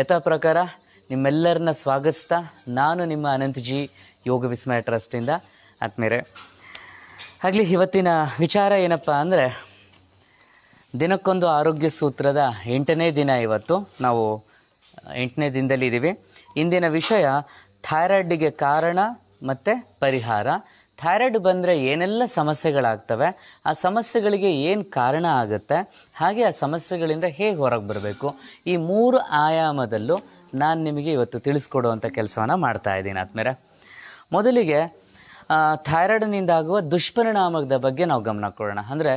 ಯಥಾ ಪ್ರಕಾರ ನಿಮ್ಮೆಲ್ಲರನ್ನ ಸ್ವಾಗತಿಸ್ತಾ ನಾನು ನಿಮ್ಮ ಅನಂತಜಿ ಯೋಗ ವಿಸ್ಮಯ ಟ್ರಸ್ಟಿಂದ ಆತ್ಮೇರೆ ಆಗಲಿ ಇವತ್ತಿನ ವಿಚಾರ ಏನಪ್ಪ ಅಂದರೆ ದಿನಕ್ಕೊಂದು ಆರೋಗ್ಯ ಸೂತ್ರದ ಎಂಟನೇ ದಿನ ಇವತ್ತು ನಾವು ಎಂಟನೇ ದಿನದಲ್ಲಿ ಇದ್ದೀವಿ ಇಂದಿನ ವಿಷಯ ಥೈರಾಯ್ಡಿಗೆ ಕಾರಣ ಮತ್ತು ಪರಿಹಾರ ಥೈರಾಯ್ಡ್ ಬಂದರೆ ಏನೆಲ್ಲ ಸಮಸ್ಯೆಗಳಾಗ್ತವೆ ಆ ಸಮಸ್ಯೆಗಳಿಗೆ ಏನು ಕಾರಣ ಆಗುತ್ತೆ ಹಾಗೆ ಆ ಸಮಸ್ಯೆಗಳಿಂದ ಹೇಗೆ ಹೊರಗೆ ಬರಬೇಕು ಈ ಮೂರು ಆಯಾಮದಲ್ಲೂ ನಾನು ನಿಮಗೆ ಇವತ್ತು ತಿಳಿಸ್ಕೊಡುವಂಥ ಕೆಲಸವನ್ನು ಮಾಡ್ತಾ ಇದ್ದೀನಿ ಆದ್ಮೇಲೆ ಮೊದಲಿಗೆ ಥೈರಾಯ್ಡ್ನಿಂದಾಗುವ ದುಷ್ಪರಿಣಾಮದ ಬಗ್ಗೆ ನಾವು ಗಮನ ಕೊಡೋಣ ಅಂದರೆ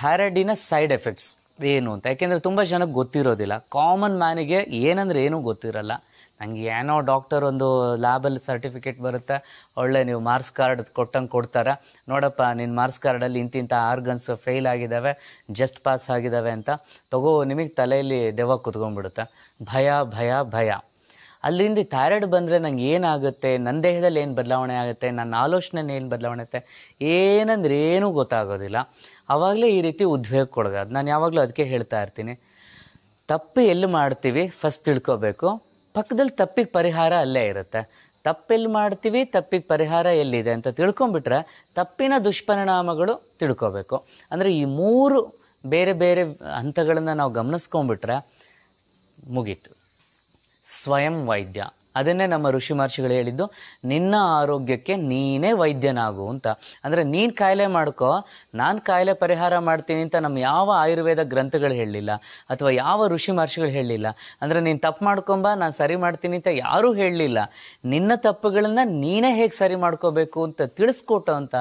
ಥೈರಾಯ್ಡಿನ ಸೈಡ್ ಎಫೆಕ್ಟ್ಸ್ ಏನು ಅಂತ ಯಾಕೆಂದರೆ ತುಂಬ ಜನಕ್ಕೆ ಗೊತ್ತಿರೋದಿಲ್ಲ ಕಾಮನ್ ಮ್ಯಾನಿಗೆ ಏನಂದರೆ ಏನೂ ಗೊತ್ತಿರಲ್ಲ ನಂಗೆ ಏನೋ ಡಾಕ್ಟರ್ ಒಂದು ಲ್ಯಾಬಲ್ಲಿ ಸರ್ಟಿಫಿಕೇಟ್ ಬರುತ್ತೆ ಒಳ್ಳೆ ನೀವು ಮಾರ್ಕ್ಸ್ ಕಾರ್ಡ್ ಕೊಟ್ಟಂಗೆ ಕೊಡ್ತಾರೆ ನೋಡಪ್ಪ ನಿನ್ನ ಮಾರ್ಕ್ಸ್ ಕಾರ್ಡಲ್ಲಿ ಇಂತಿಂಥ ಆರ್ಗನ್ಸ್ ಫೇಲ್ ಆಗಿದ್ದಾವೆ ಜಸ್ಟ್ ಪಾಸ್ ಆಗಿದ್ದಾವೆ ಅಂತ ತಗೋ ನಿಮಗೆ ತಲೆಯಲ್ಲಿ ದೆವ್ವ ಕುತ್ಕೊಂಡ್ಬಿಡುತ್ತೆ ಭಯ ಭಯ ಭಯ ಅಲ್ಲಿಂದ ಥೈರಾಯ್ಡ್ ಬಂದರೆ ನಂಗೆ ಏನಾಗುತ್ತೆ ನನ್ನ ದೇಹದಲ್ಲಿ ಏನು ಬದಲಾವಣೆ ಆಗುತ್ತೆ ನನ್ನ ಆಲೋಚನೆ ಏನು ಬದಲಾವಣೆ ಆಗುತ್ತೆ ಏನಂದ್ರೆ ಏನೂ ಗೊತ್ತಾಗೋದಿಲ್ಲ ಆವಾಗಲೇ ಈ ರೀತಿ ಉದ್ವೇಗ ಕೊಡೋದು ನಾನು ಯಾವಾಗಲೂ ಅದಕ್ಕೆ ಹೇಳ್ತಾ ಇರ್ತೀನಿ ತಪ್ಪು ಎಲ್ಲಿ ಮಾಡ್ತೀವಿ ಫಸ್ಟ್ ತಿಳ್ಕೋಬೇಕು ಪಕ್ಕದಲ್ಲಿ ತಪ್ಪಿಗೆ ಪರಿಹಾರ ಅಲ್ಲೇ ಇರುತ್ತೆ ತಪ್ಪೆಲ್ಲಿ ಮಾಡ್ತೀವಿ ತಪ್ಪಿಗೆ ಪರಿಹಾರ ಎಲ್ಲಿದೆ ಅಂತ ತಿಳ್ಕೊಂಬಿಟ್ರೆ ತಪ್ಪಿನ ದುಷ್ಪರಿಣಾಮಗಳು ತಿಳ್ಕೊಬೇಕು ಅಂದರೆ ಈ ಮೂರು ಬೇರೆ ಬೇರೆ ಹಂತಗಳನ್ನು ನಾವು ಗಮನಿಸ್ಕೊಂಬಿಟ್ರೆ ಮುಗೀತು ಸ್ವಯಂ ವೈದ್ಯ ಅದನ್ನೇ ನಮ್ಮ ಋಷಿ ಮಹರ್ಷಿಗಳು ಹೇಳಿದ್ದು ನಿನ್ನ ಆರೋಗ್ಯಕ್ಕೆ ನೀನೇ ವೈದ್ಯನಾಗು ಅಂತ ಅಂದರೆ ನೀನು ಕಾಯಿಲೆ ಮಾಡ್ಕೋ ನಾನು ಕಾಯಿಲೆ ಪರಿಹಾರ ಮಾಡ್ತೀನಿ ಅಂತ ನಮ್ಮ ಯಾವ ಆಯುರ್ವೇದ ಗ್ರಂಥಗಳು ಹೇಳಲಿಲ್ಲ ಅಥವಾ ಯಾವ ಋಷಿ ಮಹರ್ಷಿಗಳು ಹೇಳಲಿಲ್ಲ ಅಂದರೆ ನೀನು ತಪ್ಪು ಮಾಡ್ಕೊಂಬ ನಾನು ಸರಿ ಮಾಡ್ತೀನಿ ಅಂತ ಯಾರೂ ಹೇಳಲಿಲ್ಲ ನಿನ್ನ ತಪ್ಪುಗಳನ್ನು ನೀನೇ ಹೇಗೆ ಸರಿ ಮಾಡ್ಕೋಬೇಕು ಅಂತ ತಿಳಿಸ್ಕೊಟ್ಟೋ ಅಂತ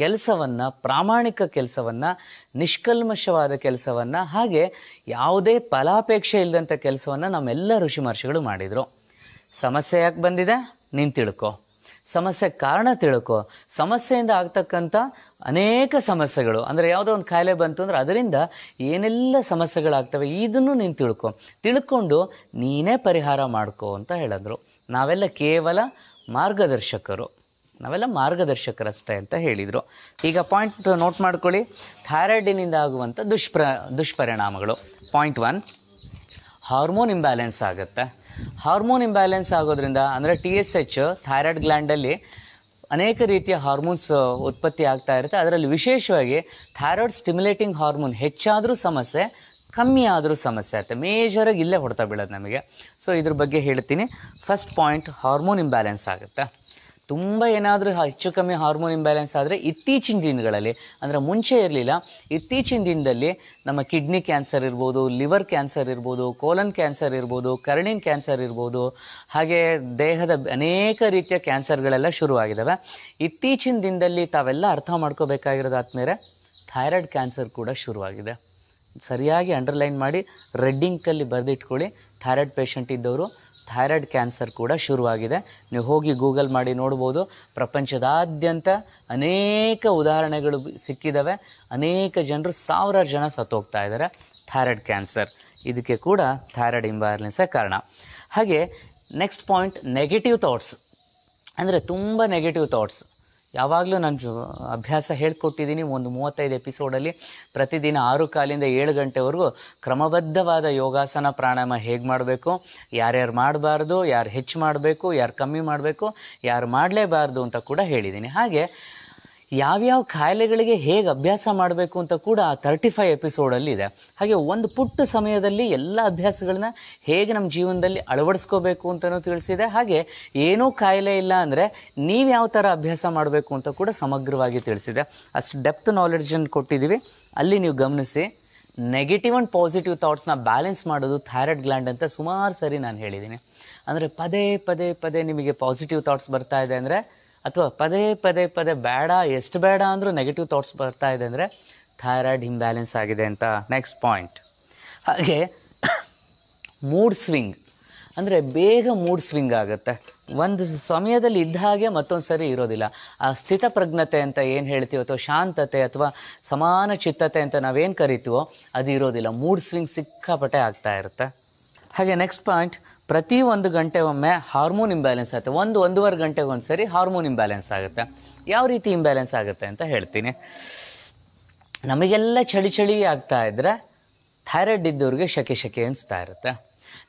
ಕೆಲಸವನ್ನು ಪ್ರಾಮಾಣಿಕ ಕೆಲಸವನ್ನು ನಿಷ್ಕಲ್ಮಶವಾದ ಕೆಲಸವನ್ನು ಹಾಗೆ ಯಾವುದೇ ಫಲಾಪೇಕ್ಷೆ ಇಲ್ಲದಂಥ ಕೆಲಸವನ್ನು ನಮ್ಮೆಲ್ಲ ಋಷಿ ಮಹರ್ಷಿಗಳು ಮಾಡಿದರು ಸಮಸ್ಯೆ ಯಾಕೆ ಬಂದಿದೆ ನೀನು ತಿಳ್ಕೊ ಸಮಸ್ಯೆ ಕಾರಣ ತಿಳ್ಕೊ ಸಮಸ್ಯೆಯಿಂದ ಆಗ್ತಕ್ಕಂಥ ಅನೇಕ ಸಮಸ್ಯೆಗಳು ಅಂದರೆ ಯಾವುದೋ ಒಂದು ಕಾಯಿಲೆ ಬಂತು ಅಂದರೆ ಅದರಿಂದ ಏನೆಲ್ಲ ಸಮಸ್ಯೆಗಳಾಗ್ತವೆ ಇದನ್ನು ನೀನು ತಿಳ್ಕೊ ತಿಳ್ಕೊಂಡು ನೀನೇ ಪರಿಹಾರ ಮಾಡ್ಕೊ ಅಂತ ಹೇಳಿದ್ರು ನಾವೆಲ್ಲ ಕೇವಲ ಮಾರ್ಗದರ್ಶಕರು ನಾವೆಲ್ಲ ಮಾರ್ಗದರ್ಶಕರಷ್ಟೇ ಅಂತ ಹೇಳಿದರು ಈಗ ಪಾಯಿಂಟ್ ನೋಟ್ ಮಾಡ್ಕೊಳ್ಳಿ ಥೈರಾಯ್ಡಿನಿಂದ ಆಗುವಂಥ ದುಷ್ಪ್ರ ದುಷ್ಪರಿಣಾಮಗಳು ಪಾಯಿಂಟ್ ಒನ್ ಹಾರ್ಮೋನ್ ಇಂಬ್ಯಾಲೆನ್ಸ್ ಆಗುತ್ತೆ ಹಾರ್ಮೋನ್ ಇಂಬ್ಯಾಲೆನ್ಸ್ ಆಗೋದ್ರಿಂದ ಅಂದರೆ ಟಿ ಎಸ್ ಎಚ್ ಥೈರಾಯ್ಡ್ ಗ್ಲ್ಯಾಂಡಲ್ಲಿ ಅನೇಕ ರೀತಿಯ ಹಾರ್ಮೋನ್ಸ್ ಉತ್ಪತ್ತಿ ಆಗ್ತಾ ಇರುತ್ತೆ ಅದರಲ್ಲಿ ವಿಶೇಷವಾಗಿ ಥೈರಾಯ್ಡ್ ಸ್ಟಿಮ್ಯುಲೇಟಿಂಗ್ ಹಾರ್ಮೋನ್ ಹೆಚ್ಚಾದರೂ ಸಮಸ್ಯೆ ಕಮ್ಮಿ ಆದರೂ ಸಮಸ್ಯೆ ಆಗುತ್ತೆ ಮೇಜರಾಗಿ ಇಲ್ಲೇ ಹೊಡ್ತಾ ಬೀಳೋದು ನಮಗೆ ಸೊ ಇದ್ರ ಬಗ್ಗೆ ಹೇಳ್ತೀನಿ ಫಸ್ಟ್ ಪಾಯಿಂಟ್ ಹಾರ್ಮೋನ್ ಇಂಬ್ಯಾಲೆನ್ಸ್ ಆಗುತ್ತೆ ತುಂಬ ಏನಾದರೂ ಹೆಚ್ಚು ಕಮ್ಮಿ ಹಾರ್ಮೋನ್ ಇಂಬ್ಯಾಲೆನ್ಸ್ ಆದರೆ ಇತ್ತೀಚಿನ ದಿನಗಳಲ್ಲಿ ಅಂದರೆ ಮುಂಚೆ ಇರಲಿಲ್ಲ ಇತ್ತೀಚಿನ ದಿನದಲ್ಲಿ ನಮ್ಮ ಕಿಡ್ನಿ ಕ್ಯಾನ್ಸರ್ ಇರ್ಬೋದು ಲಿವರ್ ಕ್ಯಾನ್ಸರ್ ಇರ್ಬೋದು ಕೋಲನ್ ಕ್ಯಾನ್ಸರ್ ಇರ್ಬೋದು ಕರ್ಣಿನ ಕ್ಯಾನ್ಸರ್ ಇರ್ಬೋದು ಹಾಗೆ ದೇಹದ ಅನೇಕ ರೀತಿಯ ಕ್ಯಾನ್ಸರ್ಗಳೆಲ್ಲ ಶುರುವಾಗಿದ್ದಾವೆ ಇತ್ತೀಚಿನ ದಿನದಲ್ಲಿ ತಾವೆಲ್ಲ ಅರ್ಥ ಮಾಡ್ಕೋಬೇಕಾಗಿರೋದು ಥೈರಾಯ್ಡ್ ಕ್ಯಾನ್ಸರ್ ಕೂಡ ಶುರುವಾಗಿದೆ ಸರಿಯಾಗಿ ಅಂಡರ್ಲೈನ್ ಮಾಡಿ ರೆಡ್ಡಿಂಕಲ್ಲಿ ಬರೆದಿಟ್ಕೊಳ್ಳಿ ಥೈರಾಯ್ಡ್ ಪೇಷಂಟ್ ಇದ್ದವರು ಥೈರಾಯ್ಡ್ ಕ್ಯಾನ್ಸರ್ ಕೂಡ ಶುರುವಾಗಿದೆ ನೀವು ಹೋಗಿ ಗೂಗಲ್ ಮಾಡಿ ನೋಡ್ಬೋದು ಪ್ರಪಂಚದಾದ್ಯಂತ ಅನೇಕ ಉದಾಹರಣೆಗಳು ಸಿಕ್ಕಿದ್ದಾವೆ ಅನೇಕ ಜನರು ಸಾವಿರಾರು ಜನ ಸತ್ತೋಗ್ತಾ ಇದ್ದಾರೆ ಥೈರಾಯ್ಡ್ ಕ್ಯಾನ್ಸರ್ ಇದಕ್ಕೆ ಕೂಡ ಥೈರಾಯ್ಡ್ ಇಂಬ್ಯಾಲೆನ್ಸೇ ಕಾರಣ ಹಾಗೆ ನೆಕ್ಸ್ಟ್ ಪಾಯಿಂಟ್ ನೆಗೆಟಿವ್ ಥಾಟ್ಸ್ ಅಂದರೆ ತುಂಬ ನೆಗೆಟಿವ್ ಥಾಟ್ಸ್ ಯಾವಾಗಲೂ ನಾನು ಅಭ್ಯಾಸ ಹೇಳ್ಕೊಟ್ಟಿದ್ದೀನಿ ಒಂದು ಮೂವತ್ತೈದು ಎಪಿಸೋಡಲ್ಲಿ ಪ್ರತಿದಿನ ಆರು ಕಾಲಿಂದ ಏಳು ಗಂಟೆವರೆಗೂ ಕ್ರಮಬದ್ಧವಾದ ಯೋಗಾಸನ ಪ್ರಾಣಾಯಾಮ ಹೇಗೆ ಮಾಡಬೇಕು ಯಾರ್ಯಾರು ಮಾಡಬಾರ್ದು ಯಾರು ಹೆಚ್ಚು ಮಾಡಬೇಕು ಯಾರು ಕಮ್ಮಿ ಮಾಡಬೇಕು ಯಾರು ಮಾಡಲೇಬಾರ್ದು ಅಂತ ಕೂಡ ಹೇಳಿದ್ದೀನಿ ಹಾಗೆ ಯಾವ್ಯಾವ ಕಾಯಿಲೆಗಳಿಗೆ ಹೇಗೆ ಅಭ್ಯಾಸ ಮಾಡಬೇಕು ಅಂತ ಕೂಡ ಆ ತರ್ಟಿ ಫೈವ್ ಎಪಿಸೋಡಲ್ಲಿ ಇದೆ ಹಾಗೆ ಒಂದು ಪುಟ್ಟ ಸಮಯದಲ್ಲಿ ಎಲ್ಲ ಅಭ್ಯಾಸಗಳನ್ನ ಹೇಗೆ ನಮ್ಮ ಜೀವನದಲ್ಲಿ ಅಳವಡಿಸ್ಕೋಬೇಕು ಅಂತಲೂ ತಿಳಿಸಿದೆ ಹಾಗೆ ಏನೂ ಕಾಯಿಲೆ ಇಲ್ಲ ಅಂದರೆ ನೀವು ಯಾವ ಥರ ಅಭ್ಯಾಸ ಮಾಡಬೇಕು ಅಂತ ಕೂಡ ಸಮಗ್ರವಾಗಿ ತಿಳಿಸಿದೆ ಅಷ್ಟು ಡೆಪ್ತ್ ನಾಲೆಡ್ಜನ್ನು ಕೊಟ್ಟಿದ್ದೀವಿ ಅಲ್ಲಿ ನೀವು ಗಮನಿಸಿ ನೆಗೆಟಿವ್ ಆ್ಯಂಡ್ ಪಾಸಿಟಿವ್ ಥಾಟ್ಸ್ನ ಬ್ಯಾಲೆನ್ಸ್ ಮಾಡೋದು ಥೈರಾಯ್ಡ್ ಗ್ಲ್ಯಾಂಡ್ ಅಂತ ಸುಮಾರು ಸರಿ ನಾನು ಹೇಳಿದ್ದೀನಿ ಅಂದರೆ ಪದೇ ಪದೇ ಪದೇ ನಿಮಗೆ ಪಾಸಿಟಿವ್ ಥಾಟ್ಸ್ ಬರ್ತಾ ಇದೆ ಅಂದರೆ ಅಥವಾ ಪದೇ ಪದೇ ಪದೇ ಬೇಡ ಎಷ್ಟು ಬೇಡ ಅಂದರೂ ನೆಗೆಟಿವ್ ಥಾಟ್ಸ್ ಬರ್ತಾ ಇದೆ ಅಂದರೆ ಥೈರಾಯ್ಡ್ ಇಂಬ್ಯಾಲೆನ್ಸ್ ಆಗಿದೆ ಅಂತ ನೆಕ್ಸ್ಟ್ ಪಾಯಿಂಟ್ ಹಾಗೆ ಮೂಡ್ ಸ್ವಿಂಗ್ ಅಂದರೆ ಬೇಗ ಮೂಡ್ ಸ್ವಿಂಗ್ ಆಗುತ್ತೆ ಒಂದು ಸಮಯದಲ್ಲಿ ಇದ್ದ ಹಾಗೆ ಮತ್ತೊಂದು ಸರಿ ಇರೋದಿಲ್ಲ ಆ ಸ್ಥಿತಪ್ರಜ್ಞತೆ ಅಂತ ಏನು ಹೇಳ್ತೀವೋ ಅಥವಾ ಶಾಂತತೆ ಅಥವಾ ಸಮಾನ ಚಿತ್ತತೆ ಅಂತ ನಾವೇನು ಕರಿತೀವೋ ಅದು ಇರೋದಿಲ್ಲ ಮೂಡ್ ಸ್ವಿಂಗ್ ಸಿಕ್ಕಾಪಟ್ಟೆ ಆಗ್ತಾ ಇರುತ್ತೆ ಹಾಗೆ ನೆಕ್ಸ್ಟ್ ಪಾಯಿಂಟ್ ಪ್ರತಿ ಒಂದು ಗಂಟೆ ಒಮ್ಮೆ ಹಾರ್ಮೋನ್ ಇಂಬ್ಯಾಲೆನ್ಸ್ ಆಗುತ್ತೆ ಒಂದು ಒಂದೂವರೆ ಗಂಟೆಗೆ ಒಂದು ಸರಿ ಹಾರ್ಮೋನ್ ಇಂಬ್ಯಾಲೆನ್ಸ್ ಆಗುತ್ತೆ ಯಾವ ರೀತಿ ಇಂಬ್ಯಾಲೆನ್ಸ್ ಆಗುತ್ತೆ ಅಂತ ಹೇಳ್ತೀನಿ ನಮಗೆಲ್ಲ ಚಳಿ ಚಳಿ ಆಗ್ತಾ ಇದ್ದರೆ ಥೈರಾಯ್ಡ್ ಇದ್ದವ್ರಿಗೆ ಶಕೆ ಶಕೆ ಅನಿಸ್ತಾ ಇರುತ್ತೆ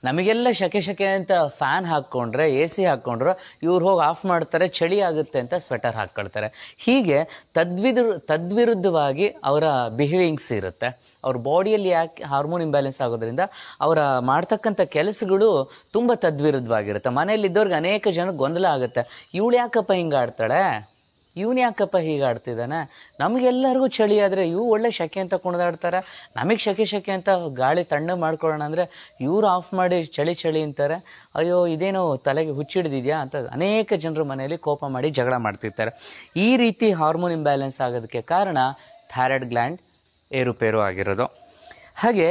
ನಮಗೆಲ್ಲ ಶಕೆ ಶಕೆ ಅಂತ ಫ್ಯಾನ್ ಹಾಕ್ಕೊಂಡ್ರೆ ಎ ಸಿ ಹಾಕ್ಕೊಂಡ್ರೆ ಇವ್ರು ಹೋಗಿ ಆಫ್ ಮಾಡ್ತಾರೆ ಚಳಿ ಆಗುತ್ತೆ ಅಂತ ಸ್ವೆಟರ್ ಹಾಕ್ಕೊಳ್ತಾರೆ ಹೀಗೆ ತದ್ವಿದು ತದ್ವಿರುದ್ಧವಾಗಿ ಅವರ ಬಿಹೇವಿಂಗ್ಸ್ ಇರುತ್ತೆ ಅವ್ರ ಬಾಡಿಯಲ್ಲಿ ಯಾಕೆ ಹಾರ್ಮೋನ್ ಇಂಬ್ಯಾಲೆನ್ಸ್ ಆಗೋದ್ರಿಂದ ಅವರ ಮಾಡ್ತಕ್ಕಂಥ ಕೆಲಸಗಳು ತುಂಬ ತದ್ವಿರುದ್ಧವಾಗಿರುತ್ತೆ ಮನೆಯಲ್ಲಿದ್ದವ್ರಿಗೆ ಅನೇಕ ಜನಕ್ಕೆ ಗೊಂದಲ ಆಗುತ್ತೆ ಇವಳು ಯಾಕಪ್ಪ ಹಿಂಗೆ ಆಡ್ತಾಳೆ ಇವನು ಯಾಕಪ್ಪ ಹೀಗೆ ಆಡ್ತಿದ್ದಾನೆ ನಮಗೆಲ್ಲರಿಗೂ ಚಳಿ ಆದರೆ ಇವು ಒಳ್ಳೆ ಶೆಕೆ ಅಂತ ಕುಣಿದಾಡ್ತಾರೆ ನಮಗೆ ಶಕೆ ಶೆಕೆ ಅಂತ ಗಾಳಿ ತಣ್ಣ ಮಾಡ್ಕೊಳ್ಳೋಣ ಅಂದರೆ ಇವರು ಆಫ್ ಮಾಡಿ ಚಳಿ ಚಳಿ ಅಂತಾರೆ ಅಯ್ಯೋ ಇದೇನೋ ತಲೆಗೆ ಹುಚ್ಚಿಡ್ದಿದೆಯಾ ಅಂತ ಅನೇಕ ಜನರು ಮನೆಯಲ್ಲಿ ಕೋಪ ಮಾಡಿ ಜಗಳ ಮಾಡ್ತಿರ್ತಾರೆ ಈ ರೀತಿ ಹಾರ್ಮೋನ್ ಇಂಬ್ಯಾಲೆನ್ಸ್ ಆಗೋದಕ್ಕೆ ಕಾರಣ ಥೈರಾಯ್ಡ್ ಗ್ಲ್ಯಾಂಡ್ ಏರುಪೇರು ಆಗಿರೋದು ಹಾಗೆ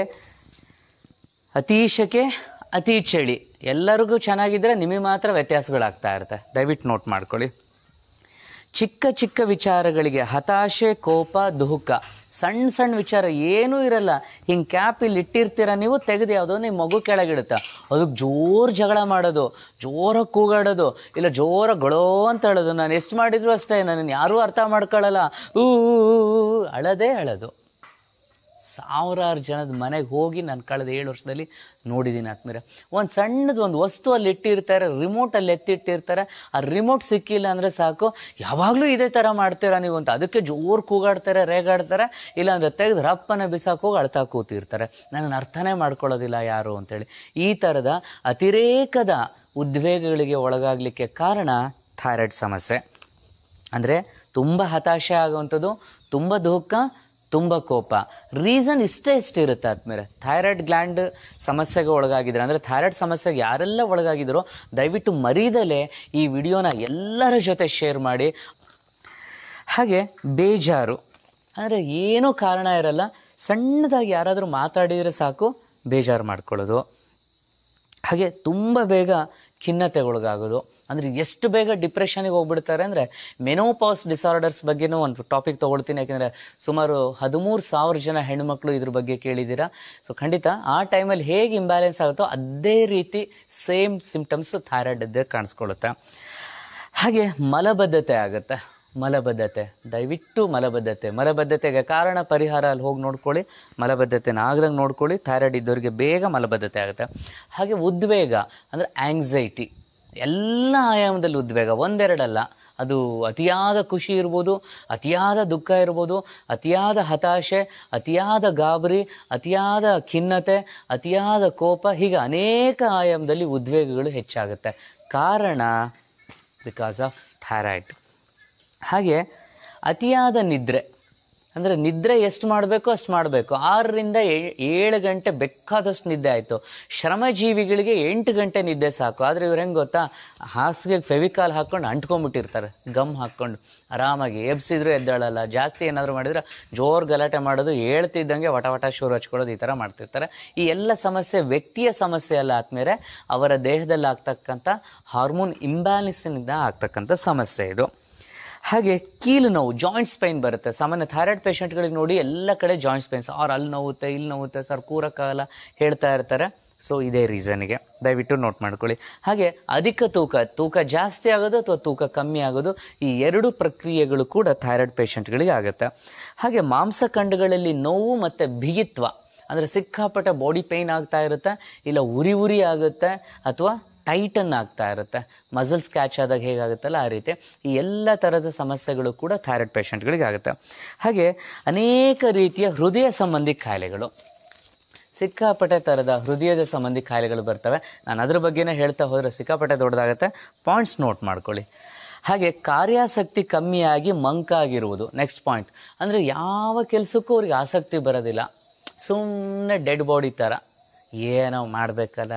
ಅತೀಶಕ್ಕೆ ಅತಿ ಚಳಿ ಎಲ್ಲರಿಗೂ ಚೆನ್ನಾಗಿದ್ದರೆ ನಿಮಗೆ ಮಾತ್ರ ವ್ಯತ್ಯಾಸಗಳಾಗ್ತಾ ಇರುತ್ತೆ ದಯವಿಟ್ಟು ನೋಟ್ ಮಾಡ್ಕೊಳ್ಳಿ ಚಿಕ್ಕ ಚಿಕ್ಕ ವಿಚಾರಗಳಿಗೆ ಹತಾಶೆ ಕೋಪ ದುಃಖ ಸಣ್ಣ ಸಣ್ಣ ವಿಚಾರ ಏನೂ ಇರಲ್ಲ ಹಿಂಗೆ ಕ್ಯಾಪ್ ಇಲ್ಲಿ ಇಟ್ಟಿರ್ತೀರ ನೀವು ತೆಗೆದು ಯಾವುದೋ ನಿಮ್ಮ ಮಗು ಕೆಳಗಿಡುತ್ತೆ ಅದಕ್ಕೆ ಜೋರು ಜಗಳ ಮಾಡೋದು ಜೋರಾಗಿ ಕೂಗಾಡೋದು ಇಲ್ಲ ಜೋರಾಗಿ ಗೊಳೋ ಅಂತ ಹೇಳೋದು ನಾನು ಎಷ್ಟು ಮಾಡಿದ್ರು ಅಷ್ಟೇ ನನ್ನನ್ನು ಯಾರೂ ಅರ್ಥ ಮಾಡ್ಕೊಳ್ಳಲ್ಲ ಊ ಅಳದೇ ಅಳೋದು ಸಾವಿರಾರು ಜನದ ಮನೆಗೆ ಹೋಗಿ ನಾನು ಕಳೆದ ಏಳು ವರ್ಷದಲ್ಲಿ ನೋಡಿದ್ದೀನಿ ಅಂತಂದರೆ ಒಂದು ಸಣ್ಣದ ಒಂದು ವಸ್ತು ಅಲ್ಲಿ ಇಟ್ಟಿರ್ತಾರೆ ರಿಮೋಟಲ್ಲಿ ಎತ್ತಿಟ್ಟಿರ್ತಾರೆ ಆ ರಿಮೋಟ್ ಸಿಕ್ಕಿಲ್ಲ ಅಂದರೆ ಸಾಕು ಯಾವಾಗಲೂ ಇದೇ ಥರ ಮಾಡ್ತೀರ ನೀವು ಅಂತ ಅದಕ್ಕೆ ಜೋರು ಕೂಗಾಡ್ತಾರೆ ರೇಗಾಡ್ತಾರೆ ಇಲ್ಲಾಂದರೆ ತೆಗೆದು ರಪ್ಪನ ಬಿಸಾಕೋಗಿ ಹೋಗಿ ಅಳ್ತಾ ಕೂತಿರ್ತಾರೆ ನನ್ನನ್ನು ಅರ್ಥನೇ ಮಾಡ್ಕೊಳ್ಳೋದಿಲ್ಲ ಯಾರು ಅಂತೇಳಿ ಈ ಥರದ ಅತಿರೇಕದ ಉದ್ವೇಗಗಳಿಗೆ ಒಳಗಾಗಲಿಕ್ಕೆ ಕಾರಣ ಥೈರಾಯ್ಡ್ ಸಮಸ್ಯೆ ಅಂದರೆ ತುಂಬ ಹತಾಶೆ ಆಗುವಂಥದ್ದು ತುಂಬ ದುಃಖ ತುಂಬ ಕೋಪ ರೀಸನ್ ಇಷ್ಟೇ ಇಷ್ಟಿರುತ್ತೆ ಆದ್ಮೇಲೆ ಥೈರಾಯ್ಡ್ ಗ್ಲ್ಯಾಂಡ್ ಸಮಸ್ಯೆಗೆ ಒಳಗಾಗಿದ್ರೆ ಅಂದರೆ ಥೈರಾಯ್ಡ್ ಸಮಸ್ಯೆಗೆ ಯಾರೆಲ್ಲ ಒಳಗಾಗಿದ್ರು ದಯವಿಟ್ಟು ಮರೀದಲೇ ಈ ವಿಡಿಯೋನ ಎಲ್ಲರ ಜೊತೆ ಶೇರ್ ಮಾಡಿ ಹಾಗೆ ಬೇಜಾರು ಅಂದರೆ ಏನೂ ಕಾರಣ ಇರಲ್ಲ ಸಣ್ಣದಾಗಿ ಯಾರಾದರೂ ಮಾತಾಡಿದರೆ ಸಾಕು ಬೇಜಾರು ಮಾಡ್ಕೊಳ್ಳೋದು ಹಾಗೆ ತುಂಬ ಬೇಗ ಖಿನ್ನತೆಗೊಳಗಾಗೋದು ಅಂದರೆ ಎಷ್ಟು ಬೇಗ ಡಿಪ್ರೆಷನಿಗೆ ಹೋಗ್ಬಿಡ್ತಾರೆ ಅಂದರೆ ಮೆನೋಪಾಸ್ ಡಿಸಾರ್ಡರ್ಸ್ ಬಗ್ಗೆನೂ ಒಂದು ಟಾಪಿಕ್ ತೊಗೊಳ್ತೀನಿ ಯಾಕೆಂದರೆ ಸುಮಾರು ಹದಿಮೂರು ಸಾವಿರ ಜನ ಹೆಣ್ಣುಮಕ್ಳು ಇದ್ರ ಬಗ್ಗೆ ಕೇಳಿದ್ದೀರಾ ಸೊ ಖಂಡಿತ ಆ ಟೈಮಲ್ಲಿ ಹೇಗೆ ಇಂಬ್ಯಾಲೆನ್ಸ್ ಆಗುತ್ತೋ ಅದೇ ರೀತಿ ಸೇಮ್ ಥೈರಾಯ್ಡ್ ಇದ್ದಾಗ ಕಾಣಿಸ್ಕೊಳ್ಳುತ್ತೆ ಹಾಗೆ ಮಲಬದ್ಧತೆ ಆಗುತ್ತೆ ಮಲಬದ್ಧತೆ ದಯವಿಟ್ಟು ಮಲಬದ್ಧತೆ ಮಲಬದ್ಧತೆಗೆ ಕಾರಣ ಪರಿಹಾರ ಅಲ್ಲಿ ಹೋಗಿ ನೋಡ್ಕೊಳ್ಳಿ ಮಲಬದ್ಧತೆನ ಆಗದಂಗೆ ನೋಡ್ಕೊಳ್ಳಿ ಥೈರಾಯ್ಡ್ ಇದ್ದವರಿಗೆ ಬೇಗ ಮಲಬದ್ಧತೆ ಆಗುತ್ತೆ ಹಾಗೆ ಉದ್ವೇಗ ಅಂದರೆ ಆ್ಯಂಗ್ಸೈಟಿ ಎಲ್ಲ ಆಯಾಮದಲ್ಲಿ ಉದ್ವೇಗ ಒಂದೆರಡಲ್ಲ ಅದು ಅತಿಯಾದ ಖುಷಿ ಇರ್ಬೋದು ಅತಿಯಾದ ದುಃಖ ಇರ್ಬೋದು ಅತಿಯಾದ ಹತಾಶೆ ಅತಿಯಾದ ಗಾಬರಿ ಅತಿಯಾದ ಖಿನ್ನತೆ ಅತಿಯಾದ ಕೋಪ ಹೀಗೆ ಅನೇಕ ಆಯಾಮದಲ್ಲಿ ಉದ್ವೇಗಗಳು ಹೆಚ್ಚಾಗುತ್ತೆ ಕಾರಣ ಬಿಕಾಸ್ ಆಫ್ ಥೈರಾಯ್ಡ್ ಹಾಗೆ ಅತಿಯಾದ ನಿದ್ರೆ ಅಂದರೆ ನಿದ್ರೆ ಎಷ್ಟು ಮಾಡಬೇಕು ಅಷ್ಟು ಮಾಡಬೇಕು ಆರರಿಂದ ಏಳು ಗಂಟೆ ಬೆಕ್ಕಾದಷ್ಟು ನಿದ್ದೆ ಆಯಿತು ಶ್ರಮಜೀವಿಗಳಿಗೆ ಎಂಟು ಗಂಟೆ ನಿದ್ದೆ ಸಾಕು ಆದರೆ ಇವ್ರು ಹೆಂಗೆ ಗೊತ್ತಾ ಹಾಸಿಗೆ ಫೆವಿಕಾಲ್ ಹಾಕ್ಕೊಂಡು ಅಂಟ್ಕೊಂಡ್ಬಿಟ್ಟಿರ್ತಾರೆ ಗಮ್ ಹಾಕ್ಕೊಂಡು ಆರಾಮಾಗಿ ಎಬ್ಸಿದ್ರು ಎದ್ದಾಳಲ್ಲ ಜಾಸ್ತಿ ಏನಾದರೂ ಮಾಡಿದ್ರೆ ಜೋರು ಗಲಾಟೆ ಮಾಡೋದು ಹೇಳ್ತಿದ್ದಂಗೆ ವಟ ವಟ ಶೂರು ಹಚ್ಕೊಳ್ಳೋದು ಈ ಥರ ಮಾಡ್ತಿರ್ತಾರೆ ಈ ಎಲ್ಲ ಸಮಸ್ಯೆ ವ್ಯಕ್ತಿಯ ಸಮಸ್ಯೆ ಎಲ್ಲ ಆದ್ಮೇಲೆ ಅವರ ದೇಹದಲ್ಲಿ ಆಗ್ತಕ್ಕಂಥ ಹಾರ್ಮೋನ್ ಇಂಬ್ಯಾಲೆನ್ಸಿನಿಂದ ಆಗ್ತಕ್ಕಂಥ ಸಮಸ್ಯೆ ಇದು ಹಾಗೆ ಕೀಲು ನೋವು ಜಾಯಿಂಟ್ಸ್ ಪೈನ್ ಬರುತ್ತೆ ಸಾಮಾನ್ಯ ಥೈರಾಯ್ಡ್ ಪೇಷಂಟ್ಗಳಿಗೆ ನೋಡಿ ಎಲ್ಲ ಕಡೆ ಜಾಯಿಂಟ್ಸ್ ಪೈನ್ಸ್ ಅವ್ರು ಅಲ್ಲಿ ನೋವುತ್ತೆ ಇಲ್ಲಿ ನೋವುತ್ತೆ ಸರ್ ಕೂರಕ್ಕಾಗಲ್ಲ ಹೇಳ್ತಾ ಇರ್ತಾರೆ ಸೊ ಇದೇ ರೀಸನ್ಗೆ ದಯವಿಟ್ಟು ನೋಟ್ ಮಾಡ್ಕೊಳ್ಳಿ ಹಾಗೆ ಅಧಿಕ ತೂಕ ತೂಕ ಜಾಸ್ತಿ ಆಗೋದು ಅಥವಾ ತೂಕ ಕಮ್ಮಿ ಆಗೋದು ಈ ಎರಡು ಪ್ರಕ್ರಿಯೆಗಳು ಕೂಡ ಥೈರಾಯ್ಡ್ ಪೇಷಂಟ್ಗಳಿಗೆ ಆಗುತ್ತೆ ಹಾಗೆ ಮಾಂಸಖಂಡಗಳಲ್ಲಿ ನೋವು ಮತ್ತು ಬಿಗಿತ್ವ ಅಂದರೆ ಸಿಕ್ಕಾಪಟ್ಟೆ ಬಾಡಿ ಪೇಯ್ನ್ ಆಗ್ತಾ ಇರುತ್ತೆ ಇಲ್ಲ ಉರಿ ಉರಿ ಆಗುತ್ತೆ ಅಥವಾ ಟೈಟನ್ ಆಗ್ತಾ ಇರುತ್ತೆ ಮಸಲ್ ಸ್ಕ್ಯಾಚ್ ಆದಾಗ ಹೇಗಾಗುತ್ತಲ್ಲ ಆ ರೀತಿ ಈ ಎಲ್ಲ ಥರದ ಸಮಸ್ಯೆಗಳು ಕೂಡ ಥೈರಾಯ್ಡ್ ಪೇಷಂಟ್ಗಳಿಗೆ ಆಗುತ್ತೆ ಹಾಗೆ ಅನೇಕ ರೀತಿಯ ಹೃದಯ ಸಂಬಂಧಿ ಕಾಯಿಲೆಗಳು ಸಿಕ್ಕಾಪಟ್ಟೆ ಥರದ ಹೃದಯದ ಸಂಬಂಧಿ ಕಾಯಿಲೆಗಳು ಬರ್ತವೆ ನಾನು ಅದ್ರ ಬಗ್ಗೆನೇ ಹೇಳ್ತಾ ಹೋದರೆ ಸಿಕ್ಕಾಪಟ್ಟೆ ದೊಡ್ಡದಾಗುತ್ತೆ ಪಾಯಿಂಟ್ಸ್ ನೋಟ್ ಮಾಡ್ಕೊಳ್ಳಿ ಹಾಗೆ ಕಾರ್ಯಾಸಕ್ತಿ ಕಮ್ಮಿಯಾಗಿ ಮಂಕಾಗಿರುವುದು ನೆಕ್ಸ್ಟ್ ಪಾಯಿಂಟ್ ಅಂದರೆ ಯಾವ ಕೆಲಸಕ್ಕೂ ಅವ್ರಿಗೆ ಆಸಕ್ತಿ ಬರೋದಿಲ್ಲ ಸುಮ್ಮನೆ ಡೆಡ್ ಬಾಡಿ ಥರ ಏನೋ ಮಾಡಬೇಕಲ್ಲ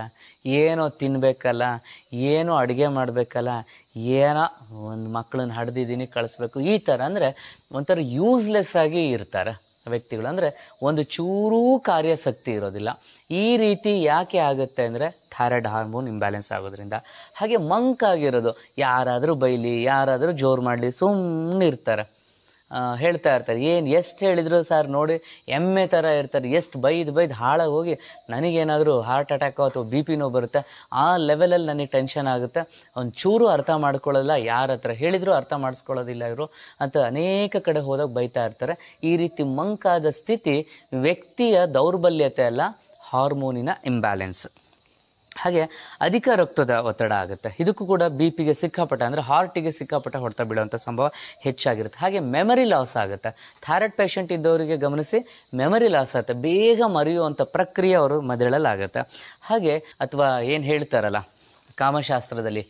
ಏನೋ ತಿನ್ನಬೇಕಲ್ಲ ಏನೋ ಅಡುಗೆ ಮಾಡಬೇಕಲ್ಲ ಏನೋ ಒಂದು ಮಕ್ಕಳನ್ನ ಹಡ್ದಿದ್ದೀನಿ ಕಳಿಸ್ಬೇಕು ಈ ಥರ ಅಂದರೆ ಒಂಥರ ಯೂಸ್ಲೆಸ್ ಆಗಿ ಇರ್ತಾರೆ ವ್ಯಕ್ತಿಗಳು ಅಂದರೆ ಒಂದು ಚೂರೂ ಕಾರ್ಯಸಕ್ತಿ ಇರೋದಿಲ್ಲ ಈ ರೀತಿ ಯಾಕೆ ಆಗುತ್ತೆ ಅಂದರೆ ಥೈರಾಯ್ಡ್ ಹಾರ್ಮೋನ್ ಇಂಬ್ಯಾಲೆನ್ಸ್ ಆಗೋದ್ರಿಂದ ಹಾಗೆ ಮಂಕ್ ಆಗಿರೋದು ಯಾರಾದರೂ ಬೈಲಿ ಯಾರಾದರೂ ಜೋರು ಮಾಡಲಿ ಇರ್ತಾರೆ ಹೇಳ್ತಾ ಇರ್ತಾರೆ ಏನು ಎಷ್ಟು ಹೇಳಿದ್ರು ಸರ್ ನೋಡಿ ಎಮ್ಮೆ ಥರ ಇರ್ತಾರೆ ಎಷ್ಟು ಬೈದು ಬೈದು ಹಾಳಾಗಿ ಹೋಗಿ ನನಗೇನಾದರೂ ಹಾರ್ಟ್ ಅಟ್ಯಾಕೋ ಅಥವಾ ಬಿ ಪಿನೋ ಬರುತ್ತೆ ಆ ಲೆವೆಲಲ್ಲಿ ನನಗೆ ಟೆನ್ಷನ್ ಆಗುತ್ತೆ ಚೂರು ಅರ್ಥ ಮಾಡ್ಕೊಳ್ಳೋಲ್ಲ ಯಾರ ಹತ್ರ ಹೇಳಿದರೂ ಅರ್ಥ ಮಾಡಿಸ್ಕೊಳ್ಳೋದಿಲ್ಲ ಇವರು ಅಂತ ಅನೇಕ ಕಡೆ ಹೋದಾಗ ಬೈತಾ ಇರ್ತಾರೆ ಈ ರೀತಿ ಮಂಕಾದ ಸ್ಥಿತಿ ವ್ಯಕ್ತಿಯ ದೌರ್ಬಲ್ಯತೆ ಅಲ್ಲ ಹಾರ್ಮೋನಿನ ಇಂಬ್ಯಾಲೆನ್ಸ್ ಹಾಗೆ ಅಧಿಕ ರಕ್ತದ ಒತ್ತಡ ಆಗುತ್ತೆ ಇದಕ್ಕೂ ಕೂಡ ಬಿ ಪಿಗೆ ಸಿಕ್ಕಾಪಟ್ಟ ಅಂದರೆ ಹಾರ್ಟಿಗೆ ಸಿಕ್ಕಾಪಟ್ಟ ಹೊಡೆತ ಬೀಳುವಂಥ ಸಂಭವ ಹೆಚ್ಚಾಗಿರುತ್ತೆ ಹಾಗೆ ಮೆಮರಿ ಲಾಸ್ ಆಗುತ್ತೆ ಥೈರಾಯ್ಡ್ ಪೇಷಂಟ್ ಇದ್ದವರಿಗೆ ಗಮನಿಸಿ ಮೆಮರಿ ಲಾಸ್ ಆಗುತ್ತೆ ಬೇಗ ಮರೆಯುವಂಥ ಪ್ರಕ್ರಿಯೆ ಅವರು ಮದುಳಲಾಗುತ್ತೆ ಹಾಗೆ ಅಥವಾ ಏನು ಹೇಳ್ತಾರಲ್ಲ ಕಾಮಶಾಸ್ತ್ರದಲ್ಲಿ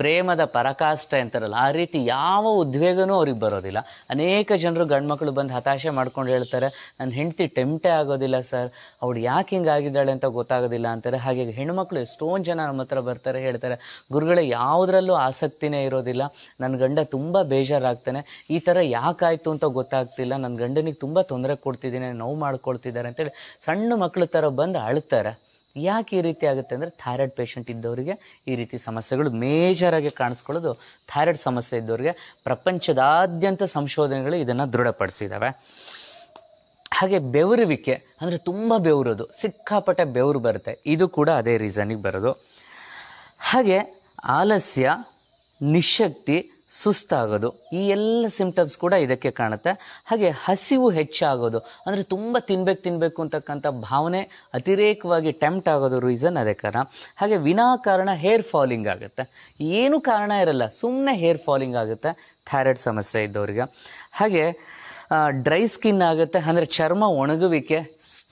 ಪ್ರೇಮದ ಪರಕಾಷ್ಟ ಅಂತಾರಲ್ಲ ಆ ರೀತಿ ಯಾವ ಉದ್ವೇಗನೂ ಅವ್ರಿಗೆ ಬರೋದಿಲ್ಲ ಅನೇಕ ಜನರು ಗಂಡ್ಮಕ್ಳು ಬಂದು ಹತಾಶೆ ಮಾಡ್ಕೊಂಡು ಹೇಳ್ತಾರೆ ನನ್ನ ಹೆಂಡತಿ ಟೆಂಪ್ಟೇ ಆಗೋದಿಲ್ಲ ಸರ್ ಅವ್ಳು ಯಾಕೆ ಆಗಿದ್ದಾಳೆ ಅಂತ ಗೊತ್ತಾಗೋದಿಲ್ಲ ಅಂತಾರೆ ಹಾಗೆ ಹೆಣ್ಮಕ್ಳು ಎಷ್ಟೊಂದು ಜನ ನಮ್ಮ ಹತ್ರ ಬರ್ತಾರೆ ಹೇಳ್ತಾರೆ ಗುರುಗಳ ಯಾವುದರಲ್ಲೂ ಆಸಕ್ತಿನೇ ಇರೋದಿಲ್ಲ ನನ್ನ ಗಂಡ ತುಂಬ ಬೇಜಾರಾಗ್ತಾನೆ ಈ ಥರ ಯಾಕಾಯಿತು ಅಂತ ಗೊತ್ತಾಗ್ತಿಲ್ಲ ನನ್ನ ಗಂಡನಿಗೆ ತುಂಬ ತೊಂದರೆ ಕೊಡ್ತಿದ್ದೀನಿ ನೋವು ಮಾಡ್ಕೊಳ್ತಿದ್ದಾರೆ ಅಂತೇಳಿ ಸಣ್ಣ ಮಕ್ಳ ಥರ ಬಂದು ಅಳ್ತಾರೆ ಯಾಕೆ ಈ ರೀತಿ ಆಗುತ್ತೆ ಅಂದರೆ ಥೈರಾಯ್ಡ್ ಪೇಷಂಟ್ ಇದ್ದವರಿಗೆ ಈ ರೀತಿ ಸಮಸ್ಯೆಗಳು ಮೇಜರಾಗಿ ಕಾಣಿಸ್ಕೊಳ್ಳೋದು ಥೈರಾಯ್ಡ್ ಸಮಸ್ಯೆ ಇದ್ದವರಿಗೆ ಪ್ರಪಂಚದಾದ್ಯಂತ ಸಂಶೋಧನೆಗಳು ಇದನ್ನು ದೃಢಪಡಿಸಿದ್ದಾವೆ ಹಾಗೆ ಬೆವರುವಿಕೆ ಅಂದರೆ ತುಂಬ ಬೆವರೋದು ಸಿಕ್ಕಾಪಟ್ಟೆ ಬೆವರು ಬರುತ್ತೆ ಇದು ಕೂಡ ಅದೇ ರೀಸನಿಗೆ ಬರೋದು ಹಾಗೆ ಆಲಸ್ಯ ನಿಶಕ್ತಿ ಸುಸ್ತಾಗೋದು ಈ ಎಲ್ಲ ಸಿಂಪ್ಟಮ್ಸ್ ಕೂಡ ಇದಕ್ಕೆ ಕಾಣುತ್ತೆ ಹಾಗೆ ಹಸಿವು ಹೆಚ್ಚಾಗೋದು ಅಂದರೆ ತುಂಬ ತಿನ್ಬೇಕು ತಿನ್ನಬೇಕು ಅಂತಕ್ಕಂಥ ಭಾವನೆ ಅತಿರೇಕವಾಗಿ ಟೆಂಪ್ಟ್ ಆಗೋದು ರೀಸನ್ ಅದೇ ಕಾರಣ ಹಾಗೆ ವಿನಾಕಾರಣ ಹೇರ್ ಫಾಲಿಂಗ್ ಆಗುತ್ತೆ ಏನು ಕಾರಣ ಇರಲ್ಲ ಸುಮ್ಮನೆ ಹೇರ್ ಫಾಲಿಂಗ್ ಆಗುತ್ತೆ ಥೈರಾಯ್ಡ್ ಸಮಸ್ಯೆ ಇದ್ದವರಿಗೆ ಹಾಗೆ ಡ್ರೈ ಸ್ಕಿನ್ ಆಗುತ್ತೆ ಅಂದರೆ ಚರ್ಮ ಒಣಗುವಿಕೆ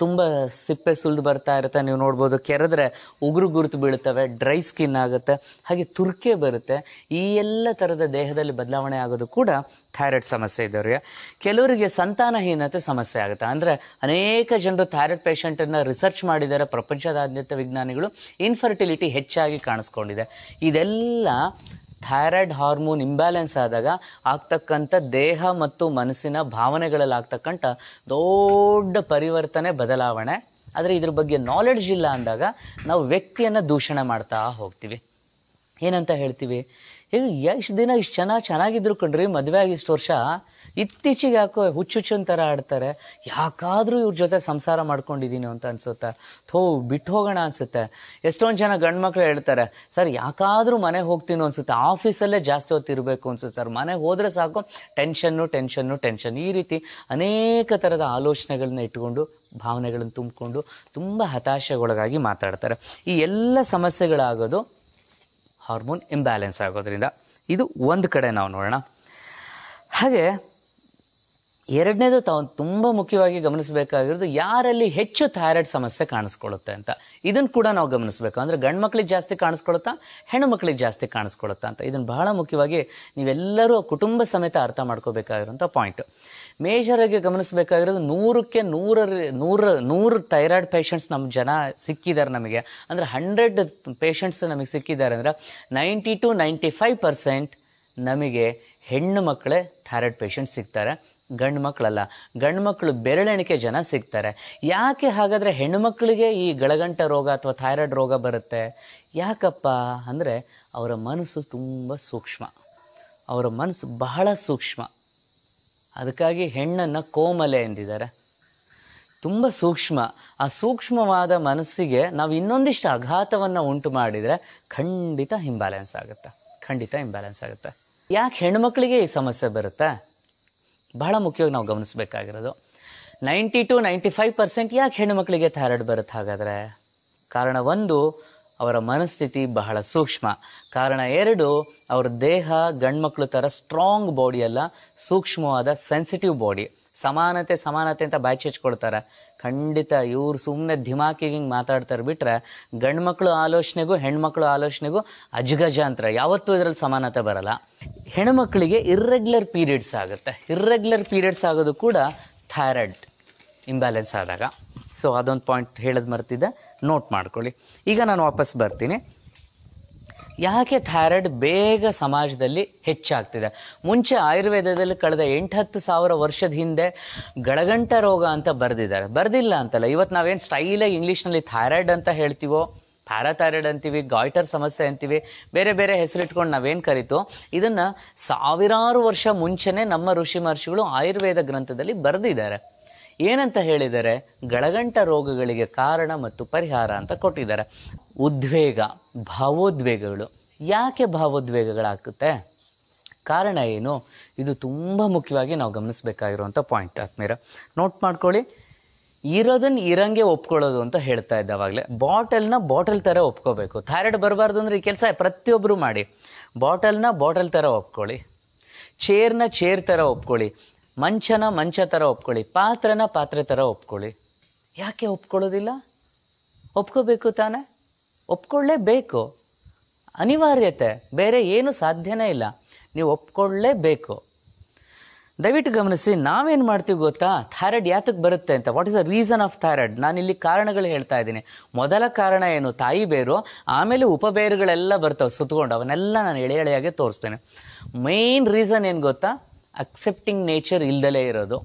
ತುಂಬ ಸಿಪ್ಪೆ ಸುಲಿದು ಬರ್ತಾ ಇರುತ್ತೆ ನೀವು ನೋಡ್ಬೋದು ಕೆರೆದ್ರೆ ಉಗುರು ಗುರುತು ಬೀಳುತ್ತವೆ ಡ್ರೈ ಸ್ಕಿನ್ ಆಗುತ್ತೆ ಹಾಗೆ ತುರ್ಕೆ ಬರುತ್ತೆ ಈ ಎಲ್ಲ ಥರದ ದೇಹದಲ್ಲಿ ಬದಲಾವಣೆ ಆಗೋದು ಕೂಡ ಥೈರಾಯ್ಡ್ ಸಮಸ್ಯೆ ಇದ್ದವ್ರಿಗೆ ಕೆಲವರಿಗೆ ಸಂತಾನಹೀನತೆ ಸಮಸ್ಯೆ ಆಗುತ್ತೆ ಅಂದರೆ ಅನೇಕ ಜನರು ಥೈರಾಯ್ಡ್ ಪೇಷಂಟನ್ನು ರಿಸರ್ಚ್ ಮಾಡಿದ್ದಾರೆ ಪ್ರಪಂಚದಾದ್ಯಂತ ವಿಜ್ಞಾನಿಗಳು ಇನ್ಫರ್ಟಿಲಿಟಿ ಹೆಚ್ಚಾಗಿ ಕಾಣಿಸ್ಕೊಂಡಿದೆ ಇದೆಲ್ಲ ಥೈರಾಯ್ಡ್ ಹಾರ್ಮೋನ್ ಇಂಬ್ಯಾಲೆನ್ಸ್ ಆದಾಗ ಆಗ್ತಕ್ಕಂಥ ದೇಹ ಮತ್ತು ಮನಸ್ಸಿನ ಭಾವನೆಗಳಲ್ಲಿ ಆಗ್ತಕ್ಕಂಥ ದೊಡ್ಡ ಪರಿವರ್ತನೆ ಬದಲಾವಣೆ ಆದರೆ ಇದ್ರ ಬಗ್ಗೆ ನಾಲೆಡ್ಜ್ ಇಲ್ಲ ಅಂದಾಗ ನಾವು ವ್ಯಕ್ತಿಯನ್ನು ದೂಷಣೆ ಮಾಡ್ತಾ ಹೋಗ್ತೀವಿ ಏನಂತ ಹೇಳ್ತೀವಿ ಈಗ ಎಷ್ಟು ದಿನ ಇಷ್ಟು ಚೆನ್ನಾಗಿ ಚೆನ್ನಾಗಿದ್ರು ಕಣ್ರಿ ಮದುವೆ ಆಗಿ ಇಷ್ಟು ವರ್ಷ ಇತ್ತೀಚೆಗೆ ಯಾಕೋ ಹುಚ್ಚುಚ್ಚುನ್ ಥರ ಆಡ್ತಾರೆ ಯಾಕಾದರೂ ಇವ್ರ ಜೊತೆ ಸಂಸಾರ ಮಾಡ್ಕೊಂಡಿದ್ದೀನಿ ಅಂತ ಅನಿಸುತ್ತೆ ಥೋ ಬಿಟ್ಟು ಹೋಗೋಣ ಅನಿಸುತ್ತೆ ಎಷ್ಟೊಂದು ಜನ ಗಂಡು ಮಕ್ಕಳು ಹೇಳ್ತಾರೆ ಸರ್ ಯಾಕಾದರೂ ಮನೆಗೆ ಹೋಗ್ತೀನೋ ಅನಿಸುತ್ತೆ ಆಫೀಸಲ್ಲೇ ಜಾಸ್ತಿ ಹೊತ್ತಿರಬೇಕು ಅನಿಸುತ್ತೆ ಸರ್ ಮನೆಗೆ ಹೋದರೆ ಸಾಕು ಟೆನ್ಷನ್ನು ಟೆನ್ಷನ್ನು ಟೆನ್ಷನ್ ಈ ರೀತಿ ಅನೇಕ ಥರದ ಆಲೋಚನೆಗಳನ್ನ ಇಟ್ಕೊಂಡು ಭಾವನೆಗಳನ್ನು ತುಂಬಿಕೊಂಡು ತುಂಬ ಹತಾಶೆಗೊಳಗಾಗಿ ಮಾತಾಡ್ತಾರೆ ಈ ಎಲ್ಲ ಸಮಸ್ಯೆಗಳಾಗೋದು ಹಾರ್ಮೋನ್ ಇಂಬ್ಯಾಲೆನ್ಸ್ ಆಗೋದ್ರಿಂದ ಇದು ಒಂದು ಕಡೆ ನಾವು ನೋಡೋಣ ಹಾಗೆ ಎರಡನೇದು ತಾವು ತುಂಬ ಮುಖ್ಯವಾಗಿ ಗಮನಿಸಬೇಕಾಗಿರೋದು ಯಾರಲ್ಲಿ ಹೆಚ್ಚು ಥೈರಾಯ್ಡ್ ಸಮಸ್ಯೆ ಕಾಣಿಸ್ಕೊಳ್ಳುತ್ತೆ ಅಂತ ಇದನ್ನು ಕೂಡ ನಾವು ಗಮನಿಸಬೇಕು ಅಂದರೆ ಗಂಡು ಮಕ್ಕಳಿಗೆ ಜಾಸ್ತಿ ಕಾಣಿಸ್ಕೊಳುತ್ತಾ ಹೆಣ್ಣು ಮಕ್ಕಳಿಗೆ ಜಾಸ್ತಿ ಕಾಣಿಸ್ಕೊಳುತ್ತಾ ಅಂತ ಇದನ್ನು ಬಹಳ ಮುಖ್ಯವಾಗಿ ನೀವೆಲ್ಲರೂ ಕುಟುಂಬ ಸಮೇತ ಅರ್ಥ ಮಾಡ್ಕೋಬೇಕಾಗಿರುವಂಥ ಪಾಯಿಂಟ್ ಮೇಜರಾಗಿ ಗಮನಿಸಬೇಕಾಗಿರೋದು ನೂರಕ್ಕೆ ನೂರ ನೂರ ನೂರು ಥೈರಾಯ್ಡ್ ಪೇಷಂಟ್ಸ್ ನಮ್ಮ ಜನ ಸಿಕ್ಕಿದ್ದಾರೆ ನಮಗೆ ಅಂದರೆ ಹಂಡ್ರೆಡ್ ಪೇಷಂಟ್ಸ್ ನಮಗೆ ಸಿಕ್ಕಿದ್ದಾರೆ ಅಂದರೆ ninety to ninety five percent ನಮಗೆ ಹೆಣ್ಣು ಮಕ್ಕಳೇ ಥೈರಾಯ್ಡ್ ಪೇಷಂಟ್ ಸಿಗ್ತಾರೆ ಗಂಡು ಮಕ್ಕಳಲ್ಲ ಗಂಡು ಮಕ್ಕಳು ಬೆರಳೆಣಿಕೆ ಜನ ಸಿಗ್ತಾರೆ ಯಾಕೆ ಹಾಗಾದರೆ ಹೆಣ್ಣು ಮಕ್ಕಳಿಗೆ ಈ ಗಳಗಂಟ ರೋಗ ಅಥವಾ ಥೈರಾಯ್ಡ್ ರೋಗ ಬರುತ್ತೆ ಯಾಕಪ್ಪ ಅಂದರೆ ಅವರ ಮನಸ್ಸು ತುಂಬ ಸೂಕ್ಷ್ಮ ಅವರ ಮನಸ್ಸು ಬಹಳ ಸೂಕ್ಷ್ಮ ಅದಕ್ಕಾಗಿ ಹೆಣ್ಣನ್ನು ಕೋಮಲೆ ಎಂದಿದ್ದಾರೆ ತುಂಬ ಸೂಕ್ಷ್ಮ ಆ ಸೂಕ್ಷ್ಮವಾದ ಮನಸ್ಸಿಗೆ ನಾವು ಇನ್ನೊಂದಿಷ್ಟು ಆಘಾತವನ್ನು ಉಂಟು ಮಾಡಿದರೆ ಖಂಡಿತ ಇಂಬ್ಯಾಲೆನ್ಸ್ ಆಗುತ್ತೆ ಖಂಡಿತ ಇಂಬ್ಯಾಲೆನ್ಸ್ ಆಗುತ್ತೆ ಯಾಕೆ ಹೆಣ್ಮಕ್ಳಿಗೆ ಈ ಸಮಸ್ಯೆ ಬರುತ್ತೆ ಬಹಳ ಮುಖ್ಯವಾಗಿ ನಾವು ಗಮನಿಸಬೇಕಾಗಿರೋದು ninety to ninety five percent ಯಾಕೆ ಹೆಣ್ಣು ಮಕ್ಕಳಿಗೆ ಥೈರಾಯ್ಡ್ ಬರುತ್ತೆ ಹಾಗಾದರೆ ಕಾರಣ ಒಂದು ಅವರ ಮನಸ್ಥಿತಿ ಬಹಳ ಸೂಕ್ಷ್ಮ ಕಾರಣ ಎರಡು ಅವ್ರ ದೇಹ ಗಂಡ್ಮಕ್ಳು ಥರ ಸ್ಟ್ರಾಂಗ್ ಬಾಡಿ ಅಲ್ಲ ಸೂಕ್ಷ್ಮವಾದ ಸೆನ್ಸಿಟಿವ್ ಬಾಡಿ ಸಮಾನತೆ ಸಮಾನತೆ ಅಂತ ಬಾಯಿ ಖಂಡಿತ ಇವರು ಸುಮ್ಮನೆ ಧಿಮಾಕಿಗೆ ಹಿಂಗೆ ಮಾತಾಡ್ತಾರೆ ಬಿಟ್ಟರೆ ಗಂಡು ಮಕ್ಕಳು ಆಲೋಚನೆಗೂ ಹೆಣ್ಮಕ್ಳು ಆಲೋಚನೆಗೂ ಅಜ್ಗಜ ಅಂತಾರೆ ಯಾವತ್ತೂ ಇದರಲ್ಲಿ ಸಮಾನತೆ ಬರಲ್ಲ ಹೆಣ್ಮಕ್ಳಿಗೆ ಇರ್ರೆಗ್ಯುಲರ್ ಪೀರಿಯಡ್ಸ್ ಆಗುತ್ತೆ ಇರ್ರೆಗ್ಯುಲರ್ ಪೀರಿಯಡ್ಸ್ ಆಗೋದು ಕೂಡ ಥೈರಾಯ್ಡ್ ಇಂಬ್ಯಾಲೆನ್ಸ್ ಆದಾಗ ಸೊ ಅದೊಂದು ಪಾಯಿಂಟ್ ಹೇಳೋದು ಮರ್ತಿದ್ದೆ ನೋಟ್ ಮಾಡ್ಕೊಳ್ಳಿ ಈಗ ನಾನು ವಾಪಸ್ ಬರ್ತೀನಿ ಯಾಕೆ ಥೈರಾಯ್ಡ್ ಬೇಗ ಸಮಾಜದಲ್ಲಿ ಹೆಚ್ಚಾಗ್ತಿದೆ ಮುಂಚೆ ಆಯುರ್ವೇದದಲ್ಲಿ ಕಳೆದ ಎಂಟು ಹತ್ತು ಸಾವಿರ ವರ್ಷದ ಹಿಂದೆ ಗಳಗಂಟ ರೋಗ ಅಂತ ಬರೆದಿದ್ದಾರೆ ಬರೆದಿಲ್ಲ ಅಂತಲ್ಲ ಇವತ್ತು ನಾವೇನು ಸ್ಟೈಲಾಗಿ ಇಂಗ್ಲೀಷ್ನಲ್ಲಿ ಥೈರಾಯ್ಡ್ ಅಂತ ಹೇಳ್ತೀವೋ ಪ್ಯಾರಾಥೈರಾಯ್ಡ್ ಅಂತೀವಿ ಗಾಯ್ಟರ್ ಸಮಸ್ಯೆ ಅಂತೀವಿ ಬೇರೆ ಬೇರೆ ಹೆಸರಿಟ್ಕೊಂಡು ನಾವೇನು ಕರಿತು ಇದನ್ನು ಸಾವಿರಾರು ವರ್ಷ ಮುಂಚೆನೇ ನಮ್ಮ ಋಷಿ ಮಹರ್ಷಿಗಳು ಆಯುರ್ವೇದ ಗ್ರಂಥದಲ್ಲಿ ಬರೆದಿದ್ದಾರೆ ಏನಂತ ಹೇಳಿದರೆ ಗಳಗಂಟ ರೋಗಗಳಿಗೆ ಕಾರಣ ಮತ್ತು ಪರಿಹಾರ ಅಂತ ಕೊಟ್ಟಿದ್ದಾರೆ ಉದ್ವೇಗ ಭಾವೋದ್ವೇಗಗಳು ಯಾಕೆ ಭಾವೋದ್ವೇಗಗಳಾಗುತ್ತೆ ಕಾರಣ ಏನು ಇದು ತುಂಬ ಮುಖ್ಯವಾಗಿ ನಾವು ಗಮನಿಸಬೇಕಾಗಿರುವಂಥ ಪಾಯಿಂಟ್ ಆತ್ಮೀರ ನೋಟ್ ಮಾಡ್ಕೊಳ್ಳಿ ಇರೋದನ್ನ ಇರಂಗೆ ಒಪ್ಕೊಳ್ಳೋದು ಅಂತ ಹೇಳ್ತಾ ಇದ್ದಾವಾಗಲೇ ಬಾಟಲ್ನ ಬಾಟಲ್ ಥರ ಒಪ್ಕೋಬೇಕು ಥೈರಾಯ್ಡ್ ಬರಬಾರ್ದು ಅಂದರೆ ಈ ಕೆಲಸ ಪ್ರತಿಯೊಬ್ಬರು ಮಾಡಿ ಬಾಟಲ್ನ ಬಾಟಲ್ ಥರ ಒಪ್ಕೊಳ್ಳಿ ಚೇರ್ನ ಚೇರ್ ಥರ ಒಪ್ಕೊಳ್ಳಿ ಮಂಚನ ಮಂಚ ಥರ ಒಪ್ಕೊಳ್ಳಿ ಪಾತ್ರನ ಪಾತ್ರೆ ಥರ ಒಪ್ಕೊಳ್ಳಿ ಯಾಕೆ ಒಪ್ಕೊಳ್ಳೋದಿಲ್ಲ ಒಪ್ಕೋಬೇಕು ತಾನೇ ಒಪ್ಕೊಳ್ಳೇಬೇಕು ಅನಿವಾರ್ಯತೆ ಬೇರೆ ಏನು ಸಾಧ್ಯನೇ ಇಲ್ಲ ನೀವು ಒಪ್ಕೊಳ್ಳೇಬೇಕು ದಯವಿಟ್ಟು ಗಮನಿಸಿ ನಾವೇನು ಮಾಡ್ತೀವಿ ಗೊತ್ತಾ ಥೈರಾಯ್ಡ್ ಯಾತಕ್ಕೆ ಬರುತ್ತೆ ಅಂತ what is the reason of thyroid ನಾನು ಇಲ್ಲಿ ಕಾರಣಗಳು ಹೇಳ್ತಾ ಇದ್ದೀನಿ ಮೊದಲ ಕಾರಣ ಏನು ತಾಯಿ ಬೇರು ಆಮೇಲೆ ಉಪಬೇರುಗಳೆಲ್ಲ ಬರ್ತವೆ ಸುತ್ತಕೊಂಡು ಅವನ್ನೆಲ್ಲ ನಾನು ಎಳೆ ಎಳೆಯಾಗೆ ತೋರಿಸ್ತೇನೆ ಮೇನ್ ರೀಸನ್ ಏನು ಗೊತ್ತಾ ಅಕ್ಸೆಪ್ಟಿಂಗ್ ನೇಚರ್ ಇಲ್ದಲೇ ಇರೋದು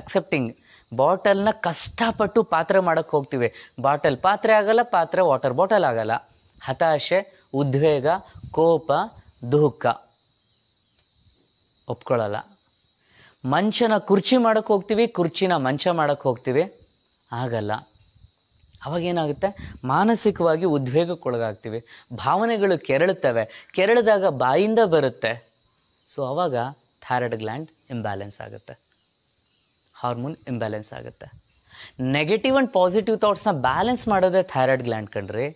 ಅಕ್ಸೆಪ್ಟಿಂಗ್ ಬಾಟಲ್ನ ಕಷ್ಟಪಟ್ಟು ಪಾತ್ರೆ ಮಾಡೋಕ್ಕೆ ಹೋಗ್ತೀವಿ ಬಾಟಲ್ ಪಾತ್ರೆ ಆಗಲ್ಲ ಪಾತ್ರೆ ವಾಟರ್ ಬಾಟಲ್ ಆಗಲ್ಲ ಹತಾಶೆ ಉದ್ವೇಗ ಕೋಪ ದುಃಖ ಒಪ್ಕೊಳ್ಳಲ್ಲ ಮಂಚನ ಕುರ್ಚಿ ಮಾಡೋಕ್ಕೆ ಹೋಗ್ತೀವಿ ಕುರ್ಚಿನ ಮಂಚ ಮಾಡೋಕ್ಕೆ ಹೋಗ್ತೀವಿ ಆಗಲ್ಲ ಅವಾಗೇನಾಗುತ್ತೆ ಮಾನಸಿಕವಾಗಿ ಉದ್ವೇಗಕ್ಕೊಳಗಾಗ್ತೀವಿ ಭಾವನೆಗಳು ಕೆರಳುತ್ತವೆ ಕೆರಳಿದಾಗ ಬಾಯಿಂದ ಬರುತ್ತೆ ಸೊ ಅವಾಗ ಥೈರಾಯ್ಡ್ ಗ್ಲ್ಯಾಂಡ್ ಇಂಬ್ಯಾಲೆನ್ಸ್ ಆಗುತ್ತೆ ಹಾರ್ಮೋನ್ ಇಂಬ್ಯಾಲೆನ್ಸ್ ಆಗುತ್ತೆ ನೆಗೆಟಿವ್ ಆ್ಯಂಡ್ ಪಾಸಿಟಿವ್ ಥಾಟ್ಸ್ನ ಬ್ಯಾಲೆನ್ಸ್ ಮಾಡೋದೇ ಥೈರಾಯ್ಡ್ ಗ್ಲ್ಯಾಂಡ್ ಕಣ್ರಿ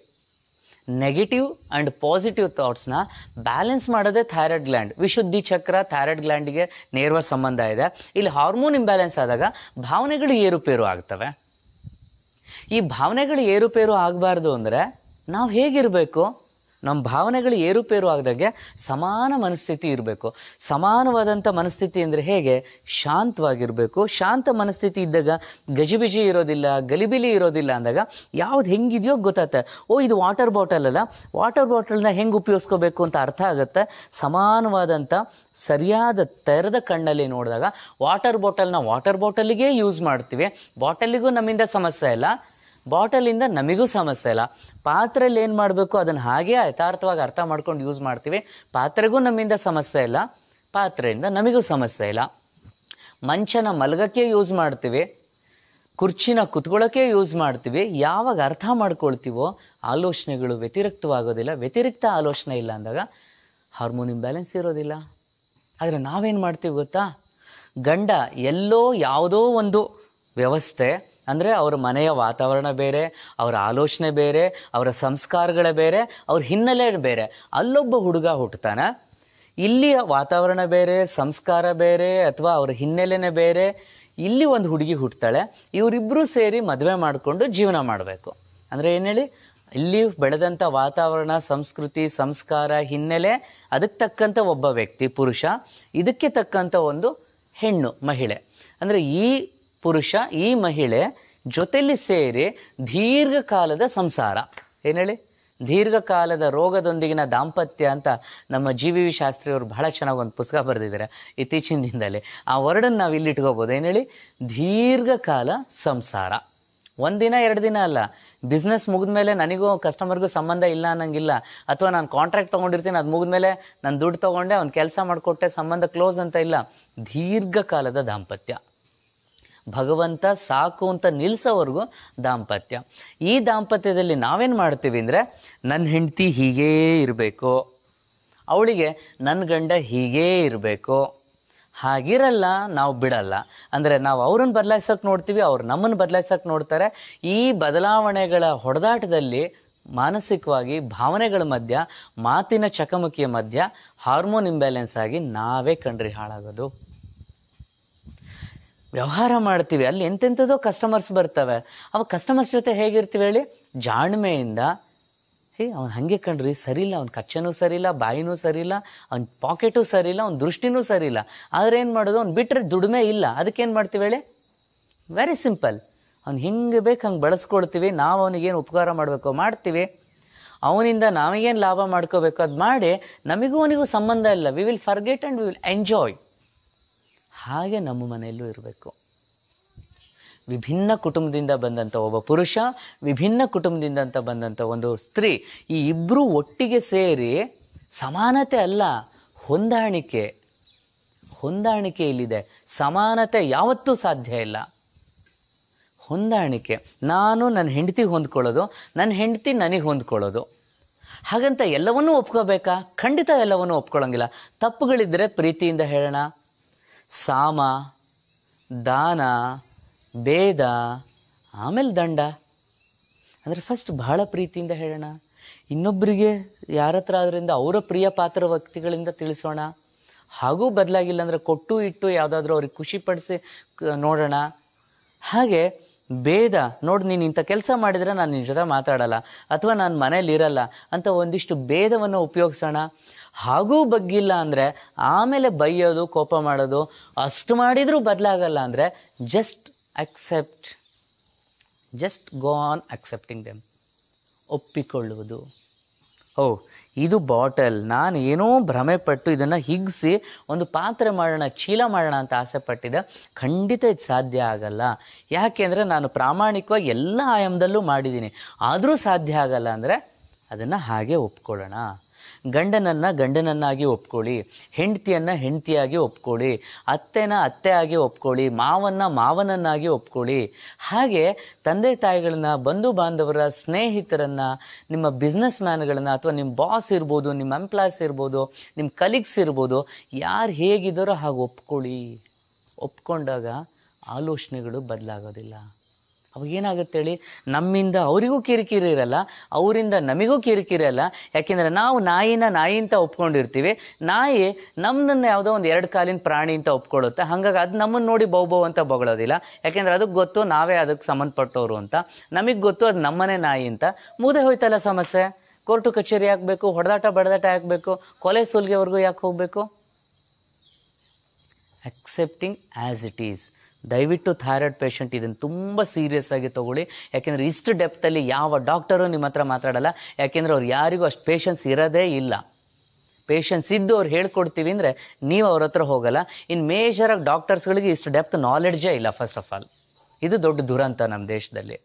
ನೆಗೆಟಿವ್ ಆ್ಯಂಡ್ ಪಾಸಿಟಿವ್ ಥಾಟ್ಸ್ನ ಬ್ಯಾಲೆನ್ಸ್ ಮಾಡೋದೇ ಥೈರಾಯ್ಡ್ ಗ್ಲ್ಯಾಂಡ್ ವಿಶುದ್ಧಿ ಚಕ್ರ ಥೈರಾಯ್ಡ್ ಗ್ಲ್ಯಾಂಡಿಗೆ ನೇರವ ಸಂಬಂಧ ಇದೆ ಇಲ್ಲಿ ಹಾರ್ಮೋನ್ ಇಂಬ್ಯಾಲೆನ್ಸ್ ಆದಾಗ ಭಾವನೆಗಳು ಏರುಪೇರು ಆಗ್ತವೆ ಈ ಭಾವನೆಗಳು ಏರುಪೇರು ಆಗಬಾರ್ದು ಅಂದರೆ ನಾವು ಹೇಗಿರಬೇಕು ನಮ್ಮ ಭಾವನೆಗಳು ಏರುಪೇರು ಆಗದಾಗೆ ಸಮಾನ ಮನಸ್ಥಿತಿ ಇರಬೇಕು ಸಮಾನವಾದಂಥ ಮನಸ್ಥಿತಿ ಅಂದರೆ ಹೇಗೆ ಶಾಂತವಾಗಿರಬೇಕು ಶಾಂತ ಮನಸ್ಥಿತಿ ಇದ್ದಾಗ ಗಜಿಬಿಜಿ ಇರೋದಿಲ್ಲ ಗಲಿಬಿಲಿ ಇರೋದಿಲ್ಲ ಅಂದಾಗ ಯಾವ್ದು ಹೆಂಗಿದೆಯೋ ಗೊತ್ತಾಗ್ತದೆ ಓ ಇದು ವಾಟರ್ ಬಾಟಲ್ ಅಲ್ಲ ವಾಟರ್ ಬಾಟಲ್ನ ಹೆಂಗೆ ಉಪಯೋಗಿಸ್ಕೋಬೇಕು ಅಂತ ಅರ್ಥ ಆಗುತ್ತೆ ಸಮಾನವಾದಂಥ ಸರಿಯಾದ ತೆರೆದ ಕಣ್ಣಲ್ಲಿ ನೋಡಿದಾಗ ವಾಟರ್ ಬಾಟಲ್ನ ವಾಟರ್ ಬಾಟಲಿಗೆ ಯೂಸ್ ಮಾಡ್ತೀವಿ ಬಾಟಲಿಗೂ ನಮ್ಮಿಂದ ಸಮಸ್ಯೆ ಇಲ್ಲ ಬಾಟಲಿಂದ ನಮಗೂ ಸಮಸ್ಯೆ ಇಲ್ಲ ಪಾತ್ರೆಯಲ್ಲಿ ಏನು ಮಾಡಬೇಕು ಅದನ್ನು ಹಾಗೆ ಯಥಾರ್ಥವಾಗಿ ಅರ್ಥ ಮಾಡ್ಕೊಂಡು ಯೂಸ್ ಮಾಡ್ತೀವಿ ಪಾತ್ರೆಗೂ ನಮ್ಮಿಂದ ಸಮಸ್ಯೆ ಇಲ್ಲ ಪಾತ್ರೆಯಿಂದ ನಮಗೂ ಸಮಸ್ಯೆ ಇಲ್ಲ ಮಂಚನ ಮಲಗಕ್ಕೆ ಯೂಸ್ ಮಾಡ್ತೀವಿ ಕುರ್ಚಿನ ಕುತ್ಕೊಳ್ಳೋಕ್ಕೆ ಯೂಸ್ ಮಾಡ್ತೀವಿ ಯಾವಾಗ ಅರ್ಥ ಮಾಡ್ಕೊಳ್ತೀವೋ ಆಲೋಚನೆಗಳು ವ್ಯತಿರಿಕ್ತವಾಗೋದಿಲ್ಲ ವ್ಯತಿರಿಕ್ತ ಆಲೋಚನೆ ಇಲ್ಲ ಅಂದಾಗ ಹಾರ್ಮೋನಿಯಂ ಬ್ಯಾಲೆನ್ಸ್ ಇರೋದಿಲ್ಲ ಆದರೆ ನಾವೇನು ಮಾಡ್ತೀವಿ ಗೊತ್ತಾ ಗಂಡ ಎಲ್ಲೋ ಯಾವುದೋ ಒಂದು ವ್ಯವಸ್ಥೆ ಅಂದರೆ ಅವರ ಮನೆಯ ವಾತಾವರಣ ಬೇರೆ ಅವರ ಆಲೋಚನೆ ಬೇರೆ ಅವರ ಸಂಸ್ಕಾರಗಳೇ ಬೇರೆ ಅವ್ರ ಹಿನ್ನೆಲೆ ಬೇರೆ ಅಲ್ಲೊಬ್ಬ ಹುಡುಗ ಹುಟ್ಟುತ್ತಾನೆ ಇಲ್ಲಿಯ ವಾತಾವರಣ ಬೇರೆ ಸಂಸ್ಕಾರ ಬೇರೆ ಅಥವಾ ಅವರ ಹಿನ್ನೆಲೆನೇ ಬೇರೆ ಇಲ್ಲಿ ಒಂದು ಹುಡುಗಿ ಹುಟ್ಟುತ್ತಾಳೆ ಇವರಿಬ್ಬರೂ ಸೇರಿ ಮದುವೆ ಮಾಡಿಕೊಂಡು ಜೀವನ ಮಾಡಬೇಕು ಅಂದರೆ ಏನು ಹೇಳಿ ಇಲ್ಲಿ ಬೆಳೆದಂಥ ವಾತಾವರಣ ಸಂಸ್ಕೃತಿ ಸಂಸ್ಕಾರ ಹಿನ್ನೆಲೆ ಅದಕ್ಕೆ ತಕ್ಕಂಥ ಒಬ್ಬ ವ್ಯಕ್ತಿ ಪುರುಷ ಇದಕ್ಕೆ ತಕ್ಕಂಥ ಒಂದು ಹೆಣ್ಣು ಮಹಿಳೆ ಅಂದರೆ ಈ ಪುರುಷ ಈ ಮಹಿಳೆ ಜೊತೆಯಲ್ಲಿ ಸೇರಿ ದೀರ್ಘಕಾಲದ ಸಂಸಾರ ಏನು ಹೇಳಿ ದೀರ್ಘಕಾಲದ ರೋಗದೊಂದಿಗಿನ ದಾಂಪತ್ಯ ಅಂತ ನಮ್ಮ ಜಿ ವಿ ವಿ ಶಾಸ್ತ್ರಿಯವರು ಬಹಳ ಚೆನ್ನಾಗಿ ಒಂದು ಪುಸ್ತಕ ಬರೆದಿದ್ದಾರೆ ಇತ್ತೀಚಿನ ದಿನದಲ್ಲಿ ಆ ವರ್ಡನ್ನು ನಾವು ಇಲ್ಲಿ ಇಟ್ಕೋಬೋದು ಏನು ಹೇಳಿ ದೀರ್ಘಕಾಲ ಸಂಸಾರ ದಿನ ಎರಡು ದಿನ ಅಲ್ಲ ಬಿಸ್ನೆಸ್ ಮುಗಿದ ಮೇಲೆ ನನಗೂ ಕಸ್ಟಮರ್ಗೂ ಸಂಬಂಧ ಇಲ್ಲ ಅನ್ನಂಗಿಲ್ಲ ಅಥವಾ ನಾನು ಕಾಂಟ್ರಾಕ್ಟ್ ತೊಗೊಂಡಿರ್ತೀನಿ ಅದು ಮುಗಿದ ಮೇಲೆ ನಾನು ದುಡ್ಡು ತೊಗೊಂಡೆ ಒಂದು ಕೆಲಸ ಮಾಡಿಕೊಟ್ಟೆ ಸಂಬಂಧ ಕ್ಲೋಸ್ ಅಂತ ಇಲ್ಲ ದೀರ್ಘಕಾಲದ ದಾಂಪತ್ಯ ಭಗವಂತ ಸಾಕು ಅಂತ ನಿಲ್ಲಿಸೋವರೆಗೂ ದಾಂಪತ್ಯ ಈ ದಾಂಪತ್ಯದಲ್ಲಿ ನಾವೇನು ಮಾಡ್ತೀವಿ ಅಂದರೆ ನನ್ನ ಹೆಂಡತಿ ಹೀಗೇ ಇರಬೇಕು ಅವಳಿಗೆ ನನ್ನ ಗಂಡ ಹೀಗೇ ಇರಬೇಕು ಹಾಗಿರಲ್ಲ ನಾವು ಬಿಡಲ್ಲ ಅಂದರೆ ನಾವು ಅವ್ರನ್ನ ಬದಲಾಯಿಸೋಕೆ ನೋಡ್ತೀವಿ ಅವ್ರು ನಮ್ಮನ್ನು ಬದಲಾಯಿಸೋಕೆ ನೋಡ್ತಾರೆ ಈ ಬದಲಾವಣೆಗಳ ಹೊಡೆದಾಟದಲ್ಲಿ ಮಾನಸಿಕವಾಗಿ ಭಾವನೆಗಳ ಮಧ್ಯ ಮಾತಿನ ಚಕಮಕಿಯ ಮಧ್ಯ ಹಾರ್ಮೋನ್ ಇಂಬ್ಯಾಲೆನ್ಸ್ ಆಗಿ ನಾವೇ ಕಣ್ರಿ ಹಾಳಾಗೋದು ವ್ಯವಹಾರ ಮಾಡ್ತೀವಿ ಅಲ್ಲಿ ಎಂತೆಂಥದ್ದೋ ಕಸ್ಟಮರ್ಸ್ ಬರ್ತವೆ ಅವ ಕಸ್ಟಮರ್ಸ್ ಜೊತೆ ಹೇಗಿರ್ತೀವಿ ಹೇಳಿ ಜಾಣ್ಮೆಯಿಂದ ಹೇ ಅವ್ನು ಹಾಗೆ ಕಣ್ರಿ ಸರಿಯಿಲ್ಲ ಅವ್ನ ಕಚ್ಚನೂ ಸರಿಯಿಲ್ಲ ಬಾಯಿನೂ ಸರಿಯಿಲ್ಲ ಅವ್ನ ಪಾಕೆಟೂ ಸರಿಯಿಲ್ಲ ಅವ್ನ ದೃಷ್ಟಿನೂ ಸರಿಯಿಲ್ಲ ಆದರೆ ಏನು ಮಾಡೋದು ಅವ್ನು ಬಿಟ್ಟರೆ ದುಡಿಮೆ ಇಲ್ಲ ಅದಕ್ಕೇನು ಮಾಡ್ತೀವಿ ಹೇಳಿ ವೆರಿ ಸಿಂಪಲ್ ಅವ್ನು ಹಿಂಗೆ ಬೇಕು ಹಂಗೆ ಬಳಸ್ಕೊಳ್ತೀವಿ ನಾವು ಅವನಿಗೇನು ಉಪಕಾರ ಮಾಡಬೇಕು ಮಾಡ್ತೀವಿ ಅವನಿಂದ ನಾವೇನು ಲಾಭ ಮಾಡ್ಕೋಬೇಕು ಅದು ಮಾಡಿ ನಮಗೂ ಅವನಿಗೂ ಸಂಬಂಧ ಇಲ್ಲ we will forget and we will enjoy ಹಾಗೆ ನಮ್ಮ ಮನೆಯಲ್ಲೂ ಇರಬೇಕು ವಿಭಿನ್ನ ಕುಟುಂಬದಿಂದ ಬಂದಂಥ ಒಬ್ಬ ಪುರುಷ ವಿಭಿನ್ನ ಕುಟುಂಬದಿಂದ ಬಂದಂಥ ಒಂದು ಸ್ತ್ರೀ ಈ ಇಬ್ಬರೂ ಒಟ್ಟಿಗೆ ಸೇರಿ ಸಮಾನತೆ ಅಲ್ಲ ಹೊಂದಾಣಿಕೆ ಹೊಂದಾಣಿಕೆ ಇಲ್ಲಿದೆ ಸಮಾನತೆ ಯಾವತ್ತೂ ಸಾಧ್ಯ ಇಲ್ಲ ಹೊಂದಾಣಿಕೆ ನಾನು ನನ್ನ ಹೆಂಡತಿ ಹೊಂದ್ಕೊಳ್ಳೋದು ನನ್ನ ಹೆಂಡತಿ ನನಗೆ ಹೊಂದ್ಕೊಳ್ಳೋದು ಹಾಗಂತ ಎಲ್ಲವನ್ನೂ ಒಪ್ಕೋಬೇಕಾ ಖಂಡಿತ ಎಲ್ಲವನ್ನೂ ಒಪ್ಕೊಳ್ಳೋಂಗಿಲ್ಲ ತಪ್ಪುಗಳಿದ್ದರೆ ಪ್ರೀತಿಯಿಂದ ಹೇಳೋಣ ಸಾಮ ದಾನ ಭೇದ ಆಮೇಲೆ ದಂಡ ಅಂದರೆ ಫಸ್ಟ್ ಬಹಳ ಪ್ರೀತಿಯಿಂದ ಹೇಳೋಣ ಇನ್ನೊಬ್ಬರಿಗೆ ಯಾರ ಹತ್ರ ಆದ್ದರಿಂದ ಅವರ ಪ್ರಿಯ ಪಾತ್ರ ವ್ಯಕ್ತಿಗಳಿಂದ ತಿಳಿಸೋಣ ಹಾಗೂ ಬದಲಾಗಿಲ್ಲ ಅಂದರೆ ಕೊಟ್ಟು ಇಟ್ಟು ಯಾವುದಾದ್ರೂ ಅವ್ರಿಗೆ ಖುಷಿಪಡಿಸಿ ನೋಡೋಣ ಹಾಗೆ ಭೇದ ನೋಡಿ ನೀನು ಇಂಥ ಕೆಲಸ ಮಾಡಿದರೆ ನಾನು ನಿನ್ನ ಜೊತೆ ಮಾತಾಡಲ್ಲ ಅಥವಾ ನಾನು ಮನೇಲಿರಲ್ಲ ಅಂತ ಒಂದಿಷ್ಟು ಭೇದವನ್ನು ಉಪಯೋಗಿಸೋಣ ಹಾಗೂ ಬಗ್ಗಿಲ್ಲ ಅಂದರೆ ಆಮೇಲೆ ಬೈಯೋದು ಕೋಪ ಮಾಡೋದು ಅಷ್ಟು ಮಾಡಿದರೂ ಬದಲಾಗಲ್ಲ ಅಂದರೆ just accept just go on accepting them ಒಪ್ಪಿಕೊಳ್ಳುವುದು ಓ ಇದು ಬಾಟಲ್ ನಾನು ಏನೋ ಭ್ರಮೆ ಪಟ್ಟು ಇದನ್ನು ಹಿಗ್ಸಿ ಒಂದು ಪಾತ್ರೆ ಮಾಡೋಣ ಚೀಲ ಮಾಡೋಣ ಅಂತ ಆಸೆ ಪಟ್ಟಿದ್ದೆ ಖಂಡಿತ ಇದು ಸಾಧ್ಯ ಆಗಲ್ಲ ಯಾಕೆಂದರೆ ನಾನು ಪ್ರಾಮಾಣಿಕವಾಗಿ ಎಲ್ಲ ಆಯಾಮದಲ್ಲೂ ಮಾಡಿದ್ದೀನಿ ಆದರೂ ಸಾಧ್ಯ ಆಗಲ್ಲ ಅಂದರೆ ಅದನ್ನು ಹಾಗೆ ಒಪ್ಕೊಳ್ಳೋಣ ಗಂಡನನ್ನು ಗಂಡನನ್ನಾಗಿ ಒಪ್ಕೊಳ್ಳಿ ಹೆಂಡತಿಯನ್ನು ಹೆಂಡತಿಯಾಗಿ ಒಪ್ಕೊಳ್ಳಿ ಅತ್ತೆನ ಅತ್ತೆಯಾಗಿ ಒಪ್ಕೊಳ್ಳಿ ಮಾವನ್ನ ಮಾವನನ್ನಾಗಿ ಒಪ್ಕೊಳ್ಳಿ ಹಾಗೆ ತಂದೆ ತಾಯಿಗಳನ್ನ ಬಂಧು ಬಾಂಧವರ ಸ್ನೇಹಿತರನ್ನು ನಿಮ್ಮ ಬಿಸ್ನೆಸ್ ಮ್ಯಾನ್ಗಳನ್ನು ಅಥವಾ ನಿಮ್ಮ ಬಾಸ್ ಇರ್ಬೋದು ನಿಮ್ಮ ಎಂಪ್ಲಾಯ್ಸ್ ಇರ್ಬೋದು ನಿಮ್ಮ ಕಲೀಗ್ಸ್ ಇರ್ಬೋದು ಯಾರು ಹೇಗಿದ್ದಾರೋ ಹಾಗೆ ಒಪ್ಕೊಳ್ಳಿ ಒಪ್ಕೊಂಡಾಗ ಆಲೋಚನೆಗಳು ಬದಲಾಗೋದಿಲ್ಲ ಏನಾಗುತ್ತೆ ಹೇಳಿ ನಮ್ಮಿಂದ ಅವರಿಗೂ ಕಿರಿಕಿರಿ ಇರಲ್ಲ ಅವರಿಂದ ನಮಗೂ ಕಿರಿಕಿರಿ ಇರಲ್ಲ ಯಾಕೆಂದರೆ ನಾವು ನಾಯಿನ ನಾಯಿ ಅಂತ ಒಪ್ಕೊಂಡಿರ್ತೀವಿ ನಾಯಿ ನಮ್ಮನ್ನು ಯಾವುದೋ ಒಂದು ಎರಡು ಕಾಲಿನ ಪ್ರಾಣಿ ಅಂತ ಒಪ್ಕೊಳ್ಳುತ್ತೆ ಹಾಗಾಗಿ ಅದು ನಮ್ಮನ್ನು ನೋಡಿ ಬೌ ಅಂತ ಬೊಗಳೋದಿಲ್ಲ ಯಾಕೆಂದರೆ ಅದಕ್ಕೆ ಗೊತ್ತು ನಾವೇ ಅದಕ್ಕೆ ಸಂಬಂಧಪಟ್ಟವರು ಅಂತ ನಮಗೆ ಗೊತ್ತು ಅದು ನಮ್ಮನೆ ನಾಯಿ ಅಂತ ಮುದೇ ಹೋಯ್ತಲ್ಲ ಸಮಸ್ಯೆ ಕೋರ್ಟು ಕಚೇರಿ ಹಾಕಬೇಕು ಹೊಡೆದಾಟ ಬಡದಾಟ ಹಾಕಬೇಕು ಕೊಲೆ ಸುಲ್ಗೆವರೆಗೂ ಯಾಕೆ ಹೋಗಬೇಕು ಅಕ್ಸೆಪ್ಟಿಂಗ್ ಆ್ಯಸ್ ಇಟ್ ಈಸ್ ದಯವಿಟ್ಟು ಥೈರಾಯ್ಡ್ ಪೇಷಂಟ್ ಇದನ್ನು ತುಂಬ ಸೀರಿಯಸ್ ಆಗಿ ತೊಗೊಳ್ಳಿ ಯಾಕೆಂದರೆ ಇಷ್ಟು ಡೆಪ್ತಲ್ಲಿ ಯಾವ ಡಾಕ್ಟರು ನಿಮ್ಮ ಹತ್ರ ಮಾತಾಡಲ್ಲ ಯಾಕೆಂದರೆ ಅವ್ರು ಯಾರಿಗೂ ಅಷ್ಟು ಪೇಷನ್ಸ್ ಇರೋದೇ ಇಲ್ಲ ಪೇಷನ್ಸ್ ಇದ್ದು ಅವ್ರು ಹೇಳ್ಕೊಡ್ತೀವಿ ಅಂದರೆ ನೀವು ಅವ್ರ ಹತ್ರ ಹೋಗೋಲ್ಲ ಇನ್ನು ಮೇಜರಾಗಿ ಡಾಕ್ಟರ್ಸ್ಗಳಿಗೆ ಇಷ್ಟು ಡೆಪ್ತ್ ನಾಲೆಡ್ಜೇ ಇಲ್ಲ ಫಸ್ಟ್ ಆಫ್ ಆಲ್ ಇದು ದೊಡ್ಡ ದುರಂತ ನಮ್ಮ ದೇಶದಲ್ಲಿ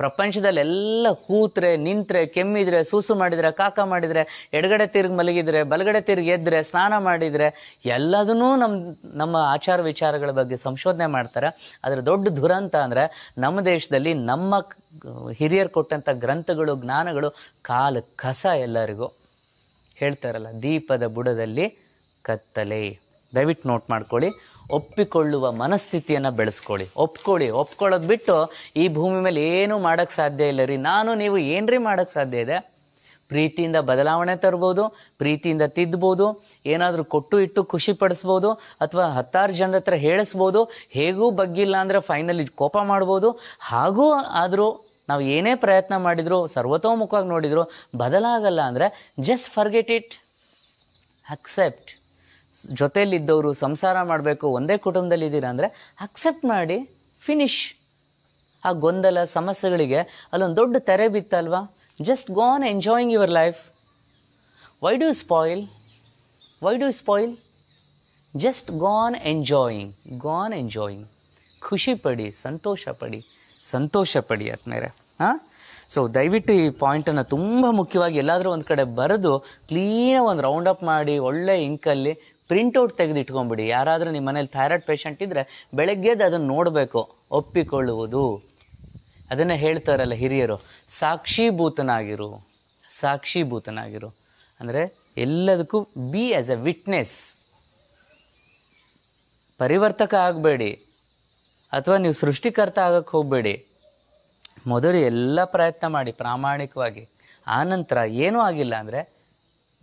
ಪ್ರಪಂಚದಲ್ಲೆಲ್ಲ ಕೂತ್ರೆ ನಿಂತರೆ ಕೆಮ್ಮಿದ್ರೆ ಸೂಸು ಮಾಡಿದರೆ ಕಾಕ ಮಾಡಿದರೆ ಎಡಗಡೆ ತಿರುಗಿ ಮಲಗಿದರೆ ಬಲಗಡೆ ತಿರುಗಿ ಎದ್ದರೆ ಸ್ನಾನ ಮಾಡಿದರೆ ಎಲ್ಲದನ್ನೂ ನಮ್ಮ ನಮ್ಮ ಆಚಾರ ವಿಚಾರಗಳ ಬಗ್ಗೆ ಸಂಶೋಧನೆ ಮಾಡ್ತಾರೆ ಅದರ ದೊಡ್ಡ ದುರಂತ ಅಂದರೆ ನಮ್ಮ ದೇಶದಲ್ಲಿ ನಮ್ಮ ಹಿರಿಯರು ಕೊಟ್ಟಂಥ ಗ್ರಂಥಗಳು ಜ್ಞಾನಗಳು ಕಾಲು ಕಸ ಎಲ್ಲರಿಗೂ ಹೇಳ್ತಾರಲ್ಲ ದೀಪದ ಬುಡದಲ್ಲಿ ಕತ್ತಲೆ ದಯವಿಟ್ಟು ನೋಟ್ ಮಾಡ್ಕೊಳ್ಳಿ ಒಪ್ಪಿಕೊಳ್ಳುವ ಮನಸ್ಥಿತಿಯನ್ನು ಬೆಳೆಸ್ಕೊಳ್ಳಿ ಒಪ್ಕೊಳ್ಳಿ ಒಪ್ಕೊಳ್ಳೋದು ಬಿಟ್ಟು ಈ ಭೂಮಿ ಮೇಲೆ ಏನೂ ಮಾಡೋಕ್ಕೆ ಸಾಧ್ಯ ಇಲ್ಲ ರೀ ನಾನು ನೀವು ಏನು ರೀ ಮಾಡೋಕ್ಕೆ ಸಾಧ್ಯ ಇದೆ ಪ್ರೀತಿಯಿಂದ ಬದಲಾವಣೆ ತರ್ಬೋದು ಪ್ರೀತಿಯಿಂದ ತಿದ್ಬೋದು ಏನಾದರೂ ಕೊಟ್ಟು ಇಟ್ಟು ಖುಷಿ ಪಡಿಸ್ಬೋದು ಅಥವಾ ಹತ್ತಾರು ಜನದ ಹತ್ರ ಹೇಳಿಸ್ಬೋದು ಹೇಗೂ ಬಗ್ಗಿಲ್ಲ ಅಂದರೆ ಫೈನಲಿ ಕೋಪ ಮಾಡ್ಬೋದು ಹಾಗೂ ಆದರೂ ನಾವು ಏನೇ ಪ್ರಯತ್ನ ಮಾಡಿದ್ರು ಸರ್ವತೋಮುಖವಾಗಿ ನೋಡಿದರೂ ಬದಲಾಗಲ್ಲ ಅಂದರೆ ಜಸ್ಟ್ ಫರ್ಗೆಟ್ ಇಟ್ ಅಕ್ಸೆಪ್ಟ್ ಜೊತೆಯಲ್ಲಿದ್ದವರು ಸಂಸಾರ ಮಾಡಬೇಕು ಒಂದೇ ಕುಟುಂಬದಲ್ಲಿ ಇದ್ದೀರಾ ಅಂದರೆ ಅಕ್ಸೆಪ್ಟ್ ಮಾಡಿ ಫಿನಿಶ್ ಆ ಗೊಂದಲ ಸಮಸ್ಯೆಗಳಿಗೆ ಅಲ್ಲೊಂದು ದೊಡ್ಡ ತೆರೆ ಬಿತ್ತಲ್ವಾ just go on enjoying your life why do spoil why do spoil just go on enjoying go on enjoying ಖುಷಿ ಪಡಿ ಸಂತೋಷ ಪಡಿ ಸಂತೋಷ ಪಡಿ ಮೇಲೆ ಹಾಂ ಸೊ ದಯವಿಟ್ಟು ಈ ಪಾಯಿಂಟನ್ನು ತುಂಬ ಮುಖ್ಯವಾಗಿ ಎಲ್ಲಾದರೂ ಒಂದು ಕಡೆ ಬರೆದು ಕ್ಲೀನಾಗಿ ಒಂದು ರೌಂಡಪ್ ಮಾಡಿ ಒಳ್ಳೆ ಇಂಕಲ್ಲಿ ಪ್ರಿಂಟೌಟ್ ತೆಗೆದಿಟ್ಕೊಂಬಿಡಿ ಯಾರಾದರೂ ನಿಮ್ಮ ಮನೇಲಿ ಥೈರಾಯ್ಡ್ ಪೇಷಂಟ್ ಇದ್ದರೆ ಬೆಳಗ್ಗೆದ್ದು ಅದನ್ನು ನೋಡಬೇಕು ಒಪ್ಪಿಕೊಳ್ಳುವುದು ಅದನ್ನು ಹೇಳ್ತಾರಲ್ಲ ಹಿರಿಯರು ಸಾಕ್ಷೀಭೂತನಾಗಿರು ಸಾಕ್ಷೀಭೂತನಾಗಿರು ಅಂದರೆ ಎಲ್ಲದಕ್ಕೂ ಬಿ ಆ್ಯಸ್ ಎ ವಿಟ್ನೆಸ್ ಪರಿವರ್ತಕ ಆಗಬೇಡಿ ಅಥವಾ ನೀವು ಸೃಷ್ಟಿಕರ್ತ ಆಗೋಕ್ಕೆ ಹೋಗಬೇಡಿ ಮೊದಲು ಎಲ್ಲ ಪ್ರಯತ್ನ ಮಾಡಿ ಪ್ರಾಮಾಣಿಕವಾಗಿ ಆನಂತರ ಏನೂ ಆಗಿಲ್ಲ ಅಂದರೆ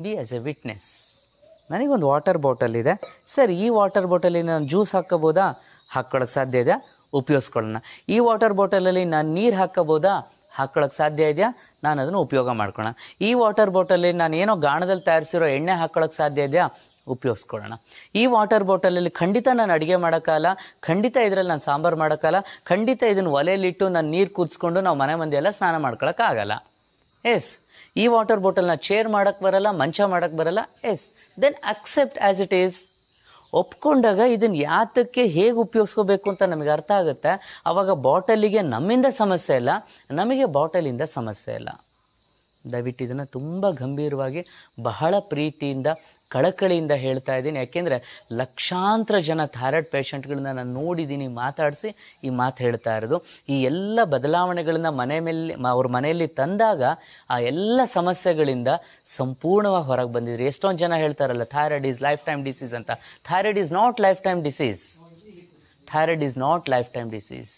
ಬಿ ಆ್ಯಸ್ ಎ ವಿಟ್ನೆಸ್ ನನಗೊಂದು ವಾಟರ್ ಬಾಟಲ್ ಇದೆ ಸರ್ ಈ ವಾಟರ್ ಬಾಟಲಿನ ನಾನು ಜ್ಯೂಸ್ ಹಾಕ್ಕೋಬೋದಾ ಹಾಕ್ಕೊಳಕ್ಕೆ ಸಾಧ್ಯ ಇದೆಯಾ ಉಪಯೋಗಿಸ್ಕೊಳ್ಳೋಣ ಈ ವಾಟರ್ ಬಾಟಲಲ್ಲಿ ನಾನು ನೀರು ಹಾಕ್ಕೋಬೋದಾ ಹಾಕ್ಕೊಳಕ್ಕೆ ಸಾಧ್ಯ ಇದೆಯಾ ನಾನು ಅದನ್ನು ಉಪಯೋಗ ಮಾಡ್ಕೊಳ್ಳೋಣ ಈ ವಾಟರ್ ಬಾಟಲಲ್ಲಿ ನಾನು ಏನೋ ಗಾಣದಲ್ಲಿ ತಯಾರಿಸಿರೋ ಎಣ್ಣೆ ಹಾಕ್ಕೊಳಕ್ಕೆ ಸಾಧ್ಯ ಇದೆಯಾ ಉಪಯೋಗಿಸ್ಕೊಳ್ಳೋಣ ಈ ವಾಟರ್ ಬಾಟಲಲ್ಲಿ ಖಂಡಿತ ನಾನು ಅಡುಗೆ ಮಾಡೋಕ್ಕಲ್ಲ ಖಂಡಿತ ಇದರಲ್ಲಿ ನಾನು ಸಾಂಬಾರು ಮಾಡೋಕ್ಕಲ್ಲ ಖಂಡಿತ ಇದನ್ನು ಒಲೆಯಲ್ಲಿಟ್ಟು ನಾನು ನೀರು ಕುದಿಸ್ಕೊಂಡು ನಾವು ಮನೆ ಮಂದಿಯೆಲ್ಲ ಸ್ನಾನ ಮಾಡ್ಕೊಳಕ್ಕಾಗಲ್ಲ ಎಸ್ ಈ ವಾಟರ್ ಬಾಟಲ್ನ ಚೇರ್ ಮಾಡೋಕ್ಕೆ ಬರಲ್ಲ ಮಂಚ ಮಾಡೋಕ್ಕೆ ಬರಲ್ಲ yes then accept as it is ಒಪ್ಕೊಂಡಾಗ ಇದನ್ನು ಯಾತಕ್ಕೆ ಹೇಗೆ ಉಪಯೋಗಿಸ್ಕೋಬೇಕು ಅಂತ ನಮಗೆ ಅರ್ಥ ಆಗುತ್ತೆ ಆವಾಗ ಬಾಟಲಿಗೆ ನಮ್ಮಿಂದ ಸಮಸ್ಯೆ ಇಲ್ಲ ನಮಗೆ ಬಾಟಲಿಂದ ಸಮಸ್ಯೆ ಇಲ್ಲ ದಯವಿಟ್ಟು ಇದನ್ನು ತುಂಬ ಗಂಭೀರವಾಗಿ ಬಹಳ ಪ್ರೀತಿಯಿಂದ ಕಳಕಳಿಯಿಂದ ಹೇಳ್ತಾ ಇದ್ದೀನಿ ಯಾಕೆಂದರೆ ಲಕ್ಷಾಂತರ ಜನ ಥೈರಾಯ್ಡ್ ಪೇಷಂಟ್ಗಳನ್ನ ನಾನು ನೋಡಿದ್ದೀನಿ ಮಾತಾಡಿಸಿ ಈ ಮಾತು ಹೇಳ್ತಾ ಇರೋದು ಈ ಎಲ್ಲ ಬದಲಾವಣೆಗಳನ್ನ ಮನೆ ಮೇಲೆ ಅವ್ರ ಮನೆಯಲ್ಲಿ ತಂದಾಗ ಆ ಎಲ್ಲ ಸಮಸ್ಯೆಗಳಿಂದ ಸಂಪೂರ್ಣವಾಗಿ ಹೊರಗೆ ಬಂದಿದ್ರು ಎಷ್ಟೊಂದು ಜನ ಹೇಳ್ತಾರಲ್ಲ thyroid is lifetime disease ಅಂತ thyroid is not lifetime disease thyroid is not lifetime disease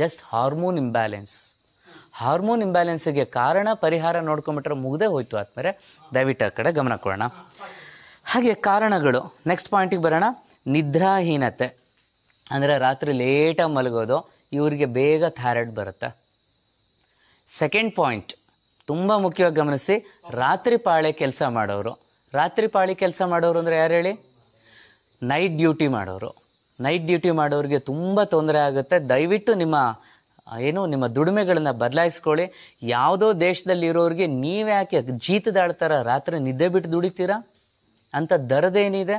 just hormone imbalance hormone ಇಂಬ್ಯಾಲೆನ್ಸಿಗೆ ಕಾರಣ ಪರಿಹಾರ ನೋಡ್ಕೊಂಬಿಟ್ರೆ ಮುಗದೆ ಹೋಯ್ತು ಆದ್ಮೇಲೆ ದಯವಿಟ್ಟು ಆ ಕಡೆ ಗಮನ ಕೊಡೋಣ ಹಾಗೆ ಕಾರಣಗಳು ನೆಕ್ಸ್ಟ್ ಪಾಯಿಂಟಿಗೆ ಬರೋಣ ನಿದ್ರಾಹೀನತೆ ಅಂದರೆ ರಾತ್ರಿ ಲೇಟಾಗಿ ಮಲಗೋದು ಇವರಿಗೆ ಬೇಗ ಥೈರಾಯ್ಡ್ ಬರುತ್ತೆ ಸೆಕೆಂಡ್ ಪಾಯಿಂಟ್ ತುಂಬ ಮುಖ್ಯವಾಗಿ ಗಮನಿಸಿ ರಾತ್ರಿ ಪಾಳೆ ಕೆಲಸ ಮಾಡೋರು ರಾತ್ರಿ ಪಾಳಿ ಕೆಲಸ ಮಾಡೋರು ಅಂದರೆ ಯಾರು ಹೇಳಿ ನೈಟ್ ಡ್ಯೂಟಿ ಮಾಡೋರು ನೈಟ್ ಡ್ಯೂಟಿ ಮಾಡೋರಿಗೆ ತುಂಬ ತೊಂದರೆ ಆಗುತ್ತೆ ದಯವಿಟ್ಟು ನಿಮ್ಮ ಏನು ನಿಮ್ಮ ದುಡಿಮೆಗಳನ್ನು ಬದಲಾಯಿಸ್ಕೊಳ್ಳಿ ಯಾವುದೋ ದೇಶದಲ್ಲಿ ಇರೋರಿಗೆ ನೀವ್ಯಾಕೆ ಜೀತದಾಳ್ತಾರ ರಾತ್ರಿ ನಿದ್ದೆ ಬಿಟ್ಟು ದುಡಿತೀರಾ ಅಂತ ದರದೇನಿದೆ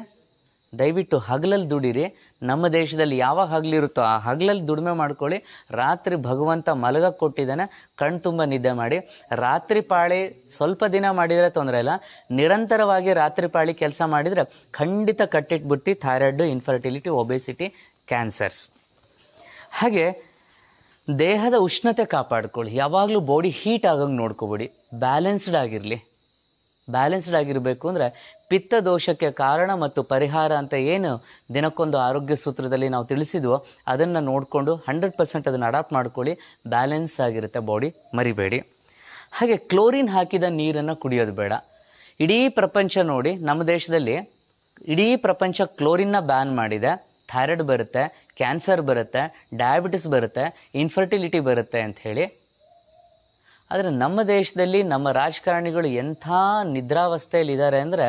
ದಯವಿಟ್ಟು ಹಗಲಲ್ಲಿ ದುಡಿರಿ ನಮ್ಮ ದೇಶದಲ್ಲಿ ಯಾವಾಗ ಹಗಲಿರುತ್ತೋ ಆ ಹಗಲಲ್ಲಿ ದುಡಿಮೆ ಮಾಡ್ಕೊಳ್ಳಿ ರಾತ್ರಿ ಭಗವಂತ ಮಲಗ ಕೊಟ್ಟಿದ್ದಾನೆ ಕಣ್ ತುಂಬ ನಿದ್ದೆ ಮಾಡಿ ರಾತ್ರಿ ಪಾಳಿ ಸ್ವಲ್ಪ ದಿನ ಮಾಡಿದರೆ ತೊಂದರೆ ಇಲ್ಲ ನಿರಂತರವಾಗಿ ರಾತ್ರಿ ಪಾಳಿ ಕೆಲಸ ಮಾಡಿದರೆ ಖಂಡಿತ ಕಟ್ಟಿಟ್ಬಿಡ್ತಿ ಥೈರಾಯ್ಡು ಇನ್ಫರ್ಟಿಲಿಟಿ ಒಬೆಸಿಟಿ ಕ್ಯಾನ್ಸರ್ಸ್ ಹಾಗೆ ದೇಹದ ಉಷ್ಣತೆ ಕಾಪಾಡ್ಕೊಳ್ಳಿ ಯಾವಾಗಲೂ ಬಾಡಿ ಹೀಟ್ ಆಗೋಂಗೆ ನೋಡ್ಕೋಬೇಡಿ ಬ್ಯಾಲೆನ್ಸ್ಡ್ ಆಗಿರಲಿ ಬ್ಯಾಲೆನ್ಸ್ಡ್ ಆಗಿರಬೇಕು ಅಂದರೆ ಪಿತ್ತ ದೋಷಕ್ಕೆ ಕಾರಣ ಮತ್ತು ಪರಿಹಾರ ಅಂತ ಏನು ದಿನಕ್ಕೊಂದು ಆರೋಗ್ಯ ಸೂತ್ರದಲ್ಲಿ ನಾವು ತಿಳಿಸಿದ್ವೋ ಅದನ್ನು ನೋಡಿಕೊಂಡು ಹಂಡ್ರೆಡ್ ಪರ್ಸೆಂಟ್ ಅದನ್ನು ಅಡಾಪ್ಟ್ ಮಾಡ್ಕೊಳ್ಳಿ ಬ್ಯಾಲೆನ್ಸ್ ಆಗಿರುತ್ತೆ ಬಾಡಿ ಮರಿಬೇಡಿ ಹಾಗೆ ಕ್ಲೋರಿನ್ ಹಾಕಿದ ನೀರನ್ನು ಕುಡಿಯೋದು ಬೇಡ ಇಡೀ ಪ್ರಪಂಚ ನೋಡಿ ನಮ್ಮ ದೇಶದಲ್ಲಿ ಇಡೀ ಪ್ರಪಂಚ ಕ್ಲೋರಿನ್ನ ಬ್ಯಾನ್ ಮಾಡಿದೆ ಥೈರಾಯ್ಡ್ ಬರುತ್ತೆ ಕ್ಯಾನ್ಸರ್ ಬರುತ್ತೆ ಡಯಾಬಿಟಿಸ್ ಬರುತ್ತೆ ಇನ್ಫರ್ಟಿಲಿಟಿ ಬರುತ್ತೆ ಅಂತ ಹೇಳಿ ಆದರೆ ನಮ್ಮ ದೇಶದಲ್ಲಿ ನಮ್ಮ ರಾಜಕಾರಣಿಗಳು ಎಂಥ ಇದ್ದಾರೆ ಅಂದರೆ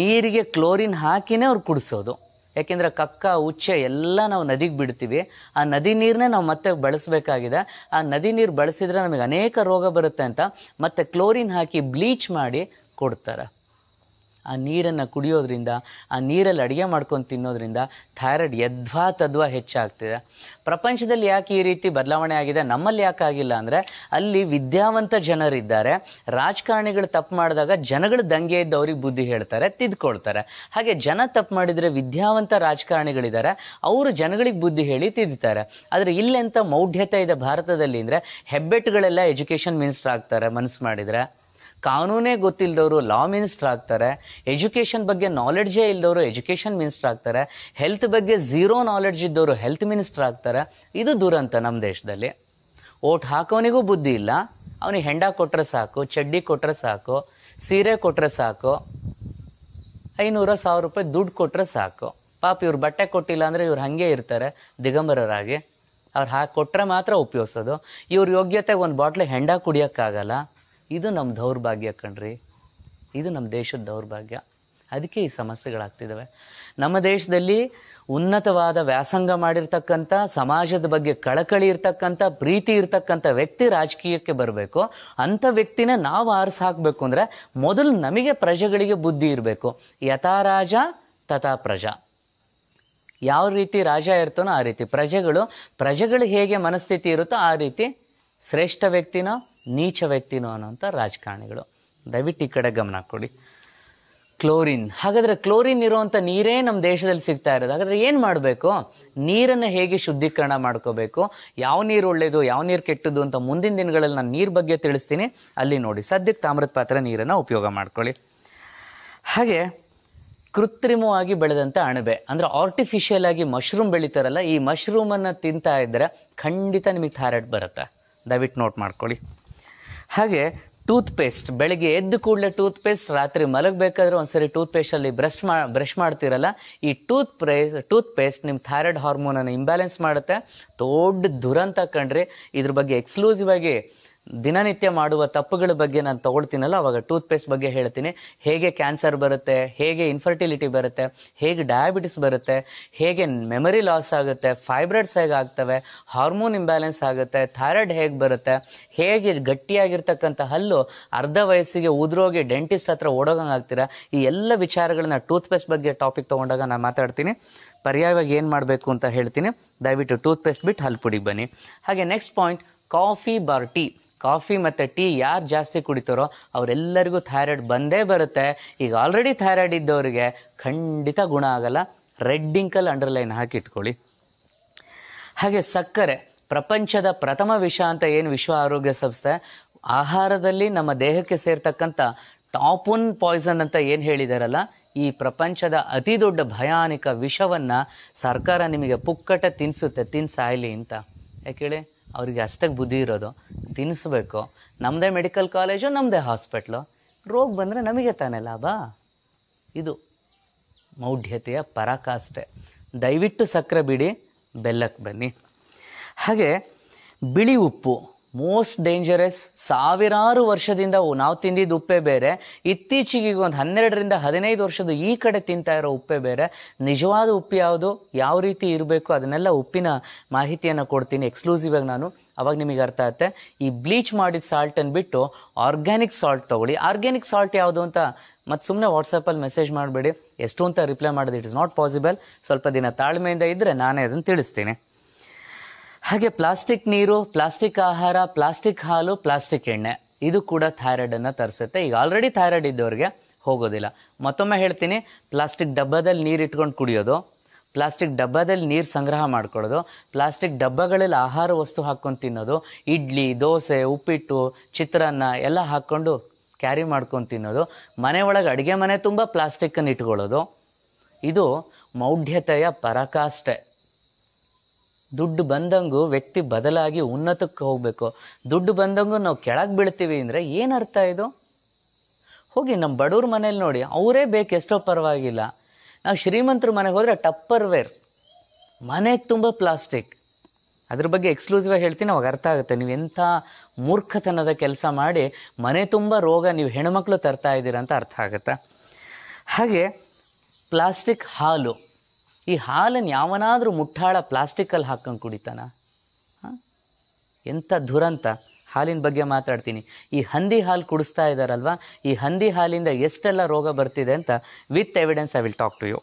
ನೀರಿಗೆ ಕ್ಲೋರಿನ್ ಹಾಕಿನೇ ಅವ್ರು ಕುಡಿಸೋದು ಯಾಕೆಂದರೆ ಕಕ್ಕ ಉಚ್ಚೆ ಎಲ್ಲ ನಾವು ನದಿಗೆ ಬಿಡ್ತೀವಿ ಆ ನದಿ ನೀರನ್ನೇ ನಾವು ಮತ್ತೆ ಬಳಸಬೇಕಾಗಿದೆ ಆ ನದಿ ನೀರು ಬಳಸಿದ್ರೆ ನಮಗೆ ಅನೇಕ ರೋಗ ಬರುತ್ತೆ ಅಂತ ಮತ್ತೆ ಕ್ಲೋರಿನ್ ಹಾಕಿ ಬ್ಲೀಚ್ ಮಾಡಿ ಕೊಡ್ತಾರೆ ಆ ನೀರನ್ನು ಕುಡಿಯೋದ್ರಿಂದ ಆ ನೀರಲ್ಲಿ ಅಡುಗೆ ಮಾಡ್ಕೊಂಡು ತಿನ್ನೋದ್ರಿಂದ ಥೈರಾಯ್ಡ್ ಯದ್ವಾ ತದ್ವಾ ಹೆಚ್ಚಾಗ್ತಿದೆ ಪ್ರಪಂಚದಲ್ಲಿ ಯಾಕೆ ಈ ರೀತಿ ಬದಲಾವಣೆ ಆಗಿದೆ ನಮ್ಮಲ್ಲಿ ಯಾಕೆ ಆಗಿಲ್ಲ ಅಂದರೆ ಅಲ್ಲಿ ವಿದ್ಯಾವಂತ ಜನರಿದ್ದಾರೆ ರಾಜಕಾರಣಿಗಳು ತಪ್ಪು ಮಾಡಿದಾಗ ಜನಗಳು ದಂಗೆ ಇದ್ದು ಅವ್ರಿಗೆ ಬುದ್ಧಿ ಹೇಳ್ತಾರೆ ತಿದ್ಕೊಳ್ತಾರೆ ಹಾಗೆ ಜನ ತಪ್ಪು ಮಾಡಿದರೆ ವಿದ್ಯಾವಂತ ರಾಜಕಾರಣಿಗಳಿದ್ದಾರೆ ಅವರು ಜನಗಳಿಗೆ ಬುದ್ಧಿ ಹೇಳಿ ತಿದ್ದಾರೆ ಆದರೆ ಇಲ್ಲೆಂಥ ಮೌಢ್ಯತೆ ಇದೆ ಭಾರತದಲ್ಲಿ ಅಂದರೆ ಹೆಬ್ಬೆಟ್ಟುಗಳೆಲ್ಲ ಎಜುಕೇಷನ್ ಮಿನಿಸ್ಟರ್ ಆಗ್ತಾರೆ ಮನಸ್ಸು ಮಾಡಿದರೆ ಕಾನೂನೇ ಗೊತ್ತಿಲ್ಲದವರು ಲಾ ಮಿನಿಸ್ಟರ್ ಆಗ್ತಾರೆ ಎಜುಕೇಷನ್ ಬಗ್ಗೆ ನಾಲೆಡ್ಜೇ ಇಲ್ಲದವರು ಎಜುಕೇಷನ್ ಮಿನಿಸ್ಟರ್ ಆಗ್ತಾರೆ ಹೆಲ್ತ್ ಬಗ್ಗೆ ಝೀರೋ ನಾಲೆಡ್ಜ್ ಇದ್ದವರು ಹೆಲ್ತ್ ಮಿನಿಸ್ಟರ್ ಆಗ್ತಾರೆ ಇದು ದುರಂತ ನಮ್ಮ ದೇಶದಲ್ಲಿ ಓಟ್ ಹಾಕೋನಿಗೂ ಬುದ್ಧಿ ಇಲ್ಲ ಅವನಿಗೆ ಹೆಂಡ ಕೊಟ್ಟರೆ ಸಾಕು ಚಡ್ಡಿ ಕೊಟ್ಟರೆ ಸಾಕು ಸೀರೆ ಕೊಟ್ಟರೆ ಸಾಕು ಐನೂರ ಸಾವಿರ ರೂಪಾಯಿ ದುಡ್ಡು ಕೊಟ್ಟರೆ ಸಾಕು ಪಾಪ ಇವ್ರು ಬಟ್ಟೆ ಕೊಟ್ಟಿಲ್ಲ ಅಂದರೆ ಇವ್ರು ಹಾಗೆ ಇರ್ತಾರೆ ದಿಗಂಬರರಾಗಿ ಅವ್ರು ಹಾಕಿ ಕೊಟ್ಟರೆ ಮಾತ್ರ ಉಪಯೋಗಿಸೋದು ಇವ್ರ ಯೋಗ್ಯತೆಗೆ ಒಂದು ಬಾಟ್ಲಿ ಹೆಂಡ ಕುಡಿಯೋಕ್ಕಾಗಲ್ಲ ಇದು ನಮ್ಮ ದೌರ್ಭಾಗ್ಯ ಕಣ್ರಿ ಇದು ನಮ್ಮ ದೇಶದ ದೌರ್ಭಾಗ್ಯ ಅದಕ್ಕೆ ಈ ಸಮಸ್ಯೆಗಳಾಗ್ತಿದ್ದಾವೆ ನಮ್ಮ ದೇಶದಲ್ಲಿ ಉನ್ನತವಾದ ವ್ಯಾಸಂಗ ಮಾಡಿರ್ತಕ್ಕಂಥ ಸಮಾಜದ ಬಗ್ಗೆ ಕಳಕಳಿ ಇರ್ತಕ್ಕಂಥ ಪ್ರೀತಿ ಇರ್ತಕ್ಕಂಥ ವ್ಯಕ್ತಿ ರಾಜಕೀಯಕ್ಕೆ ಬರಬೇಕು ಅಂಥ ವ್ಯಕ್ತಿನೇ ನಾವು ಆರಿಸಿ ಹಾಕಬೇಕು ಅಂದರೆ ಮೊದಲು ನಮಗೆ ಪ್ರಜೆಗಳಿಗೆ ಬುದ್ಧಿ ಇರಬೇಕು ಯಥಾ ರಾಜ ತಥಾ ಪ್ರಜಾ ಯಾವ ರೀತಿ ರಾಜ ಇರ್ತಾನೋ ಆ ರೀತಿ ಪ್ರಜೆಗಳು ಪ್ರಜೆಗಳು ಹೇಗೆ ಮನಸ್ಥಿತಿ ಇರುತ್ತೋ ಆ ರೀತಿ ಶ್ರೇಷ್ಠ ವ್ಯಕ್ತಿನೋ ನೀಚ ವ್ಯಕ್ತಿನೂ ಅನ್ನೋಂಥ ರಾಜಕಾರಣಿಗಳು ದಯವಿಟ್ಟು ಈ ಕಡೆ ಗಮನ ಕೊಡಿ ಕ್ಲೋರಿನ್ ಹಾಗಾದರೆ ಕ್ಲೋರಿನ್ ಇರುವಂಥ ನೀರೇ ನಮ್ಮ ದೇಶದಲ್ಲಿ ಸಿಗ್ತಾ ಇರೋದು ಹಾಗಾದರೆ ಏನು ಮಾಡಬೇಕು ನೀರನ್ನು ಹೇಗೆ ಶುದ್ಧೀಕರಣ ಮಾಡ್ಕೋಬೇಕು ಯಾವ ನೀರು ಒಳ್ಳೆಯದು ಯಾವ ನೀರು ಕೆಟ್ಟದ್ದು ಅಂತ ಮುಂದಿನ ದಿನಗಳಲ್ಲಿ ನಾನು ನೀರು ಬಗ್ಗೆ ತಿಳಿಸ್ತೀನಿ ಅಲ್ಲಿ ನೋಡಿ ಸದ್ಯಕ್ಕೆ ತಾಮ್ರದ ಪಾತ್ರೆ ನೀರನ್ನು ಉಪಯೋಗ ಮಾಡ್ಕೊಳ್ಳಿ ಹಾಗೆ ಕೃತ್ರಿಮವಾಗಿ ಬೆಳೆದಂಥ ಅಣಬೆ ಅಂದರೆ ಆರ್ಟಿಫಿಷಿಯಲ್ ಆಗಿ ಮಶ್ರೂಮ್ ಬೆಳೀತಾರಲ್ಲ ಈ ಮಶ್ರೂಮನ್ನು ತಿಂತಾ ಇದ್ದರೆ ಖಂಡಿತ ನಿಮಗೆ ಥೈರಾಯ್ಡ್ ಬರುತ್ತೆ ದಯವಿಟ್ಟು ನೋಟ್ ಮಾಡ್ಕೊಳ್ಳಿ ಹಾಗೆ ಟೂತ್ ಪೇಸ್ಟ್ ಬೆಳಗ್ಗೆ ಎದ್ದು ಕೂಡಲೇ ಟೂತ್ ಪೇಸ್ಟ್ ರಾತ್ರಿ ಮಲಗಬೇಕಾದ್ರೆ ಒಂದ್ಸರಿ ಟೂತ್ ಟೂತ್ಪೇಸ್ಟಲ್ಲಿ ಬ್ರಷ್ ಮಾ ಬ್ರಷ್ ಮಾಡ್ತಿರಲ್ಲ ಈ ಟೂತ್ ಪ್ರೇಸ್ ಟೂತ್ ಪೇಸ್ಟ್ ನಿಮ್ಮ ಥೈರಾಯ್ಡ್ ಹಾರ್ಮೋನನ್ನು ಇಂಬ್ಯಾಲೆನ್ಸ್ ಮಾಡುತ್ತೆ ದೊಡ್ಡ ದುರಂತ ಕಂಡ್ರಿ ಇದ್ರ ಬಗ್ಗೆ ಎಕ್ಸ್ಕ್ಲೂಸಿವ್ ಆಗಿ ದಿನನಿತ್ಯ ಮಾಡುವ ತಪ್ಪುಗಳ ಬಗ್ಗೆ ನಾನು ತೊಗೊಳ್ತೀನಲ್ಲ ಅವಾಗ ಟೂತ್ಪೇಸ್ಟ್ ಬಗ್ಗೆ ಹೇಳ್ತೀನಿ ಹೇಗೆ ಕ್ಯಾನ್ಸರ್ ಬರುತ್ತೆ ಹೇಗೆ ಇನ್ಫರ್ಟಿಲಿಟಿ ಬರುತ್ತೆ ಹೇಗೆ ಡಯಾಬಿಟಿಸ್ ಬರುತ್ತೆ ಹೇಗೆ ಮೆಮರಿ ಲಾಸ್ ಆಗುತ್ತೆ ಫೈಬ್ರೈಡ್ಸ್ ಹೇಗೆ ಆಗ್ತವೆ ಹಾರ್ಮೋನ್ ಇಂಬ್ಯಾಲೆನ್ಸ್ ಆಗುತ್ತೆ ಥೈರಾಯ್ಡ್ ಹೇಗೆ ಬರುತ್ತೆ ಹೇಗೆ ಗಟ್ಟಿಯಾಗಿರ್ತಕ್ಕಂಥ ಹಲ್ಲು ಅರ್ಧ ವಯಸ್ಸಿಗೆ ಉದ್ರೋಗಿ ಡೆಂಟಿಸ್ಟ್ ಹತ್ರ ಓಡೋಗಂಗೆ ಈ ಎಲ್ಲ ವಿಚಾರಗಳನ್ನ ಟೂತ್ಪೇಸ್ಟ್ ಬಗ್ಗೆ ಟಾಪಿಕ್ ತೊಗೊಂಡಾಗ ನಾನು ಮಾತಾಡ್ತೀನಿ ಪರ್ಯಾಯವಾಗಿ ಏನು ಮಾಡಬೇಕು ಅಂತ ಹೇಳ್ತೀನಿ ದಯವಿಟ್ಟು ಟೂತ್ಪೇಸ್ಟ್ ಬಿಟ್ಟು ಹಲ್ಲು ಪುಡಿ ಬನ್ನಿ ಹಾಗೆ next point coffee bar tea coffee ಮತ್ತು ಟೀ ಯಾರು ಜಾಸ್ತಿ ಕುಡಿತಾರೋ ಅವರೆಲ್ಲರಿಗೂ ಥೈರಾಯ್ಡ್ ಬಂದೇ ಬರುತ್ತೆ ಈಗ ಆಲ್ರೆಡಿ ಥೈರಾಯ್ಡ್ ಇದ್ದವರಿಗೆ ಖಂಡಿತ ಗುಣ ಆಗಲ್ಲ ರೆಡ್ಡಿಂಕಲ್ ಅಂಡರ್ಲೈನ್ ಹಾಕಿ ಇಟ್ಕೊಳ್ಳಿ ಹಾಗೆ ಸಕ್ಕರೆ ಪ್ರಪಂಚದ ಪ್ರಥಮ ವಿಷ ಅಂತ ಏನು ವಿಶ್ವ ಆರೋಗ್ಯ ಸಂಸ್ಥೆ ಆಹಾರದಲ್ಲಿ ನಮ್ಮ ದೇಹಕ್ಕೆ ಸೇರ್ತಕ್ಕಂಥ ಟಾಪ್ ಒನ್ ಪಾಯ್ಸನ್ ಅಂತ ಏನು ಹೇಳಿದಾರಲ್ಲ ಈ ಪ್ರಪಂಚದ ಅತಿ ದೊಡ್ಡ ಭಯಾನಕ ವಿಷವನ್ನು ಸರ್ಕಾರ ನಿಮಗೆ ಪುಕ್ಕಟ ತಿನ್ನಿಸುತ್ತೆ ತಿನ್ಸಾಯ್ಲಿ ಅಂತ ಯಾಕೇಳಿ ಅವರಿಗೆ ಅಷ್ಟಕ್ಕೆ ಬುದ್ಧಿ ಇರೋದು ತಿನ್ನಿಸ್ಬೇಕು ನಮ್ಮದೇ ಮೆಡಿಕಲ್ ಕಾಲೇಜು ನಮ್ಮದೇ ಹಾಸ್ಪಿಟ್ಲು ರೋಗ ಬಂದರೆ ನಮಗೆ ತಾನೇ ಲಾಭ ಇದು ಮೌಢ್ಯತೆಯ ಪರಾಕಾಷ್ಟೆ ದಯವಿಟ್ಟು ಸಕ್ಕರೆ ಬಿಡಿ ಬೆಲ್ಲಕ್ಕೆ ಬನ್ನಿ ಹಾಗೆ ಬಿಳಿ ಉಪ್ಪು ಮೋಸ್ಟ್ ಡೇಂಜರಸ್ ಸಾವಿರಾರು ವರ್ಷದಿಂದ ನಾವು ತಿಂದಿದ್ದು ಉಪ್ಪೆ ಬೇರೆ ಇತ್ತೀಚೆಗೆ ಒಂದು ಹನ್ನೆರಡರಿಂದ ಹದಿನೈದು ವರ್ಷದ ಈ ಕಡೆ ತಿಂತಾ ಇರೋ ಉಪ್ಪೆ ಬೇರೆ ನಿಜವಾದ ಉಪ್ಪು ಯಾವುದು ಯಾವ ರೀತಿ ಇರಬೇಕು ಅದನ್ನೆಲ್ಲ ಉಪ್ಪಿನ ಮಾಹಿತಿಯನ್ನು ಕೊಡ್ತೀನಿ ಎಕ್ಸ್ಕ್ಲೂಸಿವ್ ಆಗಿ ನಾನು ಅವಾಗ ನಿಮಗೆ ಅರ್ಥ ಆಗುತ್ತೆ ಈ ಬ್ಲೀಚ್ ಮಾಡಿದ ಸಾಲ್ಟನ್ನು ಬಿಟ್ಟು ಆರ್ಗ್ಯಾನಿಕ್ ಸಾಲ್ಟ್ ತೊಗೊಳ್ಳಿ ಆರ್ಗ್ಯಾನಿಕ್ ಸಾಲ್ಟ್ ಯಾವುದು ಅಂತ ಮತ್ತು ಸುಮ್ಮನೆ ವಾಟ್ಸಪ್ಪಲ್ಲಿ ಮೆಸೇಜ್ ಮಾಡಬೇಡಿ ಎಷ್ಟು ಅಂತ ರಿಪ್ಲೈ ಮಾಡೋದು ಇಟ್ ಇಸ್ ನಾಟ್ ಪಾಸಿಬಲ್ ಸ್ವಲ್ಪ ದಿನ ತಾಳ್ಮೆಯಿಂದ ಇದ್ದರೆ ನಾನೇ ಅದನ್ನು ತಿಳಿಸ್ತೀನಿ ಹಾಗೆ ಪ್ಲಾಸ್ಟಿಕ್ ನೀರು ಪ್ಲಾಸ್ಟಿಕ್ ಆಹಾರ ಪ್ಲಾಸ್ಟಿಕ್ ಹಾಲು ಪ್ಲಾಸ್ಟಿಕ್ ಎಣ್ಣೆ ಇದು ಕೂಡ ಥೈರಾಯ್ಡನ್ನು ತರಿಸುತ್ತೆ ಈಗ ಆಲ್ರೆಡಿ ಥೈರಾಯ್ಡ್ ಇದ್ದವ್ರಿಗೆ ಹೋಗೋದಿಲ್ಲ ಮತ್ತೊಮ್ಮೆ ಹೇಳ್ತೀನಿ ಪ್ಲಾಸ್ಟಿಕ್ ಡಬ್ಬದಲ್ಲಿ ನೀರು ಇಟ್ಕೊಂಡು ಕುಡಿಯೋದು ಪ್ಲಾಸ್ಟಿಕ್ ಡಬ್ಬದಲ್ಲಿ ನೀರು ಸಂಗ್ರಹ ಮಾಡ್ಕೊಳ್ಳೋದು ಪ್ಲಾಸ್ಟಿಕ್ ಡಬ್ಬಗಳಲ್ಲಿ ಆಹಾರ ವಸ್ತು ಹಾಕ್ಕೊಂಡು ತಿನ್ನೋದು ಇಡ್ಲಿ ದೋಸೆ ಉಪ್ಪಿಟ್ಟು ಚಿತ್ರಾನ್ನ ಎಲ್ಲ ಹಾಕ್ಕೊಂಡು ಕ್ಯಾರಿ ಮಾಡ್ಕೊಂಡು ತಿನ್ನೋದು ಮನೆ ಒಳಗೆ ಅಡುಗೆ ಮನೆ ತುಂಬ ಪ್ಲಾಸ್ಟಿಕ್ಕನ್ನು ಇಟ್ಕೊಳ್ಳೋದು ಇದು ಮೌಢ್ಯತೆಯ ಪರಕಾಷ್ಟೆ ದುಡ್ಡು ಬಂದಂಗು ವ್ಯಕ್ತಿ ಬದಲಾಗಿ ಉನ್ನತಕ್ಕೆ ಹೋಗಬೇಕು ದುಡ್ಡು ಬಂದಂಗು ನಾವು ಕೆಳಗೆ ಬೀಳ್ತೀವಿ ಅಂದರೆ ಏನು ಅರ್ಥ ಇದು ಹೋಗಿ ನಮ್ಮ ಬಡವ್ರ ಮನೇಲಿ ನೋಡಿ ಅವರೇ ಬೇಕು ಎಷ್ಟೋ ಪರವಾಗಿಲ್ಲ ನಾವು ಶ್ರೀಮಂತರ ಮನೆಗೆ ಹೋದರೆ ಟಪ್ಪರ್ ವೇರ್ ಮನೆಗೆ ತುಂಬ ಪ್ಲಾಸ್ಟಿಕ್ ಅದ್ರ ಬಗ್ಗೆ ಎಕ್ಸ್ಕ್ಲೂಸಿವ್ ಹೇಳ್ತೀನಿ ಅವಾಗ ಅರ್ಥ ಆಗುತ್ತೆ ನೀವು ಎಂಥ ಮೂರ್ಖತನದ ಕೆಲಸ ಮಾಡಿ ಮನೆ ತುಂಬ ರೋಗ ನೀವು ಹೆಣ್ಮಕ್ಳು ತರ್ತಾ ಇದ್ದೀರ ಅಂತ ಅರ್ಥ ಆಗುತ್ತೆ ಹಾಗೆ ಪ್ಲಾಸ್ಟಿಕ್ ಹಾಲು ಈ ಹಾಲನ್ನು ಯಾವನಾದರೂ ಮುಟ್ಟಾಳ ಪ್ಲಾಸ್ಟಿಕಲ್ಲಿ ಹಾಕೊಂಡು ಕುಡಿತಾನ ಎಂಥ ದುರಂತ ಹಾಲಿನ ಬಗ್ಗೆ ಮಾತಾಡ್ತೀನಿ ಈ ಹಂದಿ ಹಾಲು ಕುಡಿಸ್ತಾ ಇದ್ದಾರಲ್ವ ಈ ಹಂದಿ ಹಾಲಿಂದ ಎಷ್ಟೆಲ್ಲ ರೋಗ ಬರ್ತಿದೆ ಅಂತ with evidence I will talk to you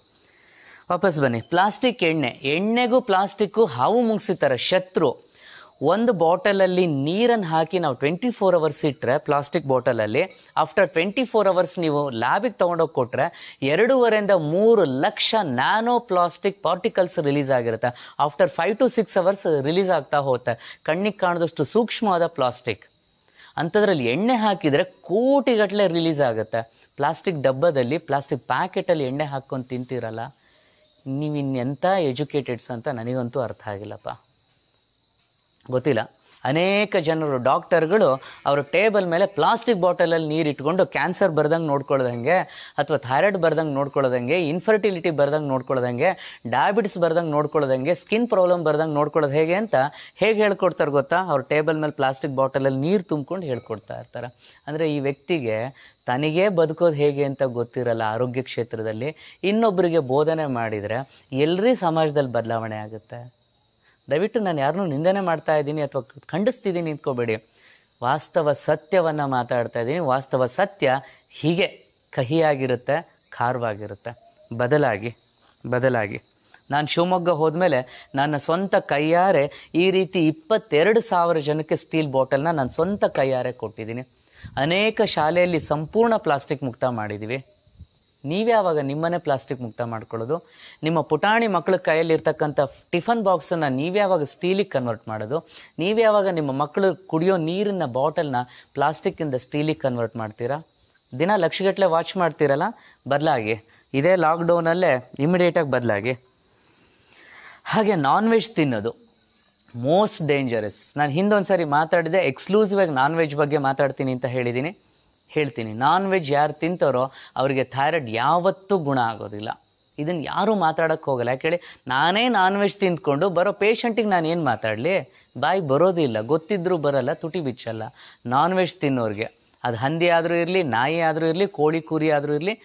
ವಾಪಸ್ ಬನ್ನಿ ಪ್ಲಾಸ್ಟಿಕ್ ಎಣ್ಣೆ ಎಣ್ಣೆಗೂ ಪ್ಲಾಸ್ಟಿಕ್ಕು ಹಾವು ಮುಗಿಸಿತಾರೆ ಶತ್ರು ಒಂದು ಬಾಟಲಲ್ಲಿ ನೀರನ್ನು ಹಾಕಿ ನಾವು ಟ್ವೆಂಟಿ ಫೋರ್ ಅವರ್ಸ್ ಇಟ್ಟರೆ ಪ್ಲಾಸ್ಟಿಕ್ ಬಾಟಲಲ್ಲಿ ಆಫ್ಟರ್ ಟ್ವೆಂಟಿ ಫೋರ್ ಅವರ್ಸ್ ನೀವು ಲ್ಯಾಬಿಗೆ ತೊಗೊಂಡೋಗಿ ಕೊಟ್ಟರೆ ಎರಡೂವರೆಯಿಂದ ಮೂರು lakh nano plastic particles release ಆಗಿರುತ್ತೆ after five to six hours release ಆಗ್ತಾ ಹೋಗುತ್ತೆ ಕಣ್ಣಿಗೆ ಕಾಣದಷ್ಟು ಸೂಕ್ಷ್ಮವಾದ ಪ್ಲಾಸ್ಟಿಕ್ ಅಂಥದ್ರಲ್ಲಿ ಎಣ್ಣೆ ಹಾಕಿದರೆ ಕೋಟಿಗಟ್ಟಲೆ ರಿಲೀಸ್ ಆಗುತ್ತೆ ಪ್ಲಾಸ್ಟಿಕ್ ಡಬ್ಬದಲ್ಲಿ ಪ್ಲಾಸ್ಟಿಕ್ ಪ್ಯಾಕೆಟಲ್ಲಿ ಎಣ್ಣೆ ಹಾಕ್ಕೊಂಡು ತಿಂತೀರಲ್ಲ ನೀವಿನ್ನೆಂಥ ಎಜುಕೇಟೆಡ್ಸ್ ಅಂತ ನನಗಂತೂ ಅರ್ಥ ಆಗಿಲ್ಲಪ್ಪ ಗೊತ್ತಿಲ್ಲ ಅನೇಕ ಜನರು ಡಾಕ್ಟರ್ಗಳು ಅವರು ಟೇಬಲ್ ಮೇಲೆ ಪ್ಲಾಸ್ಟಿಕ್ ಬಾಟಲಲ್ಲಿ ನೀರು ಇಟ್ಕೊಂಡು ಕ್ಯಾನ್ಸರ್ ಬರ್ದಂಗೆ ನೋಡ್ಕೊಳ್ಳೋದಂಗೆ ಅಥವಾ ಥೈರಾಯ್ಡ್ ಬರ್ದಂಗೆ ನೋಡ್ಕೊಳ್ಳೋದಂಗೆ ಇನ್ಫರ್ಟಿಲಿಟಿ ಬರ್ದಂಗೆ ನೋಡ್ಕೊಳ್ಳೋದಂಗೆ ಡಯಾಬಿಟಿಸ್ ಬರ್ದಂಗೆ ನೋಡ್ಕೊಳ್ಳೋದಂಗೆ ಸ್ಕಿನ್ ಪ್ರಾಬ್ಲಮ್ ಬರ್ದಂಗೆ ನೋಡ್ಕೊಳ್ಳೋದು ಹೇಗೆ ಅಂತ ಹೇಗೆ ಹೇಳ್ಕೊಡ್ತಾರೆ ಗೊತ್ತಾ ಅವ್ರ ಟೇಬಲ್ ಮೇಲೆ ಪ್ಲಾಸ್ಟಿಕ್ ಬಾಟಲಲ್ಲಿ ನೀರು ತುಂಬ್ಕೊಂಡು ಹೇಳ್ಕೊಡ್ತಾ ಇರ್ತಾರೆ ಅಂದರೆ ಈ ವ್ಯಕ್ತಿಗೆ ತನಗೇ ಬದುಕೋದು ಹೇಗೆ ಅಂತ ಗೊತ್ತಿರಲ್ಲ ಆರೋಗ್ಯ ಕ್ಷೇತ್ರದಲ್ಲಿ ಇನ್ನೊಬ್ಬರಿಗೆ ಬೋಧನೆ ಮಾಡಿದರೆ ಎಲ್ಲರೂ ಸಮಾಜದಲ್ಲಿ ಬದಲಾವಣೆ ಆಗುತ್ತೆ ದಯವಿಟ್ಟು ನಾನು ಯಾರನ್ನೂ ನಿಂದನೆ ಮಾಡ್ತಾ ಇದ್ದೀನಿ ಅಥವಾ ಖಂಡಿಸ್ತಿದ್ದೀನಿ ಅಂದ್ಕೋಬೇಡಿ ವಾಸ್ತವ ಸತ್ಯವನ್ನು ಮಾತಾಡ್ತಾ ಇದ್ದೀನಿ ವಾಸ್ತವ ಸತ್ಯ ಹೀಗೆ ಕಹಿಯಾಗಿರುತ್ತೆ ಖಾರವಾಗಿರುತ್ತೆ ಬದಲಾಗಿ ಬದಲಾಗಿ ನಾನು ಶಿವಮೊಗ್ಗ ಹೋದ್ಮೇಲೆ ನನ್ನ ಸ್ವಂತ ಕೈಯಾರೆ ಈ ರೀತಿ ಇಪ್ಪತ್ತೆರಡು ಸಾವಿರ ಜನಕ್ಕೆ ಸ್ಟೀಲ್ ಬಾಟಲ್ನ ನಾನು ಸ್ವಂತ ಕೈಯಾರೆ ಕೊಟ್ಟಿದ್ದೀನಿ ಅನೇಕ ಶಾಲೆಯಲ್ಲಿ ಸಂಪೂರ್ಣ ಪ್ಲಾಸ್ಟಿಕ್ ಮುಕ್ತ ಮಾಡಿದ್ದೀವಿ ನೀವೇ ಆವಾಗ ನಿಮ್ಮನ್ನೇ ಪ್ಲಾಸ್ಟಿಕ್ ಮುಕ್ತ ಮಾಡ್ಕೊಳ್ಳೋದು ನಿಮ್ಮ ಪುಟಾಣಿ ಮಕ್ಕಳ ಕೈಯಲ್ಲಿರ್ತಕ್ಕಂಥ ಟಿಫನ್ ಬಾಕ್ಸನ್ನು ನೀವ್ಯಾವಾಗ ಸ್ಟೀಲಿಗೆ ಕನ್ವರ್ಟ್ ಮಾಡೋದು ನೀವ್ಯಾವಾಗ ನಿಮ್ಮ ಮಕ್ಕಳು ಕುಡಿಯೋ ನೀರಿನ ಬಾಟಲ್ನ ಪ್ಲಾಸ್ಟಿಕ್ಕಿಂದ ಸ್ಟೀಲಿಗೆ ಕನ್ವರ್ಟ್ ಮಾಡ್ತೀರಾ ದಿನ ಲಕ್ಷಗಟ್ಟಲೆ ವಾಚ್ ಮಾಡ್ತೀರಲ್ಲ ಬದಲಾಗಿ ಇದೇ ಲಾಕ್ಡೌನಲ್ಲೇ ಇಮಿಡಿಯೇಟಾಗಿ ಬದಲಾಗಿ ಹಾಗೆ ನಾನ್ ವೆಜ್ ತಿನ್ನೋದು ಮೋಸ್ಟ್ ಡೇಂಜರಸ್ ನಾನು ಹಿಂದೊಂದು ಸಾರಿ ಮಾತಾಡಿದೆ ಎಕ್ಸ್ಕ್ಲೂಸಿವ್ ಆಗಿ ನಾನ್ ವೆಜ್ ಬಗ್ಗೆ ಮಾತಾಡ್ತೀನಿ ಅಂತ ಹೇಳಿದ್ದೀನಿ ಹೇಳ್ತೀನಿ ನಾನ್ ವೆಜ್ ಯಾರು ತಿಂತಾರೋ ಅವರಿಗೆ ಥೈರಾಯ್ಡ್ ಯಾವತ್ತೂ ಗುಣ ಆಗೋದಿಲ್ಲ ಇದನ್ನು ಯಾರೂ ಮಾತಾಡೋಕ್ಕೆ ಹೋಗಲ್ಲ ಯಾಕೇಳಿ ನಾನೇ ನಾನ್ ವೆಜ್ ತಿಂದ್ಕೊಂಡು ಬರೋ ಪೇಷಂಟಿಗೆ ನಾನು ಏನು ಮಾತಾಡಲಿ ಬಾಯಿ ಬರೋದಿಲ್ಲ ಗೊತ್ತಿದ್ದರೂ ಬರಲ್ಲ ತುಟಿ ಬಿಚ್ಚಲ್ಲ ನಾನ್ ವೆಜ್ ತಿನ್ನೋರಿಗೆ ಅದು ಹಂದಿ ಆದರೂ ಇರಲಿ ನಾಯಿ ಆದರೂ ಇರಲಿ ಕೋಳಿ ಕುರಿ ಆದರೂ ಇರಲಿ